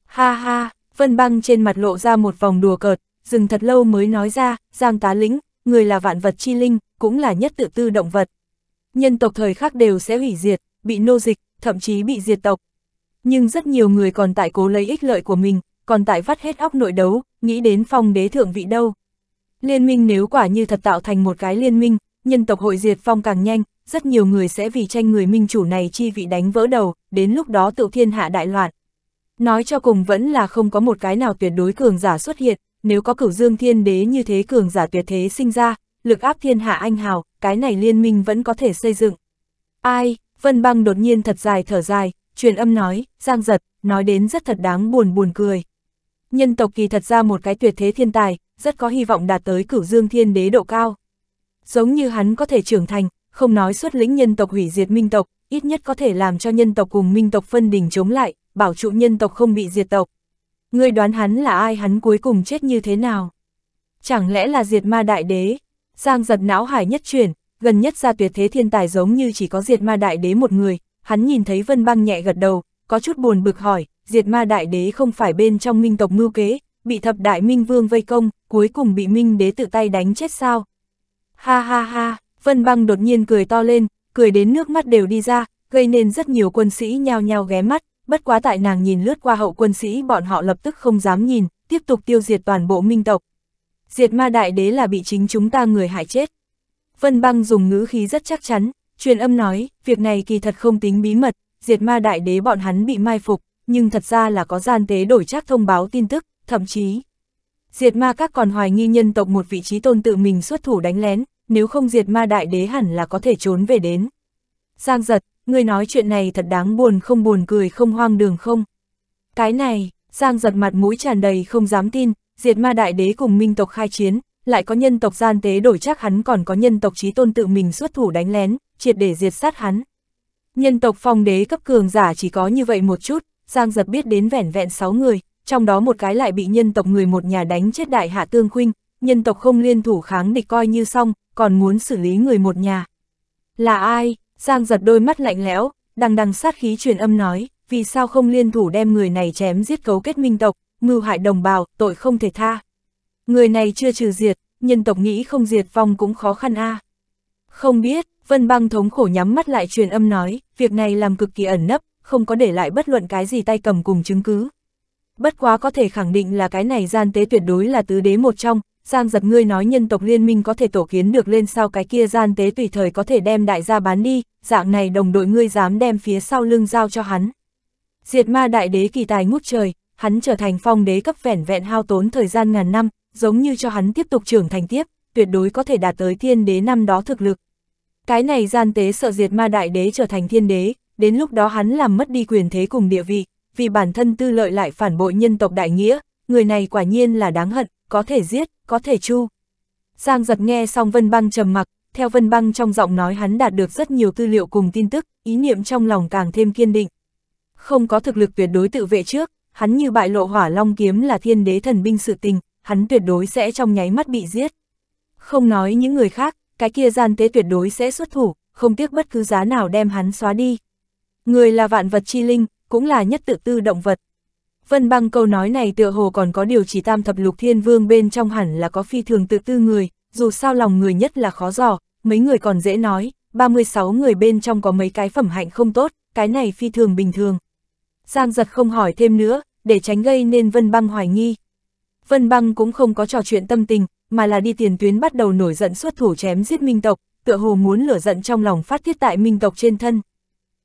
Ha ha, Vân Băng trên mặt lộ ra một vòng đùa cợt, dừng thật lâu mới nói ra, Giang tá lĩnh, người là vạn vật chi linh, cũng là nhất tự tư động vật. Nhân tộc thời khắc đều sẽ hủy diệt, bị nô dịch, thậm chí bị diệt tộc, nhưng rất nhiều người còn tại cố lấy ích lợi của mình, còn tại vắt hết óc nội đấu, nghĩ đến phong đế thượng vị đâu. Liên minh nếu quả như thật tạo thành một cái liên minh, nhân tộc hội diệt phong càng nhanh, rất nhiều người sẽ vì tranh người minh chủ này chi vị đánh vỡ đầu, đến lúc đó tự thiên hạ đại loạn. Nói cho cùng vẫn là không có một cái nào tuyệt đối cường giả xuất hiện, nếu có cửu dương thiên đế như thế cường giả tuyệt thế sinh ra, lực áp thiên hạ anh hào, cái này liên minh vẫn có thể xây dựng. Ai, Vân Băng đột nhiên thật dài thở dài, truyền âm nói, Giang Giật, nói đến rất thật đáng buồn buồn cười. Nhân tộc kỳ thật ra một cái tuyệt thế thiên tài, rất có hy vọng đạt tới cửu dương thiên đế độ cao. Giống như hắn có thể trưởng thành, không nói xuất lĩnh nhân tộc hủy diệt minh tộc, ít nhất có thể làm cho nhân tộc cùng minh tộc phân đình chống lại, bảo trụ nhân tộc không bị diệt tộc. Người đoán hắn là ai hắn cuối cùng chết như thế nào? Chẳng lẽ là diệt ma đại đế? Giang giật não hải nhất chuyển, gần nhất ra tuyệt thế thiên tài giống như chỉ có diệt ma đại đế một người, hắn nhìn thấy Vân Băng nhẹ gật đầu, có chút buồn bực hỏi, diệt ma đại đế không phải bên trong minh tộc mưu kế, bị thập đại minh vương vây công, cuối cùng bị minh đế tự tay đánh chết sao. Ha ha ha, Vân Băng đột nhiên cười to lên, cười đến nước mắt đều đi ra, gây nên rất nhiều quân sĩ nhao nhao ghé mắt, bất quá tại nàng nhìn lướt qua hậu quân sĩ bọn họ lập tức không dám nhìn, tiếp tục tiêu diệt toàn bộ minh tộc. Diệt ma đại đế là bị chính chúng ta người hại chết. Vân Băng dùng ngữ khí rất chắc chắn, Truyền âm nói, việc này kỳ thật không tính bí mật, diệt ma đại đế bọn hắn bị mai phục, nhưng thật ra là có gian tế đổi trác thông báo tin tức, thậm chí. Diệt ma các còn hoài nghi nhân tộc một vị trí tôn tự mình xuất thủ đánh lén, nếu không diệt ma đại đế hẳn là có thể trốn về đến. Giang giật, người nói chuyện này thật đáng buồn không buồn cười không hoang đường không. Cái này, Giang giật mặt mũi tràn đầy không dám tin, diệt ma đại đế cùng minh tộc khai chiến, lại có nhân tộc gian tế đổi chắc hắn còn có nhân tộc trí tôn tự mình xuất thủ đánh lén, triệt để diệt sát hắn. Nhân tộc phong đế cấp cường giả chỉ có như vậy một chút, Giang Giật biết đến vẻn vẹn 6 người, trong đó một cái lại bị nhân tộc người một nhà đánh chết đại hạ tương khuynh, nhân tộc không liên thủ kháng địch coi như xong, còn muốn xử lý người một nhà. Là ai? Giang Giật đôi mắt lạnh lẽo, đằng đằng sát khí truyền âm nói, vì sao không liên thủ đem người này chém giết cấu kết minh tộc, mưu hại đồng bào, tội không thể tha. Người này chưa trừ diệt, nhân tộc nghĩ không diệt vong cũng khó khăn a. Không biết, Vân băng thống khổ nhắm mắt lại truyền âm nói, việc này làm cực kỳ ẩn nấp, không có để lại bất luận cái gì tay cầm cùng chứng cứ. Bất quá có thể khẳng định là cái này gian tế tuyệt đối là tứ đế một trong, Giang giật ngươi nói nhân tộc liên minh có thể tổ kiến được lên sau cái kia gian tế tùy thời có thể đem đại gia bán đi, dạng này đồng đội ngươi dám đem phía sau lưng giao cho hắn. Diệt ma đại đế kỳ tài ngút trời, hắn trở thành phong đế cấp vẻn vẹn hao tốn thời gian ngàn năm, giống như cho hắn tiếp tục trưởng thành tiếp, tuyệt đối có thể đạt tới thiên đế năm đó thực lực, cái này gian tế sợ diệt ma đại đế trở thành thiên đế, đến lúc đó hắn làm mất đi quyền thế cùng địa vị, vì bản thân tư lợi lại phản bội nhân tộc đại nghĩa, người này quả nhiên là đáng hận, có thể giết, có thể chu. Giang giật nghe xong Vân Băng trầm mặc, theo Vân Băng trong giọng nói hắn đạt được rất nhiều tư liệu cùng tin tức, ý niệm trong lòng càng thêm kiên định. Không có thực lực tuyệt đối tự vệ trước, hắn như bại lộ hỏa long kiếm là thiên đế thần binh sự tình, hắn tuyệt đối sẽ trong nháy mắt bị giết. Không nói những người khác, cái kia gian tế tuyệt đối sẽ xuất thủ, không tiếc bất cứ giá nào đem hắn xóa đi. Người là vạn vật chi linh, cũng là nhất tự tư động vật. Vân băng câu nói này tựa hồ còn có điều chỉ tam thập lục thiên vương bên trong hẳn là có phi thường tự tư người, dù sao lòng người nhất là khó dò, mấy người còn dễ nói, 36 người bên trong có mấy cái phẩm hạnh không tốt, cái này phi thường bình thường. Giang giật không hỏi thêm nữa, để tránh gây nên Vân băng hoài nghi. Vân băng cũng không có trò chuyện tâm tình, mà là đi tiền tuyến bắt đầu nổi giận xuất thủ chém giết minh tộc, tựa hồ muốn lửa giận trong lòng phát tiết tại minh tộc trên thân.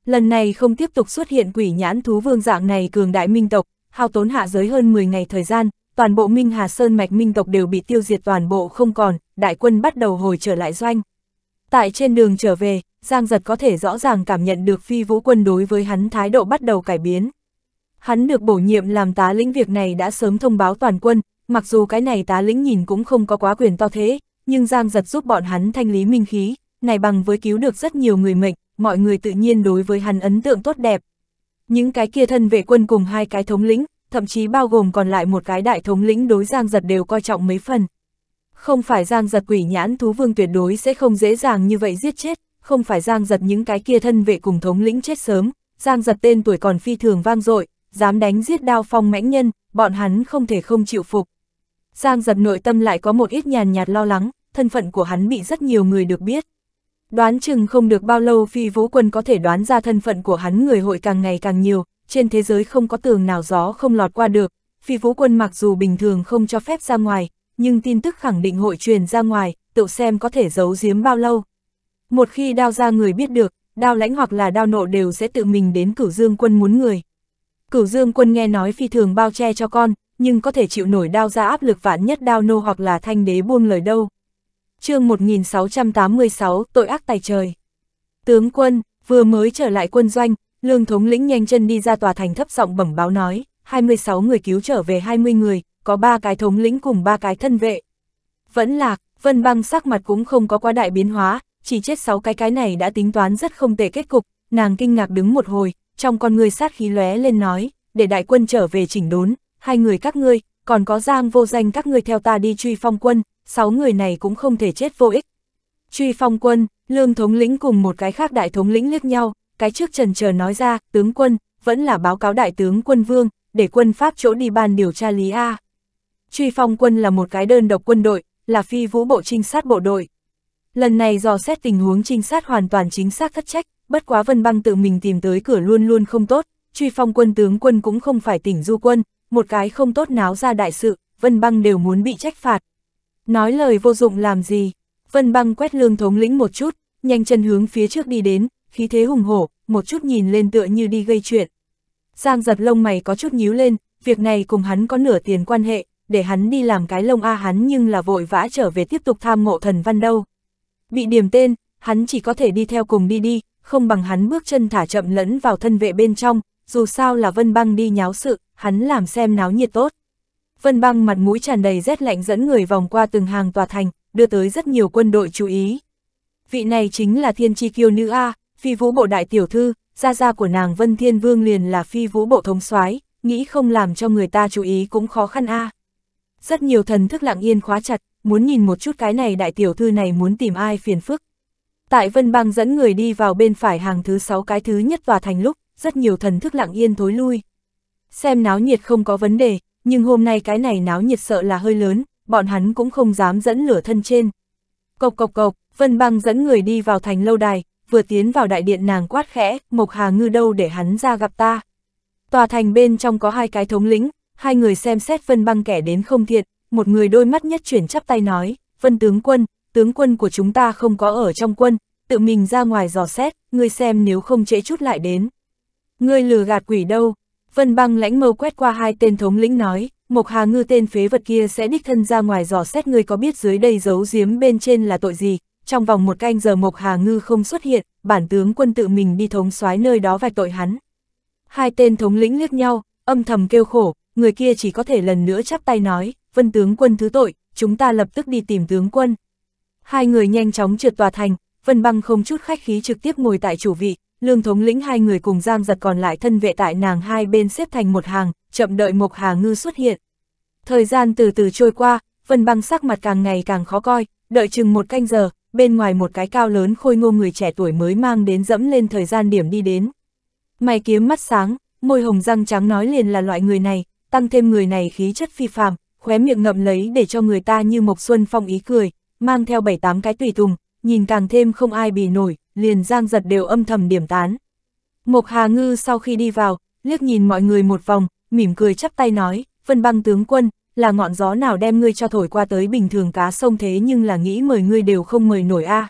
Lần này không tiếp tục xuất hiện quỷ nhãn thú vương dạng này cường đại minh tộc, hao tốn hạ giới hơn 10 ngày thời gian, toàn bộ Minh Hà Sơn mạch minh tộc đều bị tiêu diệt toàn bộ không còn, đại quân bắt đầu hồi trở lại doanh. Tại trên đường trở về, Giang Giật có thể rõ ràng cảm nhận được phi vũ quân đối với hắn thái độ bắt đầu cải biến. Hắn được bổ nhiệm làm tá lĩnh việc này đã sớm thông báo toàn quân, mặc dù cái này tá lĩnh nhìn cũng không có quá quyền to thế, nhưng Giang giật giúp bọn hắn thanh lý minh khí, này bằng với cứu được rất nhiều người mệnh, mọi người tự nhiên đối với hắn ấn tượng tốt đẹp. Những cái kia thân vệ quân cùng hai cái thống lĩnh, thậm chí bao gồm còn lại một cái đại thống lĩnh đối Giang giật đều coi trọng mấy phần. Không phải Giang giật quỷ nhãn thú vương tuyệt đối sẽ không dễ dàng như vậy giết chết, không phải Giang giật những cái kia thân vệ cùng thống lĩnh chết sớm, Giang giật tên tuổi còn phi thường vang dội, dám đánh giết đao phong mãnh nhân, bọn hắn không thể không chịu phục. Giang giật nội tâm lại có một ít nhàn nhạt lo lắng, thân phận của hắn bị rất nhiều người được biết. Đoán chừng không được bao lâu phi vũ quân có thể đoán ra thân phận của hắn người hội càng ngày càng nhiều, trên thế giới không có tường nào gió không lọt qua được, phi vũ quân mặc dù bình thường không cho phép ra ngoài, nhưng tin tức khẳng định hội truyền ra ngoài, tự xem có thể giấu giếm bao lâu. Một khi đao ra người biết được, đao lãnh hoặc là đao nộ đều sẽ tự mình đến cửu dương quân muốn người. Cửu dương quân nghe nói phi thường bao che cho con, nhưng có thể chịu nổi đao ra áp lực vạn nhất đao nô hoặc là thanh đế buông lời đâu. chương 1686, tội ác tài trời. Tướng quân, vừa mới trở lại quân doanh, lương thống lĩnh nhanh chân đi ra tòa thành thấp giọng bẩm báo nói, 26 người cứu trở về 20 người, có ba cái thống lĩnh cùng ba cái thân vệ. Vẫn lạc, vân băng sắc mặt cũng không có quá đại biến hóa, chỉ chết 6 cái cái này đã tính toán rất không tệ kết cục, nàng kinh ngạc đứng một hồi, trong con người sát khí lóe lên nói, để đại quân trở về chỉnh đốn, hai người các ngươi, còn có giang vô danh các ngươi theo ta đi truy phong quân, sáu người này cũng không thể chết vô ích. Truy phong quân, lương thống lĩnh cùng một cái khác đại thống lĩnh liếc nhau, cái trước trần chờ nói ra, tướng quân, vẫn là báo cáo đại tướng quân vương, để quân Pháp chỗ đi bàn điều tra Lý A. Truy phong quân là một cái đơn độc quân đội, là phi vũ bộ trinh sát bộ đội. Lần này do xét tình huống trinh sát hoàn toàn chính xác thất trách, bất quá Vân Băng tự mình tìm tới cửa luôn luôn không tốt, truy phong quân tướng quân cũng không phải tỉnh du quân, một cái không tốt náo ra đại sự, Vân Băng đều muốn bị trách phạt. Nói lời vô dụng làm gì? Vân Băng quét lương thống lĩnh một chút, nhanh chân hướng phía trước đi đến, khí thế hùng hổ, một chút nhìn lên tựa như đi gây chuyện. Giang giật lông mày có chút nhíu lên, việc này cùng hắn có nửa tiền quan hệ, để hắn đi làm cái lông A hắn nhưng là vội vã trở về tiếp tục tham ngộ thần văn đâu. Bị điểm tên, hắn chỉ có thể đi theo cùng đi đi, không bằng hắn bước chân thả chậm lẫn vào thân vệ bên trong, dù sao là vân băng đi nháo sự, hắn làm xem náo nhiệt tốt. Vân băng mặt mũi tràn đầy rét lạnh dẫn người vòng qua từng hàng tòa thành, đưa tới rất nhiều quân đội chú ý. Vị này chính là thiên tri kiêu nữ A, phi vũ bộ đại tiểu thư, gia gia của nàng Vân Thiên Vương liền là phi vũ bộ thống soái nghĩ không làm cho người ta chú ý cũng khó khăn A. Rất nhiều thần thức lặng yên khóa chặt, muốn nhìn một chút cái này đại tiểu thư này muốn tìm ai phiền phức. Tại Vân băng dẫn người đi vào bên phải hàng thứ 6 cái thứ nhất tòa thành lúc, rất nhiều thần thức lặng yên thối lui. Xem náo nhiệt không có vấn đề, nhưng hôm nay cái này náo nhiệt sợ là hơi lớn, bọn hắn cũng không dám dẫn lửa thân trên. Cộc cộc cộc, Vân Băng dẫn người đi vào thành lâu đài, vừa tiến vào đại điện nàng quát khẽ, Mộc Hà Ngư đâu để hắn ra gặp ta. Tòa thành bên trong có hai cái thống lĩnh, hai người xem xét Vân Băng kẻ đến không thiện, một người đôi mắt nhất chuyển chắp tay nói, Vân tướng quân, tướng quân của chúng ta không có ở trong quân, tự mình ra ngoài dò xét, ngươi xem nếu không trễ chút lại đến. Ngươi lừa gạt quỷ đâu, Vân băng lãnh mâu quét qua hai tên thống lĩnh nói, Mộc Hà Ngư tên phế vật kia sẽ đích thân ra ngoài dò xét người có biết dưới đây giấu giếm bên trên là tội gì. Trong vòng một canh giờ Mộc Hà Ngư không xuất hiện, bản tướng quân tự mình đi thống soái nơi đó vạch tội hắn. Hai tên thống lĩnh liếc nhau, âm thầm kêu khổ, người kia chỉ có thể lần nữa chắp tay nói, vân tướng quân thứ tội, chúng ta lập tức đi tìm tướng quân. Hai người nhanh chóng trượt tòa thành, vân băng không chút khách khí trực tiếp ngồi tại chủ vị, lương thống lĩnh hai người cùng giam giật còn lại thân vệ tại nàng hai bên xếp thành một hàng, chậm đợi Mộc Hà Ngư xuất hiện. Thời gian từ từ trôi qua, Vân băng sắc mặt càng ngày càng khó coi, đợi chừng một canh giờ, bên ngoài một cái cao lớn khôi ngô người trẻ tuổi mới mang đến dẫm lên thời gian điểm đi đến. Mày kiếm mắt sáng, môi hồng răng trắng nói liền là loại người này, tăng thêm người này khí chất phi phàm, khóe miệng ngậm lấy để cho người ta như Mộc Xuân Phong ý cười, mang theo bảy tám cái tùy tùng, nhìn càng thêm không ai bị nổi, liền giang giật đều âm thầm điểm tán. Mộc Hà Ngư sau khi đi vào, liếc nhìn mọi người một vòng, mỉm cười chắp tay nói, vân băng tướng quân, là ngọn gió nào đem ngươi cho thổi qua tới bình thường cá sông thế nhưng là nghĩ mời ngươi đều không mời nổi a à.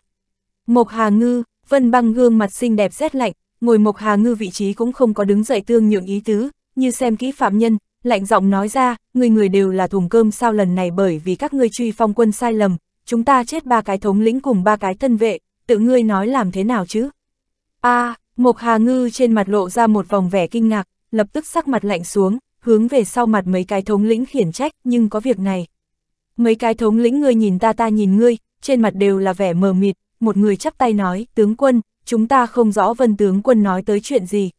Mộc Hà Ngư, vân băng gương mặt xinh đẹp rét lạnh, ngồi Mộc Hà Ngư vị trí cũng không có đứng dậy tương nhượng ý tứ, như xem kỹ phạm nhân, lạnh giọng nói ra, người người đều là thùng cơm sao lần này bởi vì các ngươi truy phong quân sai lầm, chúng ta chết ba cái thống lĩnh cùng ba cái thân vệ, tự ngươi nói làm thế nào chứ? a à, Mộc Hà Ngư trên mặt lộ ra một vòng vẻ kinh ngạc, lập tức sắc mặt lạnh xuống, hướng về sau mặt mấy cái thống lĩnh khiển trách, nhưng có việc này. Mấy cái thống lĩnh ngươi nhìn ta ta nhìn ngươi, trên mặt đều là vẻ mờ mịt, một người chắp tay nói, tướng quân, chúng ta không rõ vân tướng quân nói tới chuyện gì.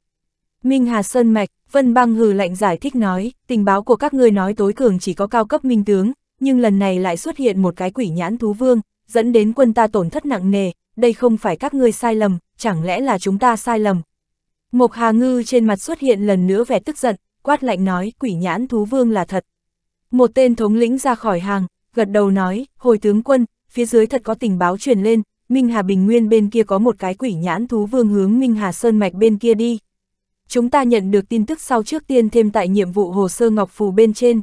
Minh Hà Sơn Mạch, Vân Băng hừ lạnh giải thích nói, tình báo của các ngươi nói tối cường chỉ có cao cấp minh tướng, nhưng lần này lại xuất hiện một cái quỷ nhãn thú vương, dẫn đến quân ta tổn thất nặng nề, đây không phải các ngươi sai lầm, chẳng lẽ là chúng ta sai lầm. Mộc Hà Ngư trên mặt xuất hiện lần nữa vẻ tức giận, quát lạnh nói quỷ nhãn thú vương là thật. Một tên thống lĩnh ra khỏi hàng, gật đầu nói, hồi tướng quân, phía dưới thật có tình báo truyền lên, Minh Hà Bình Nguyên bên kia có một cái quỷ nhãn thú vương hướng Minh Hà Sơn Mạch bên kia đi. Chúng ta nhận được tin tức sau trước tiên thêm tại nhiệm vụ hồ sơ Ngọc Phù bên trên.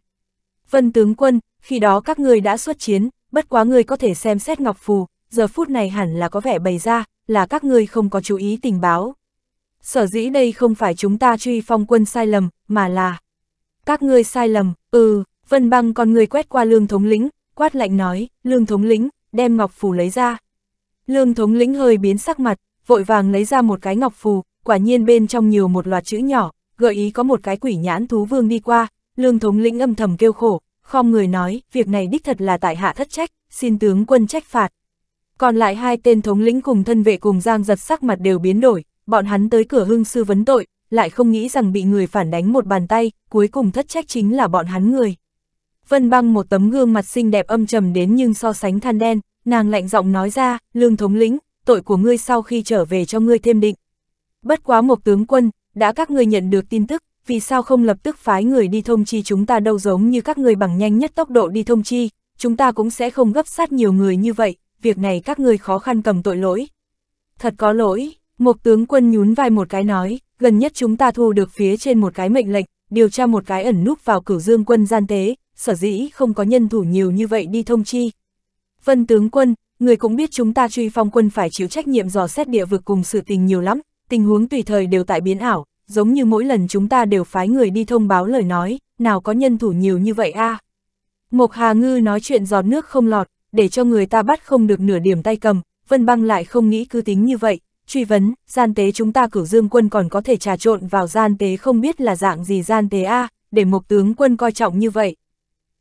Vân tướng quân, khi đó các ngươi đã xuất chiến, bất quá ngươi có thể xem xét ngọc phù, giờ phút này hẳn là có vẻ bày ra, là các ngươi không có chú ý tình báo. Sở dĩ đây không phải chúng ta truy phong quân sai lầm, mà là... Các ngươi sai lầm, ừ, Vân Băng con người quét qua lương thống lĩnh, quát lạnh nói, lương thống lĩnh, đem ngọc phù lấy ra. Lương thống lĩnh hơi biến sắc mặt, vội vàng lấy ra một cái ngọc phù, quả nhiên bên trong nhiều một loạt chữ nhỏ, gợi ý có một cái quỷ nhãn thú vương đi qua, lương thống lĩnh âm thầm kêu khổ, khom người nói, việc này đích thật là tại hạ thất trách, xin tướng quân trách phạt. Còn lại hai tên thống lĩnh cùng thân vệ cùng giang giật sắc mặt đều biến đổi, bọn hắn tới cửa hương sư vấn tội, lại không nghĩ rằng bị người phản đánh một bàn tay, cuối cùng thất trách chính là bọn hắn người. Vân băng một tấm gương mặt xinh đẹp âm trầm đến nhưng so sánh than đen, nàng lạnh giọng nói ra, lương thống lĩnh, tội của ngươi sau khi trở về cho ngươi thêm định. Bất quá một tướng quân, đã các ngươi nhận được tin tức, vì sao không lập tức phái người đi thông chi chúng ta đâu giống như các người bằng nhanh nhất tốc độ đi thông chi, chúng ta cũng sẽ không gấp sát nhiều người như vậy, việc này các người khó khăn cầm tội lỗi. Thật có lỗi, một tướng quân nhún vai một cái nói, gần nhất chúng ta thu được phía trên một cái mệnh lệnh, điều tra một cái ẩn núp vào cửu dương quân gian tế, sở dĩ không có nhân thủ nhiều như vậy đi thông chi. Vân tướng quân, người cũng biết chúng ta truy phong quân phải chịu trách nhiệm dò xét địa vực cùng sự tình nhiều lắm, tình huống tùy thời đều tại biến ảo, giống như mỗi lần chúng ta đều phái người đi thông báo lời nói, nào có nhân thủ nhiều như vậy a à? Mộc Hà Ngư nói chuyện giọt nước không lọt, để cho người ta bắt không được nửa điểm tay cầm, Vân Băng lại không nghĩ cứ tính như vậy, truy vấn, gian tế chúng ta cửu dương quân còn có thể trà trộn vào gian tế không biết là dạng gì gian tế a à, để Mộc tướng quân coi trọng như vậy.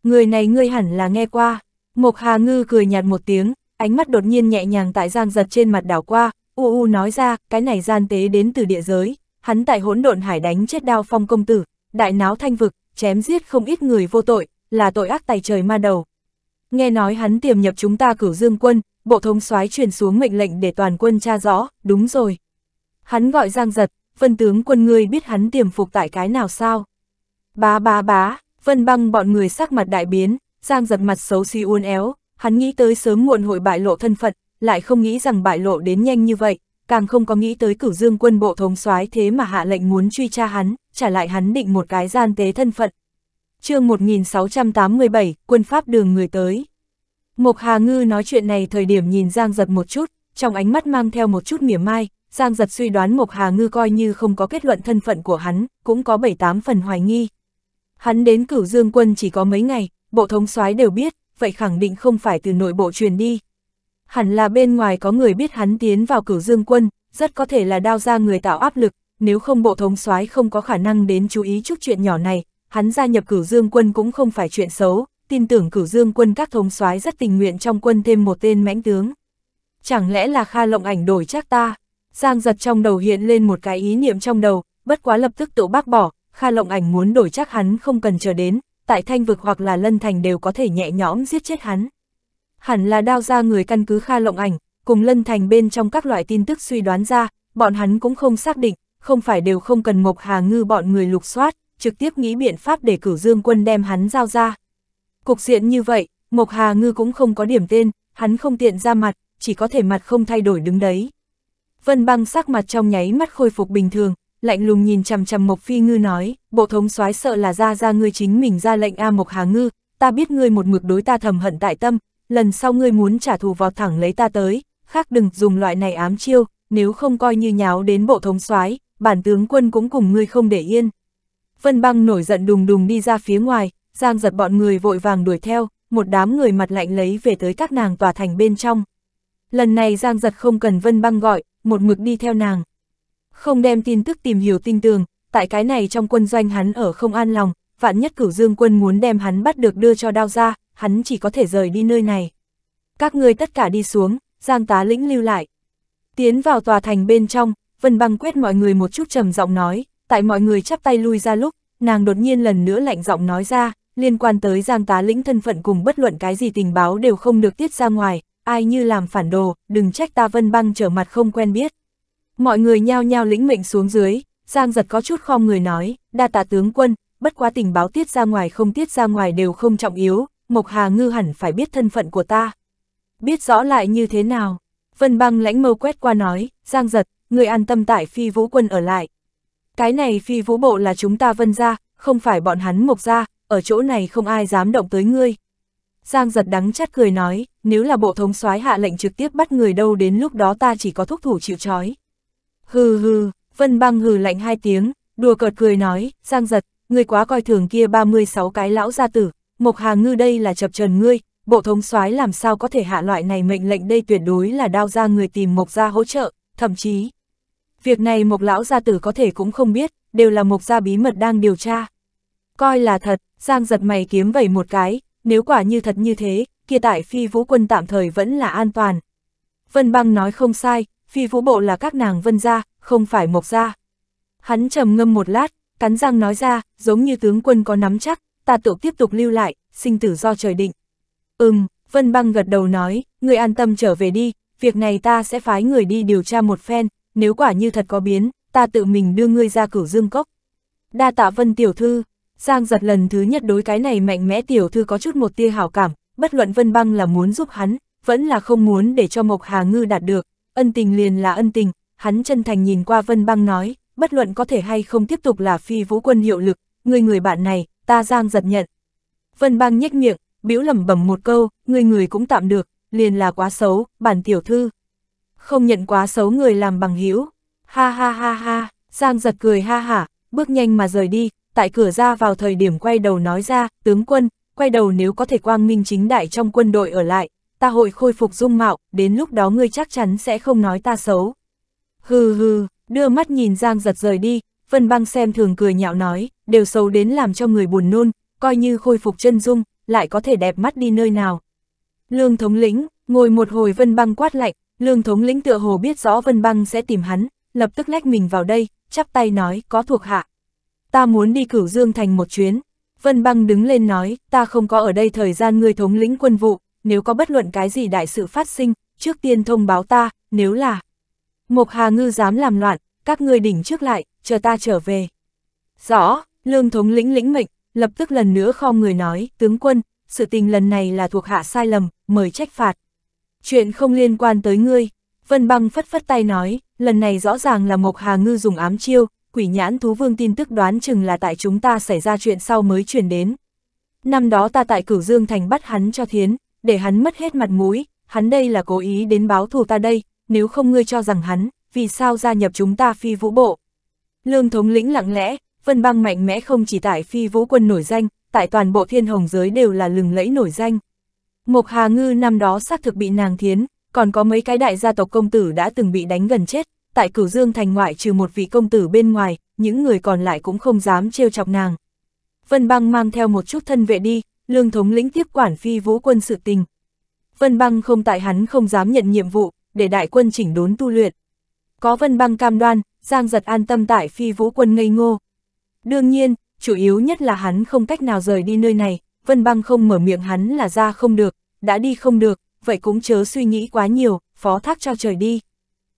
Người này ngươi hẳn là nghe qua, Mộc Hà Ngư cười nhạt một tiếng, ánh mắt đột nhiên nhẹ nhàng tại giang giật trên mặt đảo qua, u u nói ra, cái này gian tế đến từ địa giới, hắn tại hỗn độn hải đánh chết đao phong công tử, đại náo thanh vực, chém giết không ít người vô tội, là tội ác tài trời ma đầu. Nghe nói hắn tiềm nhập chúng ta cửu dương quân, bộ thống soái truyền xuống mệnh lệnh để toàn quân tra rõ, đúng rồi. Hắn gọi Giang Giật, vân tướng quân ngươi biết hắn tiềm phục tại cái nào sao? Bá bá bá, vân băng bọn người sắc mặt đại biến, Giang Giật mặt xấu xí uốn éo, hắn nghĩ tới sớm muộn hội bại lộ thân phận, lại không nghĩ rằng bại lộ đến nhanh như vậy, càng không có nghĩ tới cửu dương quân bộ thống soái thế mà hạ lệnh muốn truy tra hắn, trả lại hắn định một cái gian tế thân phận. chương 1687, quân Pháp đường người tới. Mộc Hà Ngư nói chuyện này thời điểm nhìn Giang Giật một chút, trong ánh mắt mang theo một chút mỉa mai, Giang Giật suy đoán Mộc Hà Ngư coi như không có kết luận thân phận của hắn, cũng có 7-8 phần hoài nghi. Hắn đến cửu dương quân chỉ có mấy ngày, bộ thống soái đều biết, vậy khẳng định không phải từ nội bộ truyền đi, hẳn là bên ngoài có người biết hắn tiến vào cửu dương quân, rất có thể là đao ra người tạo áp lực, nếu không bộ thống soái không có khả năng đến chú ý chút chuyện nhỏ này, hắn gia nhập cửu dương quân cũng không phải chuyện xấu, tin tưởng cửu dương quân các thống soái rất tình nguyện trong quân thêm một tên mãnh tướng. Chẳng lẽ là Kha Lộng Ảnh đổi chắc ta? Giang giật trong đầu hiện lên một cái ý niệm trong đầu, bất quá lập tức tự bác bỏ, Kha Lộng Ảnh muốn đổi chắc hắn không cần chờ đến, tại thanh vực hoặc là lân thành đều có thể nhẹ nhõm giết chết hắn hẳn là đao ra người căn cứ Kha Lộng Ảnh, cùng Lân Thành bên trong các loại tin tức suy đoán ra, bọn hắn cũng không xác định, không phải đều không cần Mộc Hà Ngư bọn người lục soát, trực tiếp nghĩ biện pháp để cử dương quân đem hắn giao ra. Cục diện như vậy, Mộc Hà Ngư cũng không có điểm tên, hắn không tiện ra mặt, chỉ có thể mặt không thay đổi đứng đấy. Vân băng sắc mặt trong nháy mắt khôi phục bình thường, lạnh lùng nhìn chằm chằm Mộc Phi Ngư nói, bộ thống soái sợ là ra ra ngươi chính mình ra lệnh A Mộc Hà Ngư, ta biết ngươi một mực đối ta thầm hận tại tâm, lần sau ngươi muốn trả thù vào thẳng lấy ta tới, khác đừng dùng loại này ám chiêu, nếu không coi như nháo đến bộ thống soái bản tướng quân cũng cùng ngươi không để yên. Vân băng nổi giận đùng đùng đi ra phía ngoài, giang giật bọn người vội vàng đuổi theo, một đám người mặt lạnh lấy về tới các nàng tòa thành bên trong. Lần này giang giật không cần vân băng gọi, một mực đi theo nàng. Không đem tin tức tìm hiểu tin tường, tại cái này trong quân doanh hắn ở không an lòng, vạn nhất cửu dương quân muốn đem hắn bắt được đưa cho đao ra, hắn chỉ có thể rời đi nơi này. Các người tất cả đi xuống, Giang tá lĩnh lưu lại. Tiến vào tòa thành bên trong, Vân băng quét mọi người một chút trầm giọng nói, tại mọi người chắp tay lui ra lúc, nàng đột nhiên lần nữa lạnh giọng nói ra, liên quan tới Giang tá lĩnh thân phận cùng bất luận cái gì tình báo đều không được tiết ra ngoài, ai như làm phản đồ, đừng trách ta Vân băng trở mặt không quen biết. Mọi người nhao nhao lĩnh mệnh xuống dưới, Giang giật có chút khom người nói, đa tạ tướng quân, bất quá tình báo tiết ra ngoài không tiết ra ngoài đều không trọng yếu, Mộc Hà Ngư hẳn phải biết thân phận của ta. Biết rõ lại như thế nào? Vân băng lãnh mâu quét qua nói, Giang giật, người an tâm tại phi vũ quân ở lại. Cái này phi vũ bộ là chúng ta vân ra, không phải bọn hắn mộc ra, ở chỗ này không ai dám động tới ngươi. Giang giật đắng chát cười nói, nếu là bộ thống soái hạ lệnh trực tiếp bắt người đâu đến lúc đó ta chỉ có thúc thủ chịu trói. Hừ hừ, vân băng hừ lạnh hai tiếng, đùa cợt cười nói, Giang giật, người quá coi thường kia 36 cái lão gia tử, Mộc Hà Ngư đây là chập trần ngươi, bộ thống soái làm sao có thể hạ loại này mệnh lệnh đây tuyệt đối là đao ra người tìm Mộc gia hỗ trợ, thậm chí. Việc này Mộc lão gia tử có thể cũng không biết, đều là Mộc gia bí mật đang điều tra. Coi là thật, Giang giật mày kiếm vẩy một cái, nếu quả như thật như thế, kia tại phi vũ quân tạm thời vẫn là an toàn. Vân băng nói không sai, phi vũ bộ là các nàng vân gia, không phải Mộc gia. Hắn trầm ngâm một lát, cắn răng nói ra, giống như tướng quân có nắm chắc, ta tựu tiếp tục lưu lại, sinh tử do trời định. Ừm, Vân Băng gật đầu nói, người an tâm trở về đi, việc này ta sẽ phái người đi điều tra một phen, nếu quả như thật có biến, ta tự mình đưa ngươi ra cửu dương cốc. Đa tạ Vân Tiểu Thư, Giang giật lần thứ nhất đối cái này mạnh mẽ Tiểu Thư có chút một tia hảo cảm, bất luận Vân Băng là muốn giúp hắn, vẫn là không muốn để cho Mộc Hà Ngư đạt được, ân tình liền là ân tình, hắn chân thành nhìn qua Vân Băng nói, bất luận có thể hay không tiếp tục là phi vũ quân hiệu lực, người người bạn này, ta Giang giật nhận. Vân băng nhếch miệng, biểu lẩm bẩm một câu, người người cũng tạm được, liền là quá xấu, bản tiểu thư. Không nhận quá xấu người làm bằng hữu Ha ha ha ha, Giang giật cười ha hả, bước nhanh mà rời đi, tại cửa ra vào thời điểm quay đầu nói ra, tướng quân, quay đầu nếu có thể quang minh chính đại trong quân đội ở lại, ta hội khôi phục dung mạo, đến lúc đó ngươi chắc chắn sẽ không nói ta xấu. Hừ hừ, đưa mắt nhìn Giang giật rời đi, Vân băng xem thường cười nhạo nói, đều xấu đến làm cho người buồn nôn, coi như khôi phục chân dung, lại có thể đẹp mắt đi nơi nào. Lương thống lĩnh, ngồi một hồi vân băng quát lạnh, lương thống lĩnh tựa hồ biết rõ vân băng sẽ tìm hắn, lập tức lách mình vào đây, chắp tay nói, có thuộc hạ. Ta muốn đi cửu dương thành một chuyến. Vân băng đứng lên nói, ta không có ở đây thời gian người thống lĩnh quân vụ, nếu có bất luận cái gì đại sự phát sinh, trước tiên thông báo ta, nếu là... Mộc Hà Ngư dám làm loạn, các ngươi đỉnh trước lại, chờ ta trở về. Rõ, lương thống lĩnh lĩnh mệnh, lập tức lần nữa kho người nói, tướng quân, sự tình lần này là thuộc hạ sai lầm, mời trách phạt. Chuyện không liên quan tới ngươi, Vân Băng phất phất tay nói, lần này rõ ràng là Mộc Hà Ngư dùng ám chiêu, quỷ nhãn thú vương tin tức đoán chừng là tại chúng ta xảy ra chuyện sau mới chuyển đến. Năm đó ta tại cửu dương thành bắt hắn cho thiến, để hắn mất hết mặt mũi, hắn đây là cố ý đến báo thù ta đây, nếu không ngươi cho rằng hắn, vì sao gia nhập chúng ta phi vũ bộ. Lương thống lĩnh lặng lẽ, Vân băng mạnh mẽ không chỉ tại phi vũ quân nổi danh, tại toàn bộ thiên hồng giới đều là lừng lẫy nổi danh. Mộc Hà Ngư năm đó xác thực bị nàng thiến, còn có mấy cái đại gia tộc công tử đã từng bị đánh gần chết, tại cửu dương thành ngoại trừ một vị công tử bên ngoài, những người còn lại cũng không dám trêu chọc nàng. Vân băng mang theo một chút thân vệ đi, lương thống lĩnh tiếp quản phi vũ quân sự tình. Vân băng không tại hắn không dám nhận nhiệm vụ, để đại quân chỉnh đốn tu luyện. Có Vân Băng cam đoan, Giang Giật an tâm tại phi vũ quân ngây ngô. Đương nhiên, chủ yếu nhất là hắn không cách nào rời đi nơi này, Vân Băng không mở miệng hắn là ra không được, đã đi không được, vậy cũng chớ suy nghĩ quá nhiều, phó thác cho trời đi.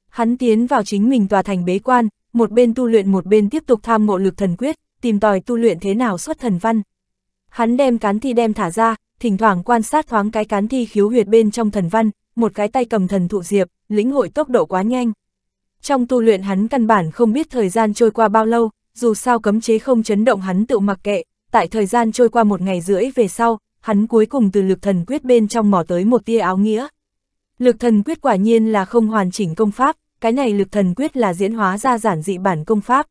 Hắn tiến vào chính mình tòa thành bế quan, một bên tu luyện một bên tiếp tục tham ngộ lực thần quyết, tìm tòi tu luyện thế nào xuất thần văn. Hắn đem cán thi đem thả ra, thỉnh thoảng quan sát thoáng cái cán thi khiếu huyệt bên trong thần văn, một cái tay cầm thần thụ diệp, lĩnh hội tốc độ quá nhanh. Trong tu luyện hắn căn bản không biết thời gian trôi qua bao lâu, dù sao cấm chế không chấn động hắn tự mặc kệ, tại thời gian trôi qua một ngày rưỡi về sau, hắn cuối cùng từ lực thần quyết bên trong mò tới một tia áo nghĩa. Lực thần quyết quả nhiên là không hoàn chỉnh công pháp, cái này lực thần quyết là diễn hóa ra giản dị bản công pháp.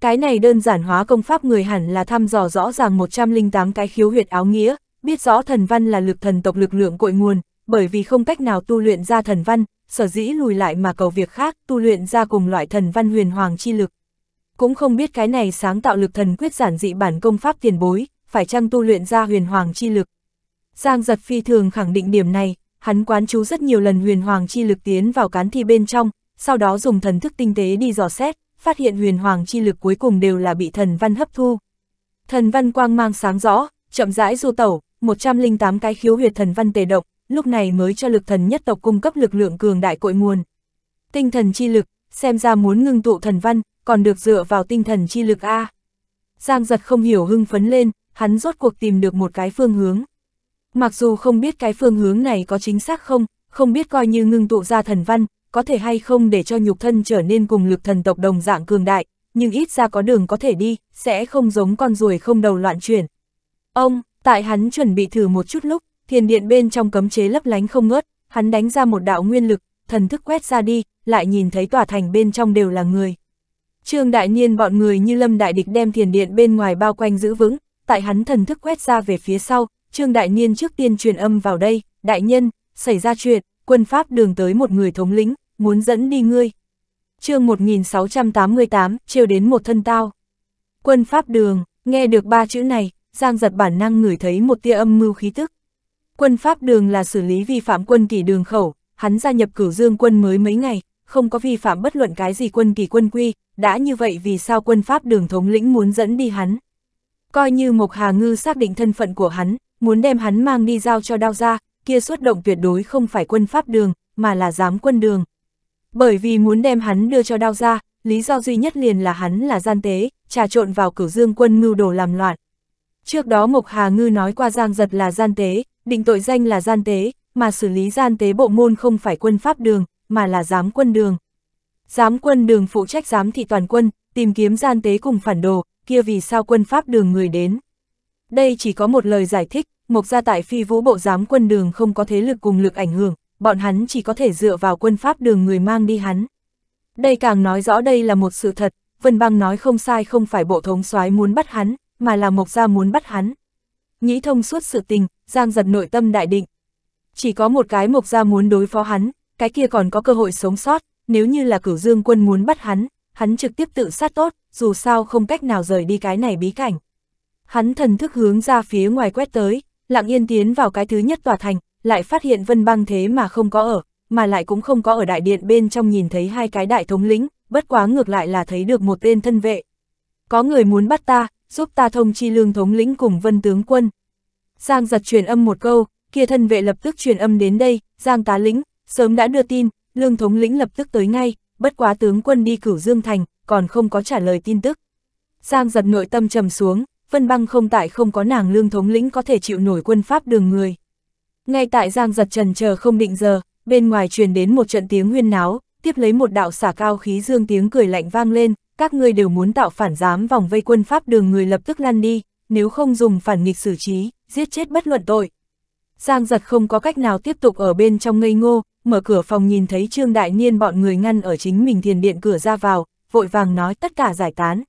Cái này đơn giản hóa công pháp người hẳn là thăm dò rõ ràng 108 cái khiếu huyệt áo nghĩa, biết rõ thần văn là lực thần tộc lực lượng cội nguồn, bởi vì không cách nào tu luyện ra thần văn, sở dĩ lùi lại mà cầu việc khác tu luyện ra cùng loại thần văn huyền hoàng chi lực. Cũng không biết cái này sáng tạo lực thần quyết giản dị bản công pháp tiền bối, phải chăng tu luyện ra huyền hoàng chi lực. Giang giật phi thường khẳng định điểm này, hắn quán chú rất nhiều lần huyền hoàng chi lực tiến vào cán thi bên trong, sau đó dùng thần thức tinh tế đi dò xét, phát hiện huyền hoàng chi lực cuối cùng đều là bị thần văn hấp thu. Thần văn quang mang sáng rõ, chậm rãi du tẩu, 108 cái khiếu huyệt thần văn tề động, lúc này mới cho lực thần nhất tộc cung cấp lực lượng cường đại cội nguồn. Tinh thần chi lực, xem ra muốn ngưng tụ thần văn, còn được dựa vào tinh thần chi lực A. Giang giật không hiểu hưng phấn lên, hắn rốt cuộc tìm được một cái phương hướng. Mặc dù không biết cái phương hướng này có chính xác không, không biết coi như ngưng tụ ra thần văn, có thể hay không để cho nhục thân trở nên cùng lực thần tộc đồng dạng cường đại, nhưng ít ra có đường có thể đi, sẽ không giống con ruồi không đầu loạn chuyển. Ông, tại hắn chuẩn bị thử một chút lúc, Thiền điện bên trong cấm chế lấp lánh không ngớt, hắn đánh ra một đạo nguyên lực, thần thức quét ra đi, lại nhìn thấy tòa thành bên trong đều là người. Trương Đại Niên bọn người như lâm đại địch đem thiền điện bên ngoài bao quanh giữ vững, tại hắn thần thức quét ra về phía sau, Trương Đại Niên trước tiên truyền âm vào đây, đại nhân, xảy ra chuyện, quân Pháp đường tới một người thống lĩnh, muốn dẫn đi ngươi. chương 1688, trêu đến một thân tao. Quân Pháp đường, nghe được ba chữ này, Giang giật bản năng ngửi thấy một tia âm mưu khí tức. Quân pháp đường là xử lý vi phạm quân kỳ đường khẩu, hắn gia nhập cửu dương quân mới mấy ngày, không có vi phạm bất luận cái gì quân kỳ quân quy, đã như vậy vì sao quân pháp đường thống lĩnh muốn dẫn đi hắn. Coi như Mộc Hà Ngư xác định thân phận của hắn, muốn đem hắn mang đi giao cho đao ra, kia xuất động tuyệt đối không phải quân pháp đường, mà là giám quân đường. Bởi vì muốn đem hắn đưa cho đao ra, lý do duy nhất liền là hắn là gian tế, trà trộn vào cửu dương quân mưu đồ làm loạn. Trước đó Mộc Hà Ngư nói qua Giang Giật là gian tế, định tội danh là gian tế, mà xử lý gian tế bộ môn không phải quân pháp đường, mà là giám quân đường. Giám quân đường phụ trách giám thị toàn quân, tìm kiếm gian tế cùng phản đồ, kia vì sao quân pháp đường người đến. Đây chỉ có một lời giải thích, mộc gia tại phi vũ bộ giám quân đường không có thế lực cùng lực ảnh hưởng, bọn hắn chỉ có thể dựa vào quân pháp đường người mang đi hắn. Đây càng nói rõ đây là một sự thật, Vân Bang nói không sai không phải bộ thống soái muốn bắt hắn, mà là Mộc Gia muốn bắt hắn. Nghĩ thông suốt sự tình, Giang giật nội tâm đại định. Chỉ có một cái mộc gia muốn đối phó hắn, cái kia còn có cơ hội sống sót, nếu như là cửu dương quân muốn bắt hắn, hắn trực tiếp tự sát tốt, dù sao không cách nào rời đi cái này bí cảnh. Hắn thần thức hướng ra phía ngoài quét tới, lặng yên tiến vào cái thứ nhất tòa thành, lại phát hiện vân băng thế mà không có ở, mà lại cũng không có ở đại điện bên trong nhìn thấy hai cái đại thống lĩnh, bất quá ngược lại là thấy được một tên thân vệ. Có người muốn bắt ta, giúp ta thông chi lương thống lĩnh cùng vân tướng quân, Giang giật truyền âm một câu, kia thân vệ lập tức truyền âm đến đây, Giang tá lĩnh, sớm đã đưa tin, lương thống lĩnh lập tức tới ngay, bất quá tướng quân đi cửu Dương Thành, còn không có trả lời tin tức. Giang giật nội tâm trầm xuống, Vân Băng không tại không có nàng lương thống lĩnh có thể chịu nổi quân pháp đường người. Ngay tại Giang giật trần chờ không định giờ, bên ngoài truyền đến một trận tiếng huyên náo, tiếp lấy một đạo xả cao khí dương tiếng cười lạnh vang lên, các ngươi đều muốn tạo phản giám vòng vây quân pháp đường người lập tức lăn đi, nếu không dùng phản nghịch xử trí, giết chết bất luận tội. Giang giật không có cách nào tiếp tục ở bên trong ngây ngô, mở cửa phòng nhìn thấy Trương Đại Niên bọn người ngăn ở chính mình thiền điện cửa ra vào, vội vàng nói tất cả giải tán.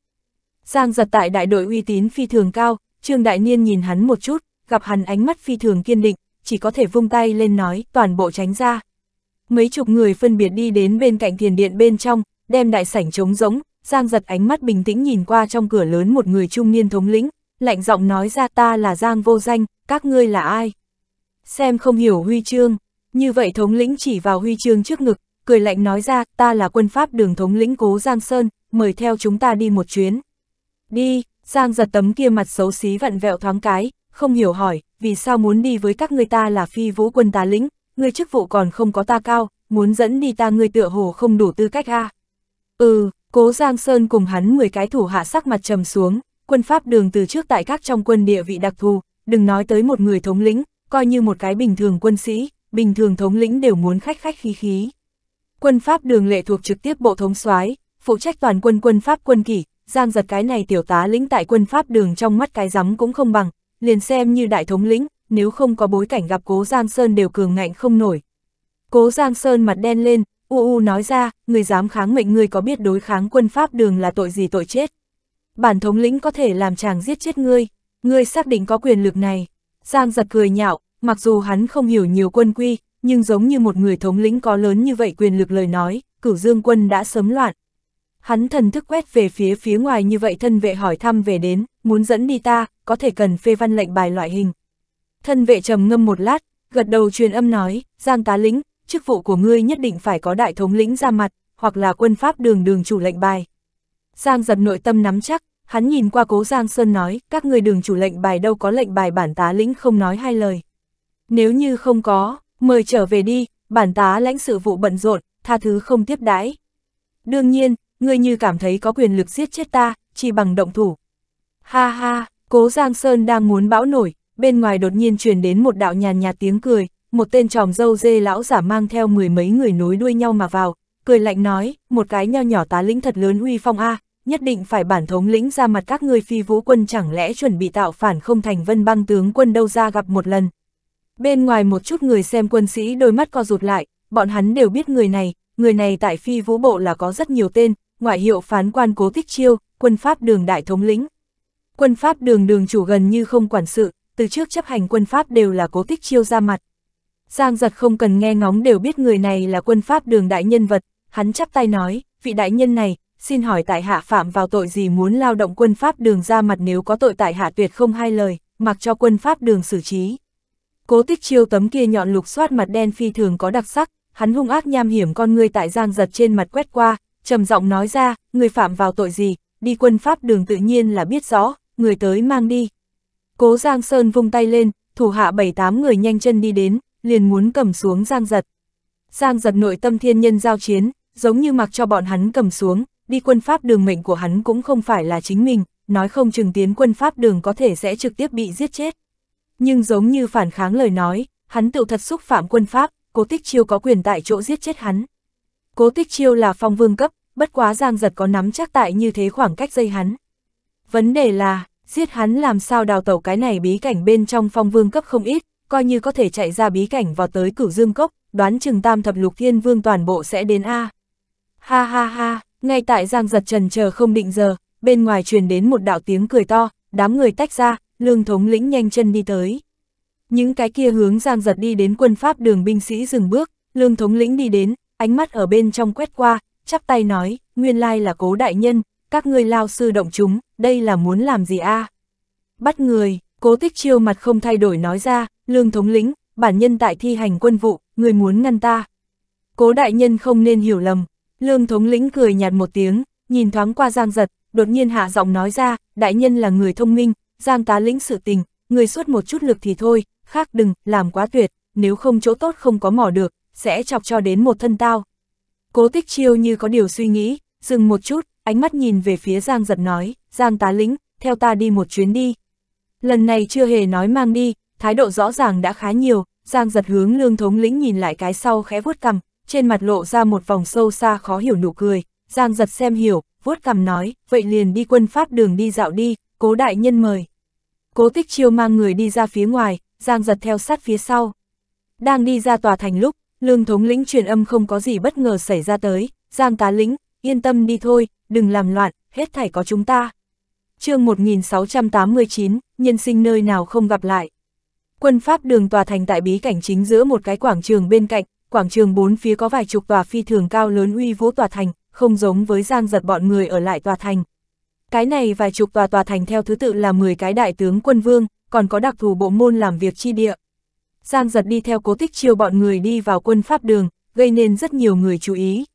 Giang giật tại đại đội uy tín phi thường cao, Trương Đại Niên nhìn hắn một chút, gặp hắn ánh mắt phi thường kiên định, chỉ có thể vung tay lên nói toàn bộ tránh ra. Mấy chục người phân biệt đi đến bên cạnh thiền điện bên trong, đem đại sảnh trống rỗng, Giang giật ánh mắt bình tĩnh nhìn qua trong cửa lớn một người trung niên thống lĩnh, lạnh giọng nói ra ta là Giang Vô Danh, các ngươi là ai? Xem không hiểu huy chương, như vậy thống lĩnh chỉ vào huy chương trước ngực, cười lạnh nói ra ta là quân pháp đường thống lĩnh cố Giang Sơn, mời theo chúng ta đi một chuyến. Đi, Giang giật tấm kia mặt xấu xí vặn vẹo thoáng cái, không hiểu hỏi, vì sao muốn đi với các ngươi ta là phi vũ quân tá lĩnh, ngươi chức vụ còn không có ta cao, muốn dẫn đi ta ngươi tựa hồ không đủ tư cách a à? Ừ, cố Giang Sơn cùng hắn 10 cái thủ hạ sắc mặt trầm xuống, quân Pháp đường từ trước tại các trong quân địa vị đặc thù, đừng nói tới một người thống lĩnh, coi như một cái bình thường quân sĩ, bình thường thống lĩnh đều muốn khách khách khí khí. Quân Pháp đường lệ thuộc trực tiếp bộ thống soái, phụ trách toàn quân quân Pháp quân kỷ, giang giật cái này tiểu tá lĩnh tại quân Pháp đường trong mắt cái rắm cũng không bằng, liền xem như đại thống lĩnh, nếu không có bối cảnh gặp cố Giang Sơn đều cường ngạnh không nổi. Cố Giang Sơn mặt đen lên, u u nói ra, người dám kháng mệnh người có biết đối kháng quân Pháp đường là tội gì tội chết bản thống lĩnh có thể làm chàng giết chết ngươi, ngươi xác định có quyền lực này. Giang giật cười nhạo, mặc dù hắn không hiểu nhiều quân quy, nhưng giống như một người thống lĩnh có lớn như vậy quyền lực lời nói, cửu dương quân đã sớm loạn. Hắn thần thức quét về phía phía ngoài như vậy thân vệ hỏi thăm về đến, muốn dẫn đi ta, có thể cần phê văn lệnh bài loại hình. Thân vệ trầm ngâm một lát, gật đầu truyền âm nói, Giang tá lĩnh, chức vụ của ngươi nhất định phải có đại thống lĩnh ra mặt, hoặc là quân pháp đường đường chủ lệnh bài. Giang giật nội tâm nắm chắc, hắn nhìn qua cố Giang Sơn nói, các người đường chủ lệnh bài đâu có lệnh bài bản tá lĩnh không nói hai lời. Nếu như không có, mời trở về đi, bản tá lãnh sự vụ bận rộn, tha thứ không tiếp đãi. Đương nhiên, ngươi như cảm thấy có quyền lực giết chết ta, chỉ bằng động thủ. Ha ha, cố Giang Sơn đang muốn bão nổi, bên ngoài đột nhiên truyền đến một đạo nhàn nhạt tiếng cười, một tên tròm dâu dê lão giả mang theo mười mấy người nối đuôi nhau mà vào, cười lạnh nói, một cái nho nhỏ tá lĩnh thật lớn uy phong A, nhất định phải bản thống lĩnh ra mặt các ngươi phi vũ quân chẳng lẽ chuẩn bị tạo phản không thành vân băng tướng quân đâu ra gặp một lần. Bên ngoài một chút người xem quân sĩ đôi mắt co rụt lại, bọn hắn đều biết người này, người này tại phi vũ bộ là có rất nhiều tên, ngoại hiệu phán quan cố tích chiêu, quân pháp đường đại thống lĩnh. Quân pháp đường đường chủ gần như không quản sự, từ trước chấp hành quân pháp đều là cố tích chiêu ra mặt. Giang giật không cần nghe ngóng đều biết người này là quân pháp đường đại nhân vật, hắn chắp tay nói, vị đại nhân này, xin hỏi tại hạ phạm vào tội gì muốn lao động quân Pháp đường ra mặt nếu có tội tại hạ tuyệt không hai lời, mặc cho quân Pháp đường xử trí. Cố tích chiêu tấm kia nhọn lục xoát mặt đen phi thường có đặc sắc, hắn hung ác nham hiểm con ngươi tại giang giật trên mặt quét qua, trầm giọng nói ra, người phạm vào tội gì, đi quân Pháp đường tự nhiên là biết rõ, người tới mang đi. Cố Giang Sơn vung tay lên, thủ hạ bảy tám người nhanh chân đi đến, liền muốn cầm xuống Giang Giật. Giang Giật nội tâm thiên nhân giao chiến, giống như mặc cho bọn hắn cầm xuống, đi quân pháp đường mệnh của hắn cũng không phải là chính mình, nói không chừng tiến quân pháp đường có thể sẽ trực tiếp bị giết chết. Nhưng giống như phản kháng lời nói, hắn tự thật xúc phạm quân pháp, cố tích chiêu có quyền tại chỗ giết chết hắn. Cố tích chiêu là phong vương cấp, bất quá giang giật có nắm chắc tại như thế khoảng cách dây hắn. Vấn đề là, giết hắn làm sao đào tẩu cái này bí cảnh bên trong phong vương cấp không ít, coi như có thể chạy ra bí cảnh vào tới cửu dương cốc, đoán chừng tam thập lục thiên vương toàn bộ sẽ đến A. Ha ha ha, ngay tại Giang giật trần chờ không định giờ, bên ngoài truyền đến một đạo tiếng cười to, đám người tách ra, lương thống lĩnh nhanh chân đi tới. Những cái kia hướng Giang giật đi đến quân Pháp đường binh sĩ dừng bước, lương thống lĩnh đi đến, ánh mắt ở bên trong quét qua, chắp tay nói, nguyên lai là cố đại nhân, các ngươi lao sư động chúng, đây là muốn làm gì a? Bắt người, cố tích chiêu mặt không thay đổi nói ra, lương thống lĩnh, bản nhân tại thi hành quân vụ, người muốn ngăn ta. Cố đại nhân không nên hiểu lầm, Lương thống lĩnh cười nhạt một tiếng, nhìn thoáng qua Giang Giật, đột nhiên hạ giọng nói ra, đại nhân là người thông minh, Giang tá lĩnh sự tình, người suốt một chút lực thì thôi, khác đừng, làm quá tuyệt, nếu không chỗ tốt không có mỏ được, sẽ chọc cho đến một thân tao. Cố tích chiêu như có điều suy nghĩ, dừng một chút, ánh mắt nhìn về phía Giang Giật nói, Giang tá lĩnh, theo ta đi một chuyến đi. Lần này chưa hề nói mang đi, thái độ rõ ràng đã khá nhiều, Giang Giật hướng lương thống lĩnh nhìn lại cái sau khẽ vuốt cằm, trên mặt lộ ra một vòng sâu xa khó hiểu nụ cười, Giang giật xem hiểu, vuốt cằm nói, vậy liền đi quân Pháp đường đi dạo đi, cố đại nhân mời. Cố tích chiêu mang người đi ra phía ngoài, Giang giật theo sát phía sau. Đang đi ra tòa thành lúc, lương thống lĩnh truyền âm không có gì bất ngờ xảy ra tới, Giang tá lĩnh, yên tâm đi thôi, đừng làm loạn, hết thảy có chúng ta. chương 1689, nhân sinh nơi nào không gặp lại. Quân Pháp đường tòa thành tại bí cảnh chính giữa một cái quảng trường bên cạnh, quảng trường bốn phía có vài chục tòa phi thường cao lớn uy vũ tòa thành, không giống với giang giật bọn người ở lại tòa thành. Cái này vài chục tòa tòa thành theo thứ tự là 10 cái đại tướng quân vương, còn có đặc thù bộ môn làm việc chi địa. Giang giật đi theo cố tích chiêu bọn người đi vào quân pháp đường, gây nên rất nhiều người chú ý.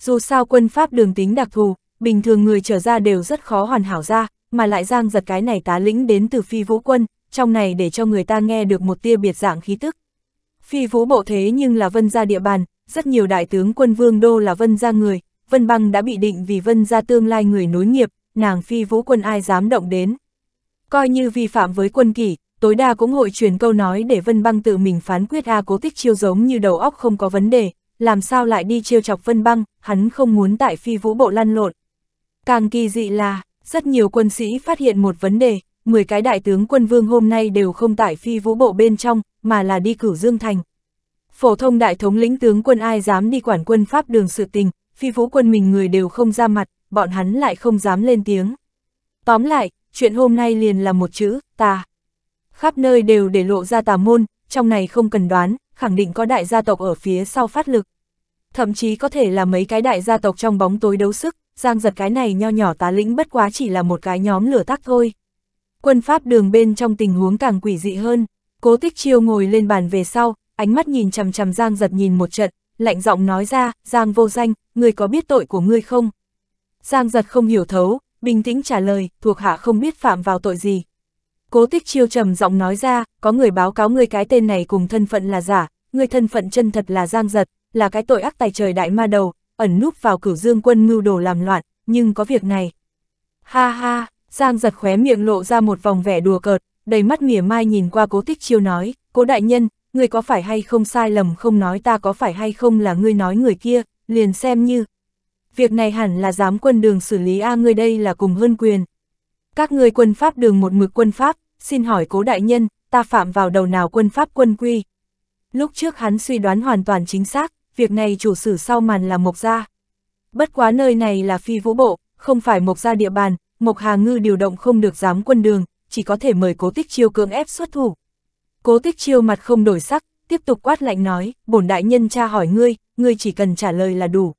Dù sao quân pháp đường tính đặc thù, bình thường người trở ra đều rất khó hoàn hảo ra, mà lại giang giật cái này tá lĩnh đến từ phi vũ quân, trong này để cho người ta nghe được một tia biệt dạng khí tức. Phi vũ bộ thế nhưng là vân gia địa bàn, rất nhiều đại tướng quân vương đô là vân gia người, vân băng đã bị định vì vân gia tương lai người nối nghiệp, nàng phi vũ quân ai dám động đến. Coi như vi phạm với quân kỷ, tối đa cũng hội truyền câu nói để vân băng tự mình phán quyết A cố tích chiêu giống như đầu óc không có vấn đề, làm sao lại đi chiêu chọc vân băng, hắn không muốn tại phi vũ bộ lăn lộn. Càng kỳ dị là, rất nhiều quân sĩ phát hiện một vấn đề, 10 cái đại tướng quân vương hôm nay đều không tại phi vũ bộ bên trong, mà là đi cửu Dương Thành. Phổ thông đại thống lĩnh tướng quân ai dám đi quản quân Pháp đường sự tình, phi vũ quân mình người đều không ra mặt, bọn hắn lại không dám lên tiếng. Tóm lại, chuyện hôm nay liền là một chữ, ta Khắp nơi đều để lộ ra tà môn, trong này không cần đoán, khẳng định có đại gia tộc ở phía sau phát lực. Thậm chí có thể là mấy cái đại gia tộc trong bóng tối đấu sức, giang giật cái này nho nhỏ tá lĩnh bất quá chỉ là một cái nhóm lửa tắc thôi. Quân Pháp đường bên trong tình huống càng quỷ dị hơn. Cố Tích Chiêu ngồi lên bàn về sau, ánh mắt nhìn chằm chằm Giang giật nhìn một trận, lạnh giọng nói ra, Giang vô danh, người có biết tội của ngươi không? Giang giật không hiểu thấu, bình tĩnh trả lời, thuộc hạ không biết phạm vào tội gì. Cố Tích Chiêu trầm giọng nói ra, có người báo cáo ngươi cái tên này cùng thân phận là giả, ngươi thân phận chân thật là Giang giật, là cái tội ác tài trời đại ma đầu, ẩn núp vào cửu dương quân mưu đồ làm loạn, nhưng có việc này. Ha ha, Giang giật khóe miệng lộ ra một vòng vẻ đùa cợt, đầy mắt mỉa mai nhìn qua cố tích chiêu nói, cố đại nhân, người có phải hay không sai lầm không nói ta có phải hay không là ngươi nói người kia, liền xem như. Việc này hẳn là giám quân đường xử lý A à, ngươi đây là cùng hơn quyền. Các ngươi quân pháp đường một mực quân pháp, xin hỏi cố đại nhân, ta phạm vào đầu nào quân pháp quân quy. Lúc trước hắn suy đoán hoàn toàn chính xác, việc này chủ sử sau màn là Mộc Gia. Bất quá nơi này là phi vũ bộ, không phải Mộc Gia địa bàn, Mộc Hà Ngư điều động không được giám quân đường, chỉ có thể mời cố tích chiêu cưỡng ép xuất thủ. Cố tích chiêu mặt không đổi sắc, tiếp tục quát lạnh nói, bổn đại nhân tra hỏi ngươi, ngươi chỉ cần trả lời là đủ.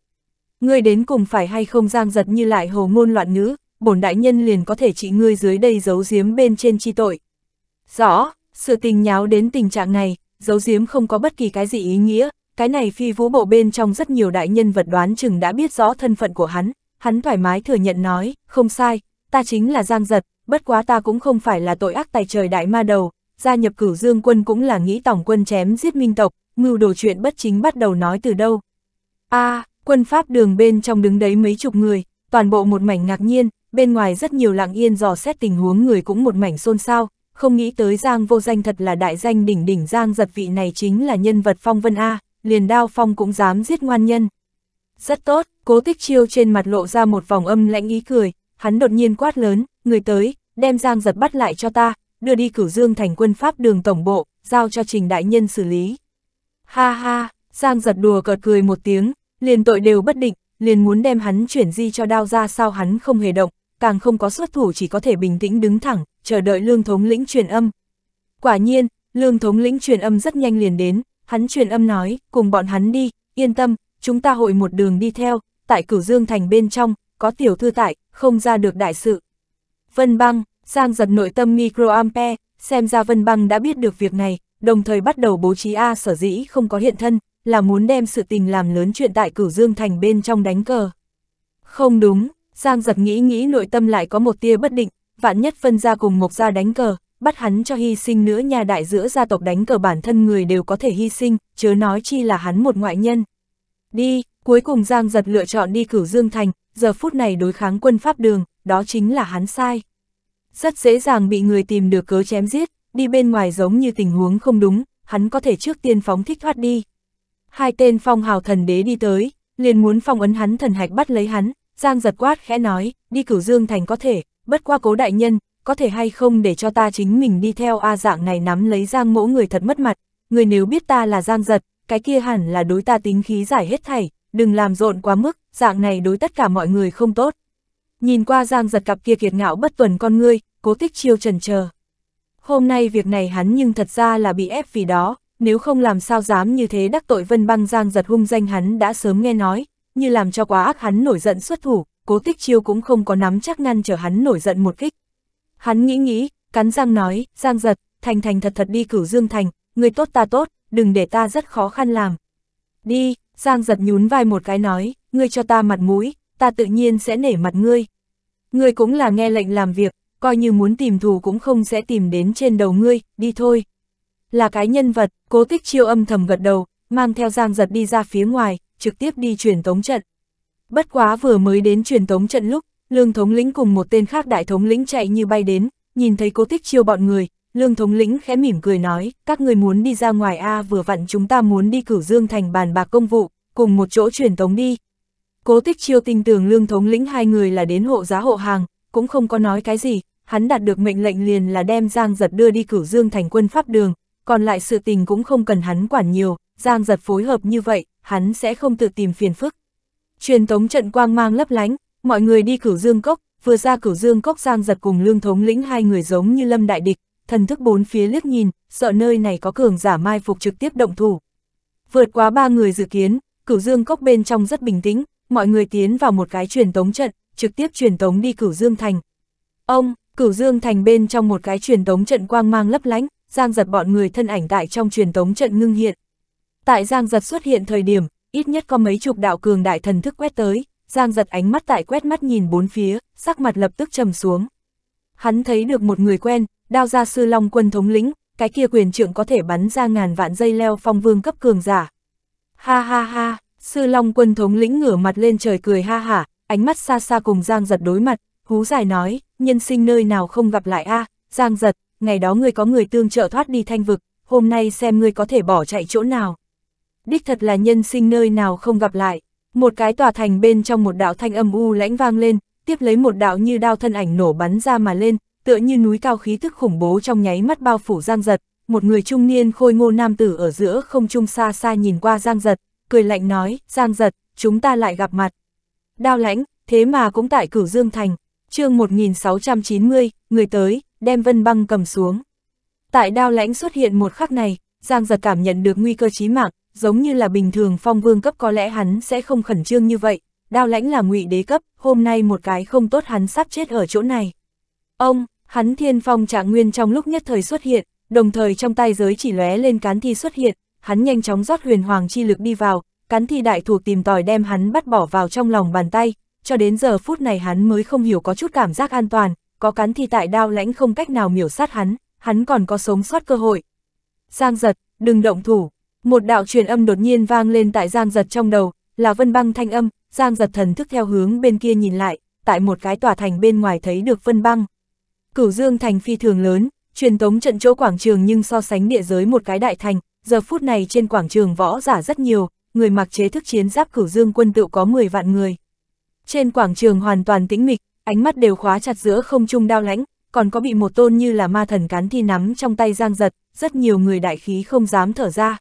Ngươi đến cùng phải hay không giang giật như lại hồ ngôn loạn ngữ, bổn đại nhân liền có thể trị ngươi dưới đây giấu giếm bên trên chi tội. Rõ, sự tình nháo đến tình trạng này, giấu giếm không có bất kỳ cái gì ý nghĩa, cái này phi vũ bộ bên trong rất nhiều đại nhân vật đoán chừng đã biết rõ thân phận của hắn, hắn thoải mái thừa nhận nói, không sai, ta chính là giang giật, bất quá ta cũng không phải là tội ác tài trời đại ma đầu, gia nhập cửu dương quân cũng là nghĩ tổng quân chém giết minh tộc, mưu đồ chuyện bất chính bắt đầu nói từ đâu. a à, quân Pháp đường bên trong đứng đấy mấy chục người, toàn bộ một mảnh ngạc nhiên, bên ngoài rất nhiều lặng yên dò xét tình huống người cũng một mảnh xôn xao, không nghĩ tới Giang vô danh thật là đại danh đỉnh đỉnh Giang giật vị này chính là nhân vật phong vân A, liền đao phong cũng dám giết ngoan nhân. Rất tốt, cố tích chiêu trên mặt lộ ra một vòng âm lãnh ý cười, hắn đột nhiên quát lớn, người tới, đem Giang giật bắt lại cho ta, đưa đi cửu dương thành quân pháp đường tổng bộ, giao cho trình đại nhân xử lý. Ha ha, Giang giật đùa cợt cười một tiếng, liền tội đều bất định, liền muốn đem hắn chuyển di cho đao ra sao hắn không hề động, càng không có xuất thủ chỉ có thể bình tĩnh đứng thẳng, chờ đợi lương thống lĩnh truyền âm. Quả nhiên, lương thống lĩnh truyền âm rất nhanh liền đến, hắn truyền âm nói, cùng bọn hắn đi, yên tâm, chúng ta hội một đường đi theo, tại cửu dương thành bên trong, có tiểu thư tại, không ra được đại sự. Vân băng, Giang giật nội tâm microampe, xem ra Vân băng đã biết được việc này, đồng thời bắt đầu bố trí A sở dĩ không có hiện thân, là muốn đem sự tình làm lớn chuyện tại cửu dương thành bên trong đánh cờ. Không đúng, Giang giật nghĩ nghĩ nội tâm lại có một tia bất định, vạn nhất phân ra cùng Mộc ra đánh cờ, bắt hắn cho hy sinh nữa nhà đại giữa gia tộc đánh cờ bản thân người đều có thể hy sinh, chớ nói chi là hắn một ngoại nhân. Đi, cuối cùng Giang giật lựa chọn đi cửu Dương Thành, giờ phút này đối kháng quân Pháp đường, đó chính là hắn sai. Rất dễ dàng bị người tìm được cớ chém giết, đi bên ngoài giống như tình huống không đúng, hắn có thể trước tiên phóng thích thoát đi. Hai tên phong hào thần đế đi tới, liền muốn phong ấn hắn thần hạch bắt lấy hắn, Giang giật quát khẽ nói, đi cửu dương thành có thể, bất qua cố đại nhân, có thể hay không để cho ta chính mình đi theo A dạng này nắm lấy Giang mỗ người thật mất mặt, người nếu biết ta là Giang giật, cái kia hẳn là đối ta tính khí giải hết thảy, đừng làm rộn quá mức, dạng này đối tất cả mọi người không tốt. Nhìn qua Giang giật cặp kia kiệt ngạo bất tuần con ngươi, cố tích chiêu trần chờ. Hôm nay việc này hắn nhưng thật ra là bị ép vì đó, nếu không làm sao dám như thế đắc tội vân băng Giang giật hung danh hắn đã sớm nghe nói, như làm cho quá ác hắn nổi giận xuất thủ, cố tích chiêu cũng không có nắm chắc ngăn trở hắn nổi giận một kích. Hắn nghĩ nghĩ, cắn giang nói, Giang giật, thành thành thật thật đi cửu dương thành, người tốt ta tốt, đừng để ta rất khó khăn làm. Đi, Giang giật nhún vai một cái nói, ngươi cho ta mặt mũi, ta tự nhiên sẽ nể mặt ngươi. Ngươi cũng là nghe lệnh làm việc, coi như muốn tìm thù cũng không sẽ tìm đến trên đầu ngươi, đi thôi. Là cái nhân vật, cố tích chiêu âm thầm gật đầu, mang theo giang giật đi ra phía ngoài, trực tiếp đi truyền tống trận. Bất quá vừa mới đến truyền tống trận lúc, lương thống lĩnh cùng một tên khác đại thống lĩnh chạy như bay đến, nhìn thấy cố tích chiêu bọn người, Lương thống lĩnh khẽ mỉm cười nói, các người muốn đi ra ngoài A vừa vặn chúng ta muốn đi cửu dương thành bàn bạc công vụ, cùng một chỗ truyền tống đi. Cố tích chiêu tin tưởng lương thống lĩnh hai người là đến hộ giá hộ hàng, cũng không có nói cái gì, hắn đạt được mệnh lệnh liền là đem Giang Giật đưa đi cửu dương thành quân pháp đường, còn lại sự tình cũng không cần hắn quản nhiều, Giang Giật phối hợp như vậy, hắn sẽ không tự tìm phiền phức. Truyền tống trận quang mang lấp lánh, mọi người đi cửu dương cốc, vừa ra cửu dương cốc Giang Giật cùng lương thống lĩnh hai người giống như lâm đại địch, thần thức bốn phía liếc nhìn, sợ nơi này có cường giả mai phục trực tiếp động thủ. Vượt quá ba người dự kiến, cửu dương cốc bên trong rất bình tĩnh, mọi người tiến vào một cái truyền tống trận, trực tiếp truyền tống đi cửu dương thành. Ông, cửu dương thành bên trong một cái truyền tống trận quang mang lấp lánh, giang giật bọn người thân ảnh tại trong truyền tống trận ngưng hiện. Tại giang giật xuất hiện thời điểm, ít nhất có mấy chục đạo cường đại thần thức quét tới, giang giật ánh mắt tại quét mắt nhìn bốn phía, sắc mặt lập tức trầm xuống. Hắn thấy được một người quen, đao gia sư Long quân thống lĩnh, cái kia quyền trưởng có thể bắn ra ngàn vạn dây leo phong vương cấp cường giả. Ha ha ha, sư Long quân thống lĩnh ngửa mặt lên trời cười ha hả, ánh mắt xa xa cùng Giang giật đối mặt, hú dài nói, nhân sinh nơi nào không gặp lại a à, Giang giật, ngày đó ngươi có người tương trợ thoát đi thanh vực, hôm nay xem ngươi có thể bỏ chạy chỗ nào. Đích thật là nhân sinh nơi nào không gặp lại, một cái tòa thành bên trong một đạo thanh âm u lãnh vang lên, tiếp lấy một đạo như đao thân ảnh nổ bắn ra mà lên, tựa như núi cao khí thức khủng bố trong nháy mắt bao phủ Giang Giật, một người trung niên khôi ngô nam tử ở giữa không trung xa xa nhìn qua Giang Giật, cười lạnh nói, Giang Giật, chúng ta lại gặp mặt. Đao lãnh, thế mà cũng tại cửu Dương Thành, chương 1690, người tới, đem vân băng cầm xuống. Tại đao lãnh xuất hiện một khắc này, Giang Giật cảm nhận được nguy cơ chí mạng, giống như là bình thường phong vương cấp có lẽ hắn sẽ không khẩn trương như vậy, đao lãnh là ngụy đế cấp, hôm nay một cái không tốt hắn sắp chết ở chỗ này. Ông, hắn thiên phong trạng nguyên trong lúc nhất thời xuất hiện, đồng thời trong tay giới chỉ lóe lên cán thi xuất hiện, hắn nhanh chóng rót huyền hoàng chi lực đi vào, cán thi đại thủ tìm tòi đem hắn bắt bỏ vào trong lòng bàn tay, cho đến giờ phút này hắn mới không hiểu có chút cảm giác an toàn, có cán thi tại đao lãnh không cách nào miểu sát hắn, hắn còn có sống sót cơ hội. Giang giật, đừng động thủ, một đạo truyền âm đột nhiên vang lên tại giang giật trong đầu, là vân băng thanh âm, giang giật thần thức theo hướng bên kia nhìn lại, tại một cái tòa thành bên ngoài thấy được vân băng. Cửu Dương Thành phi thường lớn, truyền tống trận chỗ quảng trường nhưng so sánh địa giới một cái đại thành, giờ phút này trên quảng trường võ giả rất nhiều, người mặc chế thức chiến giáp Cửu Dương quân tự có 10 vạn người. Trên quảng trường hoàn toàn tĩnh mịch, ánh mắt đều khóa chặt giữa không trung đao lãnh, còn có bị một tôn như là ma thần cán thi nắm trong tay Giang Giật, rất nhiều người đại khí không dám thở ra.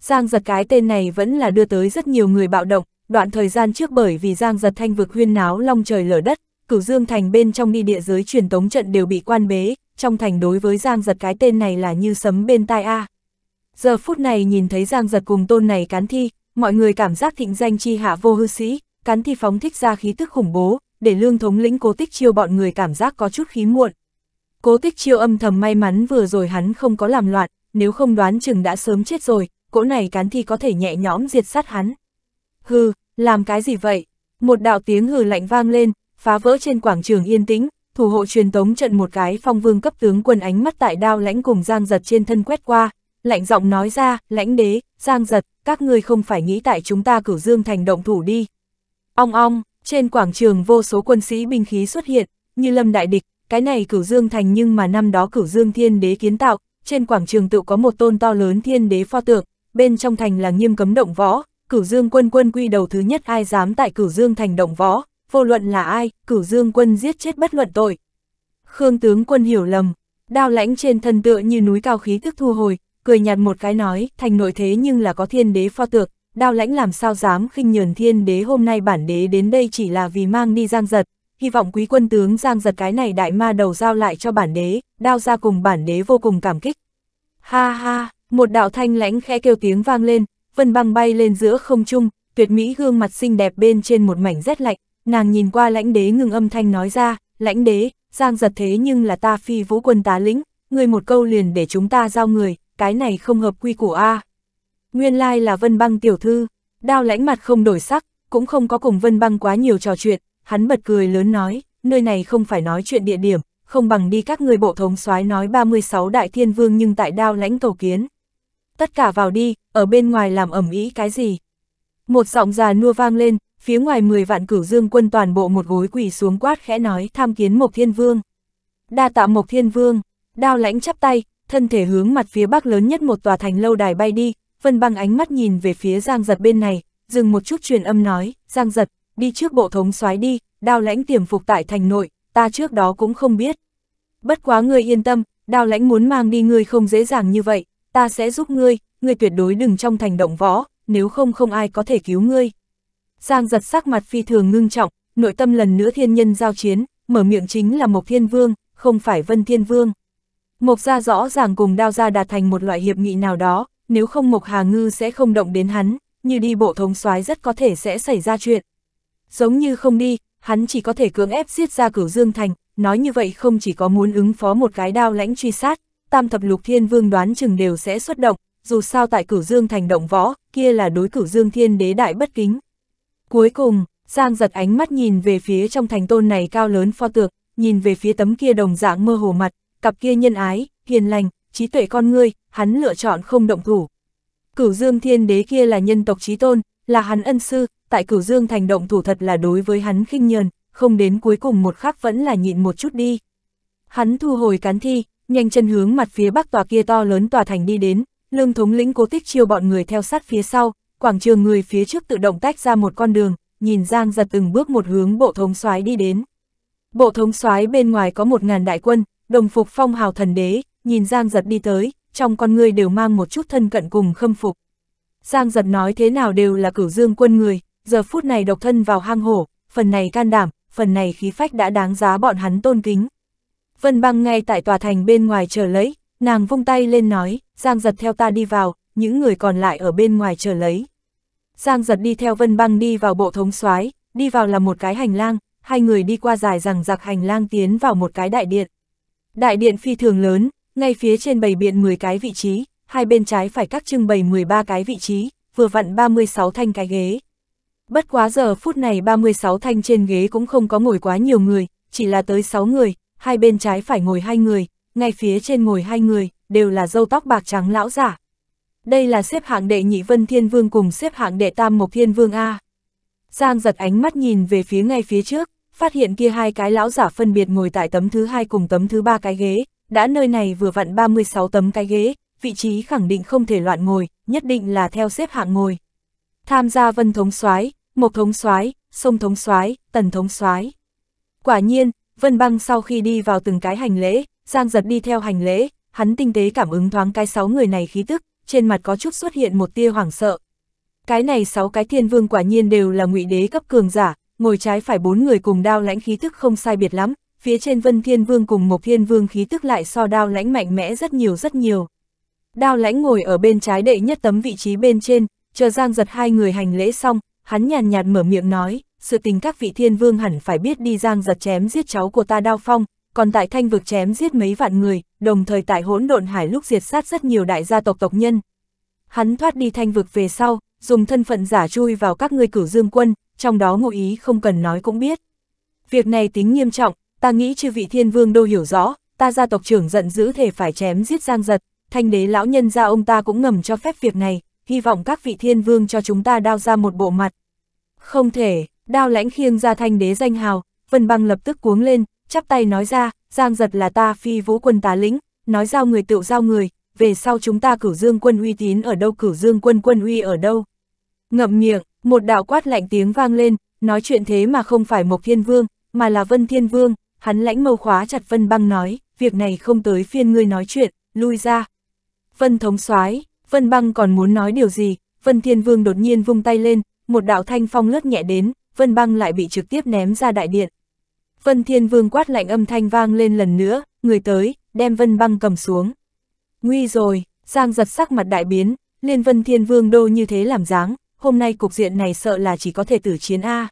Giang Giật cái tên này vẫn là đưa tới rất nhiều người bạo động, đoạn thời gian trước bởi vì Giang Giật thanh vực huyên náo long trời lở đất, Cửu Dương Thành bên trong đi địa giới truyền tống trận đều bị quan bế, trong thành đối với Giang Giật cái tên này là như sấm bên tai A. Giờ phút này nhìn thấy Giang Giật cùng tôn này cán thi, mọi người cảm giác thịnh danh chi hạ vô hư sĩ, cán thi phóng thích ra khí tức khủng bố, để lương thống lĩnh cố tích chiêu bọn người cảm giác có chút khí muộn. Cố tích chiêu âm thầm may mắn vừa rồi hắn không có làm loạn, nếu không đoán chừng đã sớm chết rồi, cỗ này cán thi có thể nhẹ nhõm diệt sát hắn. Hừ, làm cái gì vậy? Một đạo tiếng hừ lạnh vang lên, phá vỡ trên quảng trường yên tĩnh, thủ hộ truyền tống trận một cái phong vương cấp tướng quân ánh mắt tại đao lãnh cùng giang giật trên thân quét qua, lạnh giọng nói ra, lãnh đế, giang giật, các ngươi không phải nghĩ tại chúng ta cửu dương thành động thủ đi. Ong ong, trên quảng trường vô số quân sĩ binh khí xuất hiện, như lâm đại địch, cái này cửu dương thành nhưng mà năm đó cửu dương thiên đế kiến tạo, trên quảng trường tự có một tôn to lớn thiên đế pho tượng, bên trong thành là nghiêm cấm động võ, cửu dương quân quân quy đầu thứ nhất ai dám tại cửu dương thành động võ, vô luận là ai, cửu dương quân giết chết bất luận tội. Khương tướng quân hiểu lầm, đao lãnh trên thân tựa như núi cao khí tức thu hồi, cười nhạt một cái nói, thành nội thế nhưng là có thiên đế pho tược đao lãnh làm sao dám khinh nhường thiên đế hôm nay bản đế đến đây chỉ là vì mang đi giang giật, hy vọng quý quân tướng giang giật cái này đại ma đầu giao lại cho bản đế, đao ra cùng bản đế vô cùng cảm kích. Ha ha, một đạo thanh lãnh khẽ kêu tiếng vang lên, vân băng bay lên giữa không trung, tuyệt mỹ gương mặt xinh đẹp bên trên một mảnh rét lạnh, nàng nhìn qua lãnh đế ngừng âm thanh nói ra, lãnh đế, giang giật thế nhưng là ta phi vũ quân tá lĩnh, người một câu liền để chúng ta giao người, cái này không hợp quy củ A. Nguyên lai là vân băng tiểu thư, đao lãnh mặt không đổi sắc, cũng không có cùng vân băng quá nhiều trò chuyện, hắn bật cười lớn nói, nơi này không phải nói chuyện địa điểm, không bằng đi các người bộ thống soái nói 36 đại thiên vương nhưng tại đao lãnh tổ kiến. Tất cả vào đi, ở bên ngoài làm ẩm ý cái gì. Một giọng già nua vang lên, phía ngoài 10 vạn cửu dương quân toàn bộ một gối quỳ xuống quát khẽ nói tham kiến Mộc Thiên Vương. Đa tạ Mộc Thiên Vương, đao lãnh chắp tay, thân thể hướng mặt phía bắc lớn nhất một tòa thành lâu đài bay đi, Vân Băng ánh mắt nhìn về phía Giang Giật bên này, dừng một chút truyền âm nói, Giang Giật, đi trước bộ thống soái đi, đao lãnh tiềm phục tại thành nội, ta trước đó cũng không biết. Bất quá ngươi yên tâm, đao lãnh muốn mang đi ngươi không dễ dàng như vậy, ta sẽ giúp ngươi, ngươi tuyệt đối đừng trong thành động võ, nếu không không ai có thể cứu ngươi. Giang giật sắc mặt phi thường ngưng trọng, nội tâm lần nữa thiên nhân giao chiến, mở miệng chính là Mộc Thiên Vương, không phải Vân Thiên Vương. Mộc gia rõ ràng cùng đao gia đạt thành một loại hiệp nghị nào đó, nếu không Mộc Hà Ngư sẽ không động đến hắn, như đi bộ thống soái rất có thể sẽ xảy ra chuyện. Giống như không đi, hắn chỉ có thể cưỡng ép giết ra cửu Dương Thành, nói như vậy không chỉ có muốn ứng phó một cái đao lãnh truy sát, tam thập lục thiên vương đoán chừng đều sẽ xuất động, dù sao tại cửu Dương Thành động võ, kia là đối cửu Dương Thiên đế đại bất kính. Cuối cùng, Giang giật ánh mắt nhìn về phía trong thành tôn này cao lớn pho tượng, nhìn về phía tấm kia đồng dạng mơ hồ mặt, cặp kia nhân ái, hiền lành, trí tuệ con ngươi, hắn lựa chọn không động thủ. Cửu Dương Thiên Đế kia là nhân tộc trí tôn, là hắn ân sư, tại Cửu Dương thành động thủ thật là đối với hắn khinh nhờn, không đến cuối cùng một khắc vẫn là nhịn một chút đi. Hắn thu hồi cán thi, nhanh chân hướng mặt phía bắc tòa kia to lớn tòa thành đi đến, lương thống lĩnh cố tích chiêu bọn người theo sát phía sau, quảng trường người phía trước tự động tách ra một con đường, nhìn Giang giật từng bước một hướng bộ thống soái đi đến. Bộ thống soái bên ngoài có một ngàn đại quân, đồng phục phong hào thần đế, nhìn Giang giật đi tới, trong con người đều mang một chút thân cận cùng khâm phục. Giang giật nói thế nào đều là cửu dương quân người, giờ phút này độc thân vào hang hổ, phần này can đảm, phần này khí phách đã đáng giá bọn hắn tôn kính. Vân băng ngay tại tòa thành bên ngoài chờ lấy, nàng vung tay lên nói, Giang giật theo ta đi vào, những người còn lại ở bên ngoài chờ lấy. Giang giật đi theo Vân Băng đi vào bộ thống soái đi vào là một cái hành lang, hai người đi qua dài rằng giặc hành lang tiến vào một cái đại điện. Đại điện phi thường lớn, ngay phía trên bày biện 10 cái vị trí, hai bên trái phải các trưng bày 13 cái vị trí, vừa vặn 36 thanh cái ghế. Bất quá giờ phút này 36 thanh trên ghế cũng không có ngồi quá nhiều người, chỉ là tới 6 người, hai bên trái phải ngồi hai người, ngay phía trên ngồi hai người, đều là dâu tóc bạc trắng lão giả. Đây là xếp hạng đệ nhị Vân Thiên Vương cùng xếp hạng đệ tam Mộc Thiên Vương A. Giang giật ánh mắt nhìn về phía ngay phía trước, phát hiện kia hai cái lão giả phân biệt ngồi tại tấm thứ hai cùng tấm thứ ba cái ghế, đã nơi này vừa vặn 36 tấm cái ghế, vị trí khẳng định không thể loạn ngồi, nhất định là theo xếp hạng ngồi. Tham gia Vân Thống soái, Mộc Thống soái, Sông Thống soái, Tần Thống soái. Quả nhiên, Vân Băng sau khi đi vào từng cái hành lễ, Giang giật đi theo hành lễ, hắn tinh tế cảm ứng thoáng cái sáu người này khí tức, trên mặt có chút xuất hiện một tia hoảng sợ. Cái này sáu cái thiên vương quả nhiên đều là ngụy đế cấp cường giả, ngồi trái phải bốn người cùng đao lãnh khí tức không sai biệt lắm, phía trên vân thiên vương cùng một thiên vương khí tức lại so đao lãnh mạnh mẽ rất nhiều rất nhiều. Đao lãnh ngồi ở bên trái đệ nhất tấm vị trí bên trên, chờ giang giật hai người hành lễ xong, hắn nhàn nhạt mở miệng nói, sự tình các vị thiên vương hẳn phải biết đi giang giật chém giết cháu của ta đao phong, còn tại thanh vực chém giết mấy vạn người, đồng thời tại hỗn độn hải lúc diệt sát rất nhiều đại gia tộc tộc nhân. Hắn thoát đi thanh vực về sau, dùng thân phận giả chui vào các ngươi cửu dương quân, trong đó ngụ ý không cần nói cũng biết. Việc này tính nghiêm trọng, ta nghĩ chư vị thiên vương đô hiểu rõ, ta gia tộc trưởng giận dữ thể phải chém giết giang giật, thanh đế lão nhân gia ông ta cũng ngầm cho phép việc này, hy vọng các vị thiên vương cho chúng ta đao ra một bộ mặt. Không thể, đao lãnh khiêng ra thanh đế danh hào, vân băng lập tức cuống lên, chắp tay nói ra, Giang giật là ta phi vũ quân tá lĩnh, nói giao người tựu giao người, về sau chúng ta cửu dương quân uy tín ở đâu cửu dương quân quân uy ở đâu. Ngậm miệng, một đạo quát lạnh tiếng vang lên, nói chuyện thế mà không phải Mộc Thiên Vương, mà là Vân Thiên Vương, hắn lãnh mâu khóa chặt Vân băng nói, việc này không tới phiên ngươi nói chuyện, lui ra. Vân thống soái Vân băng còn muốn nói điều gì, Vân Thiên Vương đột nhiên vung tay lên, một đạo thanh phong lướt nhẹ đến, Vân băng lại bị trực tiếp ném ra đại điện. Vân Thiên Vương quát lạnh âm thanh vang lên lần nữa, người tới, đem Vân Băng cầm xuống. Nguy rồi, Giang giật sắc mặt đại biến, liên Vân Thiên Vương đô như thế làm dáng, hôm nay cục diện này sợ là chỉ có thể tử chiến A.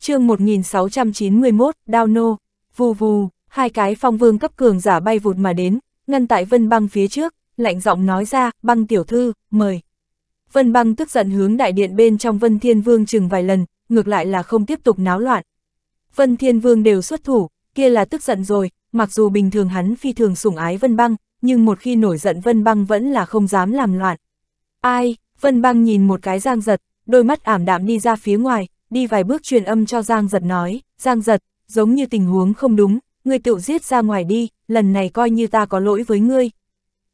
chương 1691, Đao Nô, vù vù, hai cái phong vương cấp cường giả bay vụt mà đến, ngăn tại Vân Băng phía trước, lạnh giọng nói ra, băng tiểu thư, mời. Vân Băng tức giận hướng đại điện bên trong Vân Thiên Vương chừng vài lần, ngược lại là không tiếp tục náo loạn, Vân Thiên Vương đều xuất thủ, kia là tức giận rồi, mặc dù bình thường hắn phi thường sủng ái Vân Băng, nhưng một khi nổi giận Vân Băng vẫn là không dám làm loạn. Ai, Vân Băng nhìn một cái Giang Giật, đôi mắt ảm đạm đi ra phía ngoài, đi vài bước truyền âm cho Giang Giật nói, Giang Giật, giống như tình huống không đúng, ngươi tự giết ra ngoài đi, lần này coi như ta có lỗi với ngươi.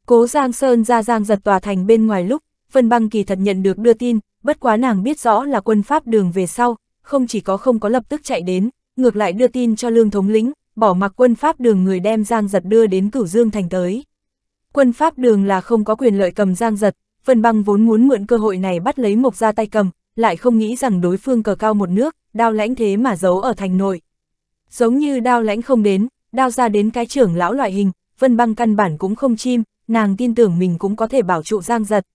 Cố Giang Sơn ra Giang Giật tòa thành bên ngoài lúc, Vân Băng kỳ thật nhận được đưa tin, bất quá nàng biết rõ là quân Pháp đường về sau, không chỉ có không có lập tức chạy đến, ngược lại đưa tin cho lương thống lĩnh, bỏ mặc quân Pháp đường người đem Giang Giật đưa đến Cửu Dương Thành tới. Quân Pháp đường là không có quyền lợi cầm Giang Giật, Vân Băng vốn muốn mượn cơ hội này bắt lấy Mộc ra tay cầm, lại không nghĩ rằng đối phương cờ cao một nước, đao lãnh thế mà giấu ở thành nội. Giống như đao lãnh không đến, đao ra đến cái trưởng lão loại hình, Vân Băng căn bản cũng không chim, nàng tin tưởng mình cũng có thể bảo trụ Giang Giật.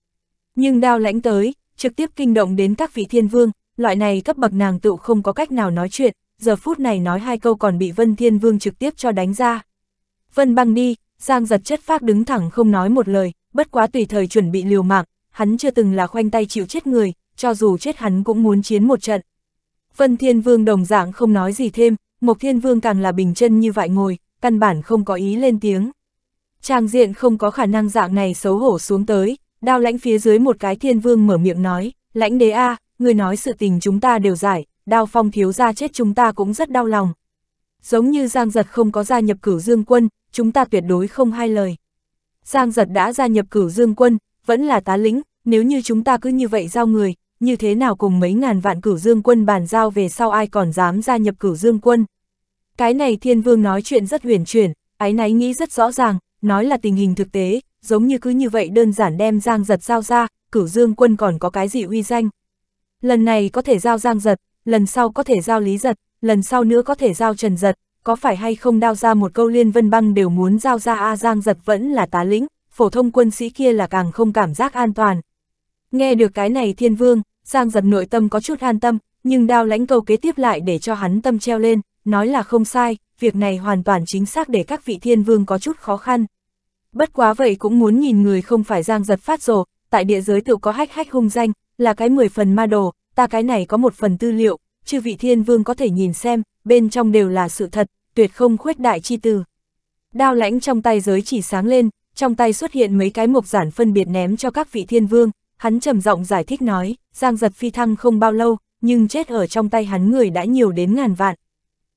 Nhưng đao lãnh tới, trực tiếp kinh động đến các vị thiên vương, loại này cấp bậc nàng tự không có cách nào nói chuyện, giờ phút này nói hai câu còn bị Vân Thiên Vương trực tiếp cho đánh ra. Vân băng đi, Giang giật chất phác đứng thẳng không nói một lời, bất quá tùy thời chuẩn bị liều mạng, hắn chưa từng là khoanh tay chịu chết người, cho dù chết hắn cũng muốn chiến một trận. Vân Thiên Vương đồng dạng không nói gì thêm, Mộc Thiên Vương càng là bình chân như vậy ngồi, căn bản không có ý lên tiếng. Trang diện không có khả năng dạng này xấu hổ xuống tới, đao lãnh phía dưới một cái Thiên Vương mở miệng nói, lãnh đế A, người nói sự tình chúng ta đều giải, đao phong thiếu gia chết chúng ta cũng rất đau lòng. Giống như Giang Giật không có gia nhập cửu dương quân, chúng ta tuyệt đối không hai lời. Giang Giật đã gia nhập cửu dương quân, vẫn là tá lĩnh, nếu như chúng ta cứ như vậy giao người, như thế nào cùng mấy ngàn vạn cửu dương quân bàn giao về sau ai còn dám gia nhập cửu dương quân. Cái này thiên vương nói chuyện rất huyền chuyển, ái náy nghĩ rất rõ ràng, nói là tình hình thực tế, giống như cứ như vậy đơn giản đem Giang Giật giao ra, cửu dương quân còn có cái gì uy danh. Lần này có thể giao Giang Giật, lần sau có thể giao lý giật, lần sau nữa có thể giao trần giật, có phải hay không đao ra một câu liên vân băng đều muốn giao ra A Giang giật vẫn là tá lĩnh, phổ thông quân sĩ kia là càng không cảm giác an toàn. Nghe được cái này thiên vương, Giang giật nội tâm có chút an tâm, nhưng đao lãnh câu kế tiếp lại để cho hắn tâm treo lên, nói là không sai, việc này hoàn toàn chính xác để các vị thiên vương có chút khó khăn. Bất quá vậy cũng muốn nhìn người không phải Giang giật phát rồ, tại địa giới tự có hách hách hung danh, là cái mười phần ma đồ, ta cái này có một phần tư liệu, chư vị thiên vương có thể nhìn xem, bên trong đều là sự thật, tuyệt không khuếch đại chi từ. Đao lãnh trong tay giới chỉ sáng lên, trong tay xuất hiện mấy cái mộc giản phân biệt ném cho các vị thiên vương, hắn trầm giọng giải thích nói, giang giật phi thăng không bao lâu, nhưng chết ở trong tay hắn người đã nhiều đến ngàn vạn.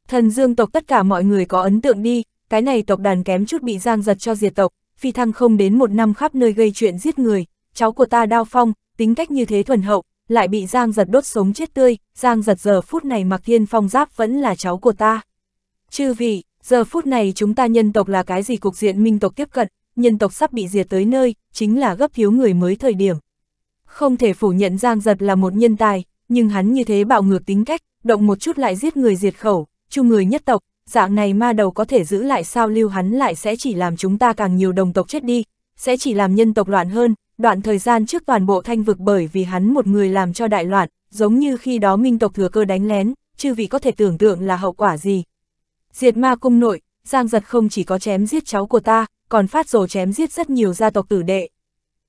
Thần dương tộc tất cả mọi người có ấn tượng đi, cái này tộc đàn kém chút bị giang giật cho diệt tộc, phi thăng không đến một năm khắp nơi gây chuyện giết người, cháu của ta đao phong, tính cách như thế thuần hậu, lại bị Giang giật đốt sống chết tươi, Giang giật giờ phút này mặc thiên phong giáp vẫn là cháu của ta. Chư vị, giờ phút này chúng ta nhân tộc là cái gì cục diện minh tộc tiếp cận, nhân tộc sắp bị diệt tới nơi, chính là gấp thiếu người mới thời điểm. Không thể phủ nhận Giang giật là một nhân tài, nhưng hắn như thế bạo ngược tính cách, động một chút lại giết người diệt khẩu, chung người nhất tộc, dạng này ma đầu có thể giữ lại sao lưu hắn lại sẽ chỉ làm chúng ta càng nhiều đồng tộc chết đi, sẽ chỉ làm nhân tộc loạn hơn, đoạn thời gian trước toàn bộ thanh vực bởi vì hắn một người làm cho đại loạn, giống như khi đó minh tộc thừa cơ đánh lén, chư vị có thể tưởng tượng là hậu quả gì. Diệt ma cung nội, Giang Giật không chỉ có chém giết cháu của ta, còn phát rồ chém giết rất nhiều gia tộc tử đệ.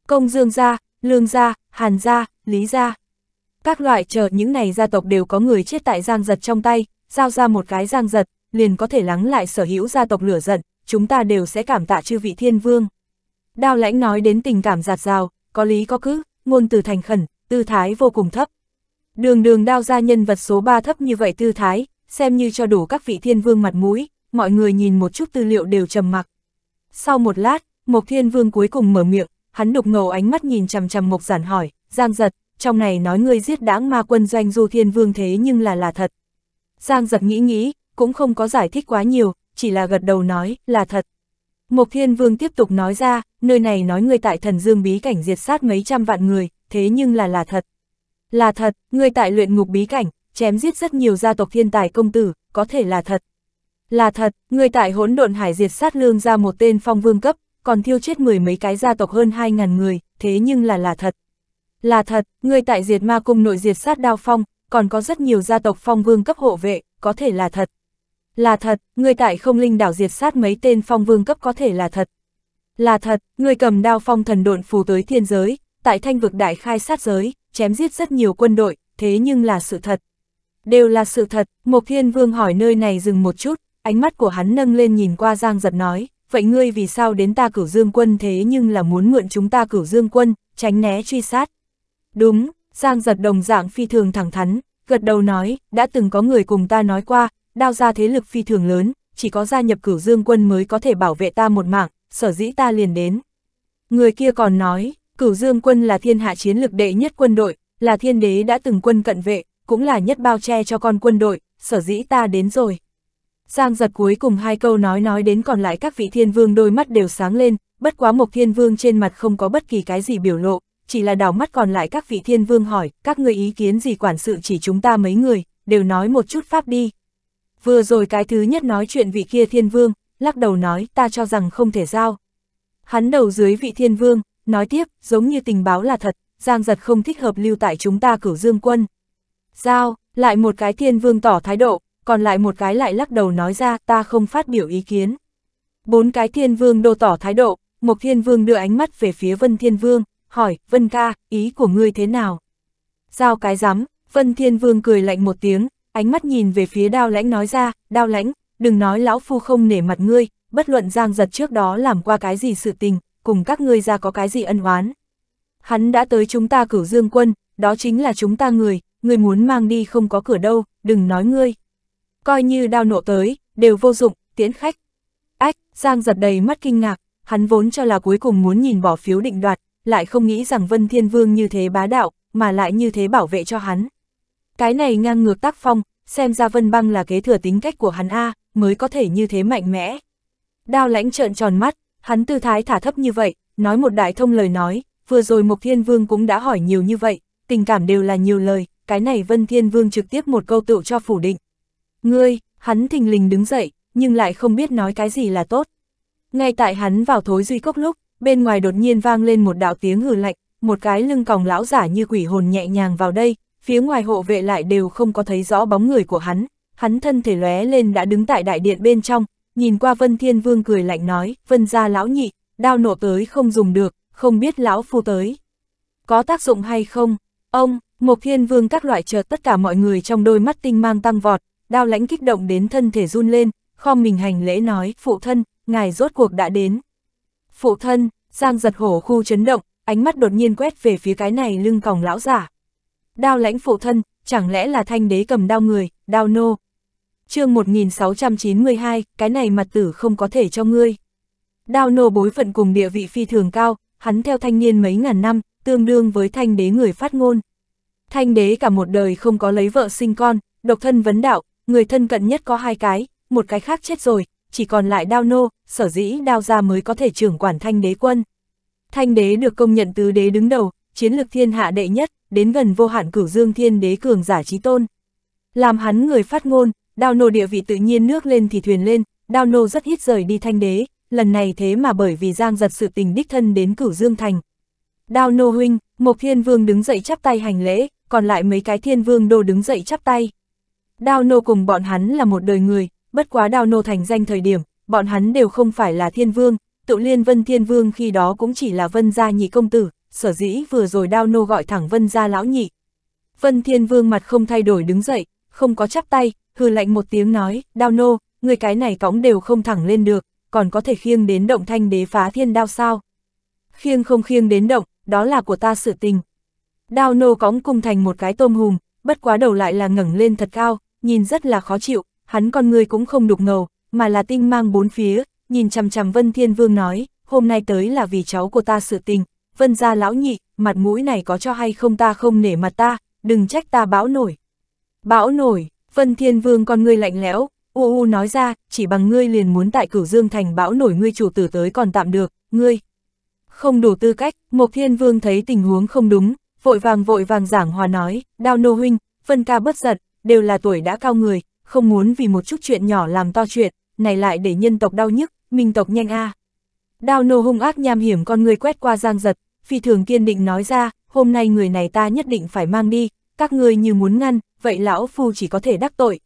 Công Dương gia, Lương gia, Hàn gia, Lý gia. Các loại chờ những này gia tộc đều có người chết tại Giang Giật trong tay, giao ra một cái Giang Giật, liền có thể lắng lại sở hữu gia tộc lửa giận, chúng ta đều sẽ cảm tạ chư vị thiên vương. Đao lãnh nói đến tình cảm giạt rào, có lý có cứ, ngôn từ thành khẩn, tư thái vô cùng thấp. Đường đường đao ra nhân vật số 3 thấp như vậy tư thái, xem như cho đủ các vị thiên vương mặt mũi, mọi người nhìn một chút tư liệu đều trầm mặc. Sau một lát, Mộc Thiên Vương cuối cùng mở miệng, hắn đục ngầu ánh mắt nhìn chằm chằm Mộc Giản hỏi, Giang Giật, trong này nói ngươi giết đáng ma quân doanh du thiên vương thế nhưng là là thật. Giang Giật nghĩ nghĩ, cũng không có giải thích quá nhiều, chỉ là gật đầu nói, là thật. Mộc Thiên Vương tiếp tục nói ra, nơi này nói người tại thần dương bí cảnh diệt sát mấy trăm vạn người, thế nhưng là là thật. Là thật, người tại luyện ngục bí cảnh, chém giết rất nhiều gia tộc thiên tài công tử, có thể là thật. Là thật, người tại hỗn độn hải diệt sát lương ra một tên phong vương cấp, còn thiêu chết mười mấy cái gia tộc hơn hai ngàn người, thế nhưng là là thật. Là thật, người tại diệt ma cung nội diệt sát đao phong, còn có rất nhiều gia tộc phong vương cấp hộ vệ, có thể là thật. Là thật, người tại không linh đảo diệt sát mấy tên phong vương cấp có thể là thật. Là thật, người cầm đao phong thần độn phù tới thiên giới, tại thanh vực đại khai sát giới, chém giết rất nhiều quân đội, thế nhưng là sự thật. Đều là sự thật, Mộc Thiên Vương hỏi nơi này dừng một chút, ánh mắt của hắn nâng lên nhìn qua Giang Giật nói, vậy ngươi vì sao đến ta cửu dương quân thế nhưng là muốn mượn chúng ta cửu dương quân, tránh né truy sát. Đúng, Giang Giật đồng dạng phi thường thẳng thắn, gật đầu nói, đã từng có người cùng ta nói qua, đao ra thế lực phi thường lớn, chỉ có gia nhập cửu dương quân mới có thể bảo vệ ta một mạng, sở dĩ ta liền đến. Người kia còn nói, cửu dương quân là thiên hạ chiến lực đệ nhất quân đội, là thiên đế đã từng quân cận vệ, cũng là nhất bao che cho con quân đội, sở dĩ ta đến rồi. Giang giật cuối cùng hai câu nói nói đến còn lại các vị thiên vương đôi mắt đều sáng lên, bất quá một thiên vương trên mặt không có bất kỳ cái gì biểu lộ, chỉ là đảo mắt còn lại các vị thiên vương hỏi, các người ý kiến gì quản sự chỉ chúng ta mấy người, đều nói một chút pháp đi, Vừa rồi cái thứ nhất nói chuyện vị kia thiên vương, lắc đầu nói ta cho rằng không thể giao. Hắn đầu dưới vị thiên vương, nói tiếp, giống như tình báo là thật, giang giật không thích hợp lưu tại chúng ta cửu dương quân. Giao, lại một cái thiên vương tỏ thái độ, còn lại một cái lại lắc đầu nói ra ta không phát biểu ý kiến. Bốn cái thiên vương đô tỏ thái độ, một thiên vương đưa ánh mắt về phía vân thiên vương, hỏi, vân ca, ý của ngươi thế nào? Giao cái rắm vân thiên vương cười lạnh một tiếng, ánh mắt nhìn về phía đao lãnh nói ra, đao lãnh, đừng nói lão phu không nể mặt ngươi, bất luận giang giật trước đó làm qua cái gì sự tình, cùng các ngươi ra có cái gì ân oán. Hắn đã tới chúng ta cửu dương quân, đó chính là chúng ta người, người muốn mang đi không có cửa đâu, đừng nói ngươi. Coi như đao nộ tới, đều vô dụng, tiễn khách. Ách, Giang giật đầy mắt kinh ngạc, hắn vốn cho là cuối cùng muốn nhìn bỏ phiếu định đoạt, lại không nghĩ rằng Vân Thiên Vương như thế bá đạo, mà lại như thế bảo vệ cho hắn. Cái này ngang ngược tác phong, xem ra Vân Băng là kế thừa tính cách của hắn A, mới có thể như thế mạnh mẽ. Đao lãnh trợn tròn mắt, hắn tư thái thả thấp như vậy, nói một đại thông lời nói, vừa rồi Mộc Thiên Vương cũng đã hỏi nhiều như vậy, tình cảm đều là nhiều lời, cái này Vân Thiên Vương trực tiếp một câu tựu cho phủ định. Ngươi, hắn thình lình đứng dậy, nhưng lại không biết nói cái gì là tốt. Ngay tại hắn vào thối duy cốc lúc, bên ngoài đột nhiên vang lên một đạo tiếng hừ lạnh, một cái lưng còng lão giả như quỷ hồn nhẹ nhàng vào đây, phía ngoài hộ vệ lại đều không có thấy rõ bóng người của hắn, hắn thân thể lóe lên đã đứng tại đại điện bên trong, nhìn qua Vân Thiên Vương cười lạnh nói, Vân gia lão nhị, đao nổ tới không dùng được, không biết lão phu tới. Có tác dụng hay không? Ông, Mộc Thiên Vương các loại chợt tất cả mọi người trong đôi mắt tinh mang tăng vọt, đao lãnh kích động đến thân thể run lên, khom mình hành lễ nói, phụ thân, ngài rốt cuộc đã đến. Phụ thân, Giang giật hổ khu chấn động, ánh mắt đột nhiên quét về phía cái này lưng còng lão giả. Đao lãnh phụ thân, chẳng lẽ là thanh đế cầm đao người, đao nô. chương 1692, cái này mặt tử không có thể cho ngươi. Đao nô bối phận cùng địa vị phi thường cao, hắn theo thanh niên mấy ngàn năm, tương đương với thanh đế người phát ngôn. Thanh đế cả một đời không có lấy vợ sinh con, độc thân vấn đạo, người thân cận nhất có hai cái, một cái khác chết rồi, chỉ còn lại đao nô, sở dĩ đao ra mới có thể trưởng quản thanh đế quân. Thanh đế được công nhận tứ đế đứng đầu, chiến lược thiên hạ đệ nhất, đến gần vô hạn cửu dương thiên đế cường giả trí tôn. Làm hắn người phát ngôn, đao nô địa vị tự nhiên nước lên thì thuyền lên, đao nô rất ít rời đi thanh đế, lần này thế mà bởi vì giang giật sự tình đích thân đến cửu dương thành. Đao nô huynh, một thiên vương đứng dậy chắp tay hành lễ, còn lại mấy cái thiên vương đô đứng dậy chắp tay. Đao nô cùng bọn hắn là một đời người, bất quá đao nô thành danh thời điểm, bọn hắn đều không phải là thiên vương, tự liên vân thiên vương khi đó cũng chỉ là vân gia nhị công tử, sở dĩ vừa rồi đao nô gọi thẳng Vân ra lão nhị. Vân Thiên Vương mặt không thay đổi đứng dậy, không có chắp tay, hừ lạnh một tiếng nói, đao nô, người cái này cõng đều không thẳng lên được, còn có thể khiêng đến động thanh đế phá thiên đao sao. Khiêng không khiêng đến động, đó là của ta sự tình. Đao nô cõng cung thành một cái tôm hùm, bất quá đầu lại là ngẩng lên thật cao, nhìn rất là khó chịu, hắn con người cũng không đục ngầu, mà là tinh mang bốn phía, nhìn chằm chằm Vân Thiên Vương nói, hôm nay tới là vì cháu của ta sự tình, vân gia lão nhị, mặt mũi này có cho hay không ta không nể mặt ta, đừng trách ta bão nổi. Bão nổi, vân thiên vương con ngươi lạnh lẽo, u u nói ra, chỉ bằng ngươi liền muốn tại cửu dương thành bão nổi ngươi chủ tử tới còn tạm được, ngươi. Không đủ tư cách, Mộc Thiên Vương thấy tình huống không đúng, vội vàng vội vàng giảng hòa nói, đao nô huynh, Vân ca bất giận, đều là tuổi đã cao người, không muốn vì một chút chuyện nhỏ làm to chuyện, này lại để nhân tộc đau nhức, minh tộc nhanh a. À. Đao nô hung ác nham hiểm con người quét qua giang giật, phi thường kiên định nói ra, hôm nay người này ta nhất định phải mang đi, các ngươi như muốn ngăn, vậy lão phu chỉ có thể đắc tội.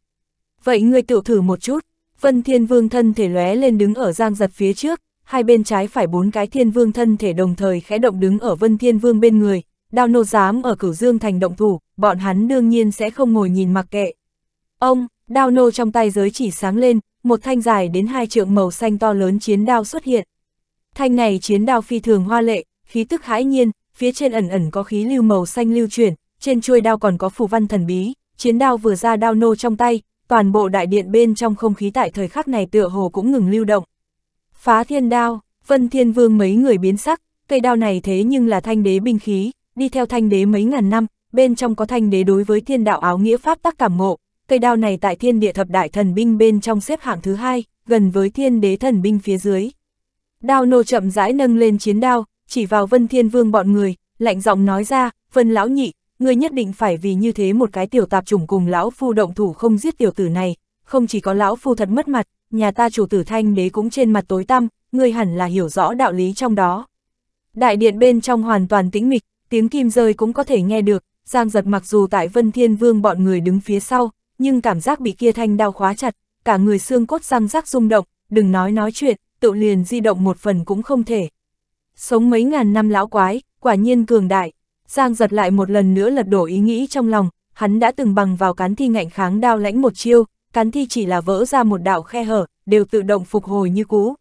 Vậy ngươi tự thử một chút, Vân Thiên Vương thân thể lóe lên đứng ở giang giật phía trước, hai bên trái phải bốn cái Thiên Vương thân thể đồng thời khẽ động đứng ở Vân Thiên Vương bên người, đao nô dám ở cửu dương thành động thủ, bọn hắn đương nhiên sẽ không ngồi nhìn mặc kệ. Ông, đao nô trong tay giới chỉ sáng lên, một thanh dài đến hai trượng màu xanh to lớn chiến đao xuất hiện. Thanh này chiến đao phi thường hoa lệ, khí tức hãi nhiên, phía trên ẩn ẩn có khí lưu màu xanh lưu chuyển, trên chuôi đao còn có phù văn thần bí, chiến đao vừa ra đao nô trong tay, toàn bộ đại điện bên trong không khí tại thời khắc này tựa hồ cũng ngừng lưu động. Phá thiên đao, Vân Thiên Vương mấy người biến sắc, cây đao này thế nhưng là thanh đế binh khí, đi theo thanh đế mấy ngàn năm, bên trong có thanh đế đối với thiên đạo áo nghĩa pháp tắc cảm ngộ, cây đao này tại thiên địa thập đại thần binh bên trong xếp hạng thứ hai, gần với thiên đế thần binh phía dưới. Đao nô chậm rãi nâng lên chiến đao, chỉ vào Vân Thiên Vương bọn người, lạnh giọng nói ra, Vân lão nhị, ngươi nhất định phải vì như thế một cái tiểu tạp chủng cùng lão phu động thủ không giết tiểu tử này, không chỉ có lão phu thật mất mặt, nhà ta chủ tử thanh đế cũng trên mặt tối tăm, ngươi hẳn là hiểu rõ đạo lý trong đó. Đại điện bên trong hoàn toàn tĩnh mịch, tiếng kim rơi cũng có thể nghe được, Giang giật mặc dù tại Vân Thiên Vương bọn người đứng phía sau, nhưng cảm giác bị kia thanh đao khóa chặt, cả người xương cốt răng rắc rung động, đừng nói nói chuyện, tự liền di động một phần cũng không thể. Sống mấy ngàn năm lão quái, quả nhiên cường đại. Giang giật lại một lần nữa lật đổ ý nghĩ trong lòng, hắn đã từng bằng vào cán thi ngạnh kháng đao lãnh một chiêu, cán thi chỉ là vỡ ra một đạo khe hở, đều tự động phục hồi như cũ.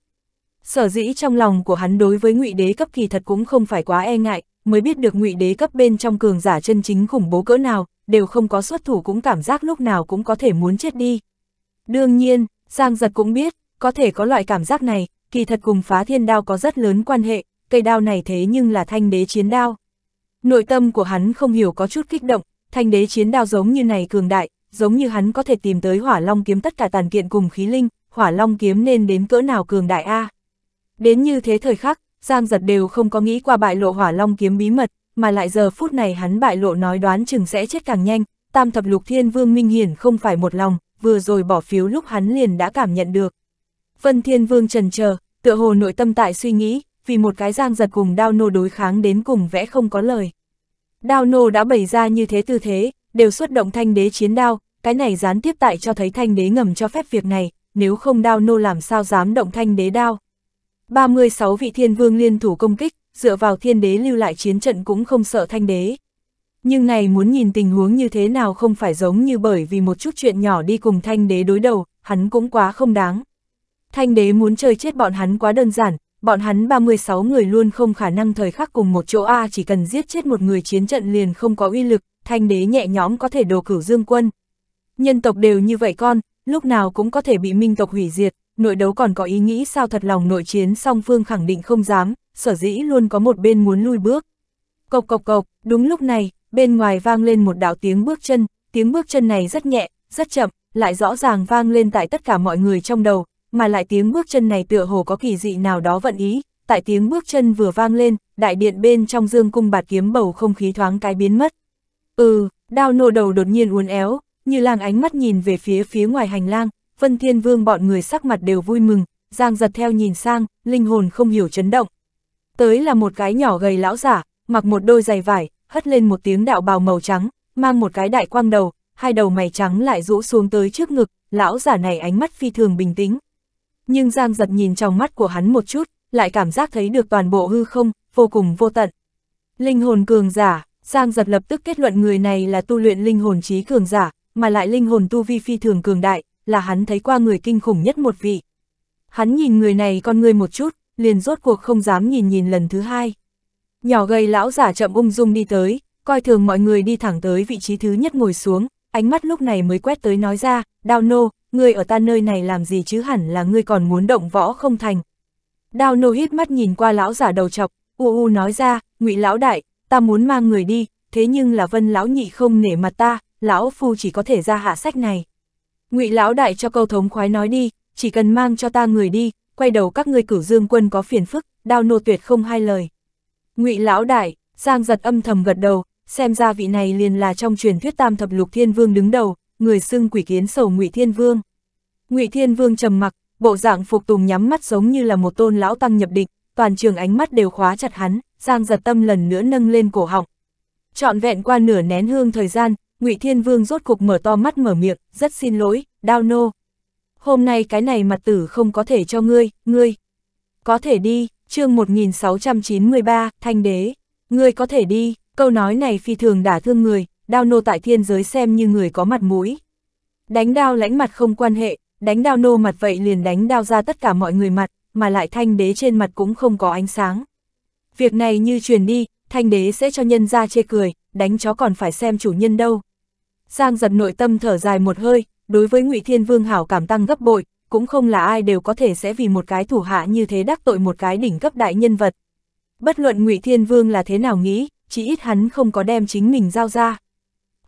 Sở dĩ trong lòng của hắn đối với ngụy đế cấp kỳ thật cũng không phải quá e ngại, mới biết được ngụy đế cấp bên trong cường giả chân chính khủng bố cỡ nào, đều không có xuất thủ cũng cảm giác lúc nào cũng có thể muốn chết đi. Đương nhiên, Giang Giật cũng biết, có thể có loại cảm giác này, kỳ thật cùng phá thiên đao có rất lớn quan hệ, cây đao này thế nhưng là thanh đế chiến đao. Nội tâm của hắn không hiểu có chút kích động, thanh đế chiến đao giống như này cường đại, giống như hắn có thể tìm tới hỏa long kiếm tất cả tàn kiện cùng khí linh, hỏa long kiếm nên đến cỡ nào cường đại a Đến như thế thời khắc, Giang giật đều không có nghĩ qua bại lộ hỏa long kiếm bí mật, mà lại giờ phút này hắn bại lộ nói đoán chừng sẽ chết càng nhanh, tam thập lục thiên vương minh hiển không phải một lòng, vừa rồi bỏ phiếu lúc hắn liền đã cảm nhận được. Vân Thiên Vương trần chờ tựa hồ nội tâm tại suy nghĩ, vì một cái giang giật cùng đao nô đối kháng đến cùng vẽ không có lời. Đao nô đã bày ra như thế tư thế, đều xuất động thanh đế chiến đao, cái này gián tiếp tại cho thấy thanh đế ngầm cho phép việc này, nếu không đao nô làm sao dám động thanh đế đao. 36 vị thiên vương liên thủ công kích, dựa vào thiên đế lưu lại chiến trận cũng không sợ thanh đế. Nhưng này muốn nhìn tình huống như thế nào không phải giống như bởi vì một chút chuyện nhỏ đi cùng thanh đế đối đầu, hắn cũng quá không đáng. Thanh đế muốn chơi chết bọn hắn quá đơn giản, bọn hắn 36 người luôn không khả năng thời khắc cùng một chỗ A chỉ cần giết chết một người chiến trận liền không có uy lực, thanh đế nhẹ nhõm có thể đồ cửu dương quân. Nhân tộc đều như vậy con, lúc nào cũng có thể bị minh tộc hủy diệt, nội đấu còn có ý nghĩ sao thật lòng nội chiến song phương khẳng định không dám, sở dĩ luôn có một bên muốn lui bước. Cộc cộc cộc, đúng lúc này, bên ngoài vang lên một đạo tiếng bước chân, tiếng bước chân này rất nhẹ, rất chậm, lại rõ ràng vang lên tại tất cả mọi người trong đầu, mà lại tiếng bước chân này tựa hồ có kỳ dị nào đó vận ý, tại tiếng bước chân vừa vang lên, đại điện bên trong dương cung bạt kiếm bầu không khí thoáng cái biến mất. Ừ, đao nô đầu đột nhiên uốn éo, như làng ánh mắt nhìn về phía phía ngoài hành lang, Vân Thiên Vương bọn người sắc mặt đều vui mừng, Giang giật theo nhìn sang, linh hồn không hiểu chấn động. Tới là một cái nhỏ gầy lão giả, mặc một đôi giày vải, hất lên một tiếng đạo bào màu trắng, mang một cái đại quang đầu, hai đầu mày trắng lại rũ xuống tới trước ngực, lão giả này ánh mắt phi thường bình tĩnh nhưng Giang giật nhìn trong mắt của hắn một chút, lại cảm giác thấy được toàn bộ hư không, vô cùng vô tận. Linh hồn cường giả, Giang giật lập tức kết luận người này là tu luyện linh hồn trí cường giả, mà lại linh hồn tu vi phi thường cường đại, là hắn thấy qua người kinh khủng nhất một vị. Hắn nhìn người này con người một chút, liền rốt cuộc không dám nhìn nhìn lần thứ hai. Nhỏ gầy lão giả chậm ung dung đi tới, coi thường mọi người đi thẳng tới vị trí thứ nhất ngồi xuống, ánh mắt lúc này mới quét tới nói ra, đao nô, ngươi ở ta nơi này làm gì chứ hẳn là ngươi còn muốn động võ không thành. Đao nô hít mắt nhìn qua lão giả đầu chọc, u u nói ra, ngụy lão đại, ta muốn mang người đi, thế nhưng là vân lão nhị không nể mặt ta, lão phu chỉ có thể ra hạ sách này. Ngụy lão đại cho câu thống khoái nói đi, chỉ cần mang cho ta người đi, quay đầu các ngươi cửu dương quân có phiền phức, đao nô tuyệt không hai lời. Ngụy lão đại, Giang giật âm thầm gật đầu, xem ra vị này liền là trong truyền thuyết tam thập lục thiên vương đứng đầu, người xưng quỷ kiến sầu Ngụy Thiên Vương. Ngụy Thiên Vương trầm mặc, bộ dạng phục tùng nhắm mắt giống như là một tôn lão tăng nhập định, toàn trường ánh mắt đều khóa chặt hắn, Giang Giật Tâm lần nữa nâng lên cổ họng. Trọn vẹn qua nửa nén hương thời gian, Ngụy Thiên Vương rốt cục mở to mắt mở miệng, rất xin lỗi, đau nô. Hôm nay cái này mặt tử không có thể cho ngươi, ngươi. Có thể đi, chương 1693, Thanh Đế, ngươi có thể đi, câu nói này phi thường đả thương người, đao nô tại thiên giới xem như người có mặt mũi. Đánh đao lãnh mặt không quan hệ, đánh đao nô mặt vậy liền đánh đao ra tất cả mọi người mặt, mà lại thanh đế trên mặt cũng không có ánh sáng. Việc này như truyền đi, thanh đế sẽ cho nhân ra chê cười, đánh chó còn phải xem chủ nhân đâu. Giang giật nội tâm thở dài một hơi, đối với ngụy Thiên Vương hảo cảm tăng gấp bội, cũng không là ai đều có thể sẽ vì một cái thủ hạ như thế đắc tội một cái đỉnh cấp đại nhân vật. Bất luận ngụy Thiên Vương là thế nào nghĩ, chỉ ít hắn không có đem chính mình giao ra.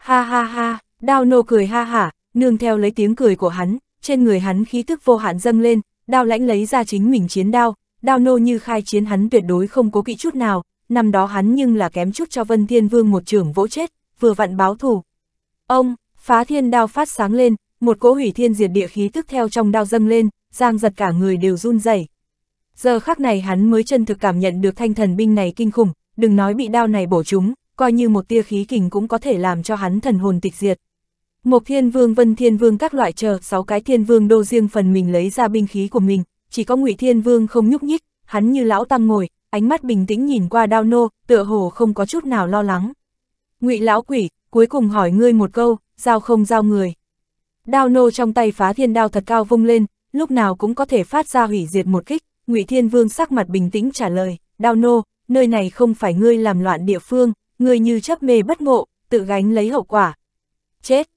Ha ha ha, đao nô cười ha hả, nương theo lấy tiếng cười của hắn, trên người hắn khí thức vô hạn dâng lên, đao lãnh lấy ra chính mình chiến đao, đao nô như khai chiến hắn tuyệt đối không cố kỵ chút nào, năm đó hắn nhưng là kém chút cho Vân Thiên Vương một trưởng vỗ chết, vừa vặn báo thù. Ông, phá thiên đao phát sáng lên, một cỗ hủy thiên diệt địa khí tức theo trong đao dâng lên, giang giật cả người đều run rẩy. Giờ khắc này hắn mới chân thực cảm nhận được thanh thần binh này kinh khủng, đừng nói bị đao này bổ chúng coi như một tia khí kình cũng có thể làm cho hắn thần hồn tịch diệt. Một thiên vương vân thiên vương các loại chờ, sáu cái thiên vương đô riêng phần mình lấy ra binh khí của mình, chỉ có ngụy thiên vương không nhúc nhích, hắn như lão tăng ngồi, ánh mắt bình tĩnh nhìn qua đao nô, tựa hồ không có chút nào lo lắng. Ngụy lão quỷ, cuối cùng hỏi ngươi một câu, giao không giao người. Đao nô trong tay phá thiên đao thật cao vung lên, lúc nào cũng có thể phát ra hủy diệt một kích, Ngụy Thiên Vương sắc mặt bình tĩnh trả lời, "Đao nô, nơi này không phải ngươi làm loạn địa phương, người như chấp mê bất ngộ, tự gánh lấy hậu quả. Chết!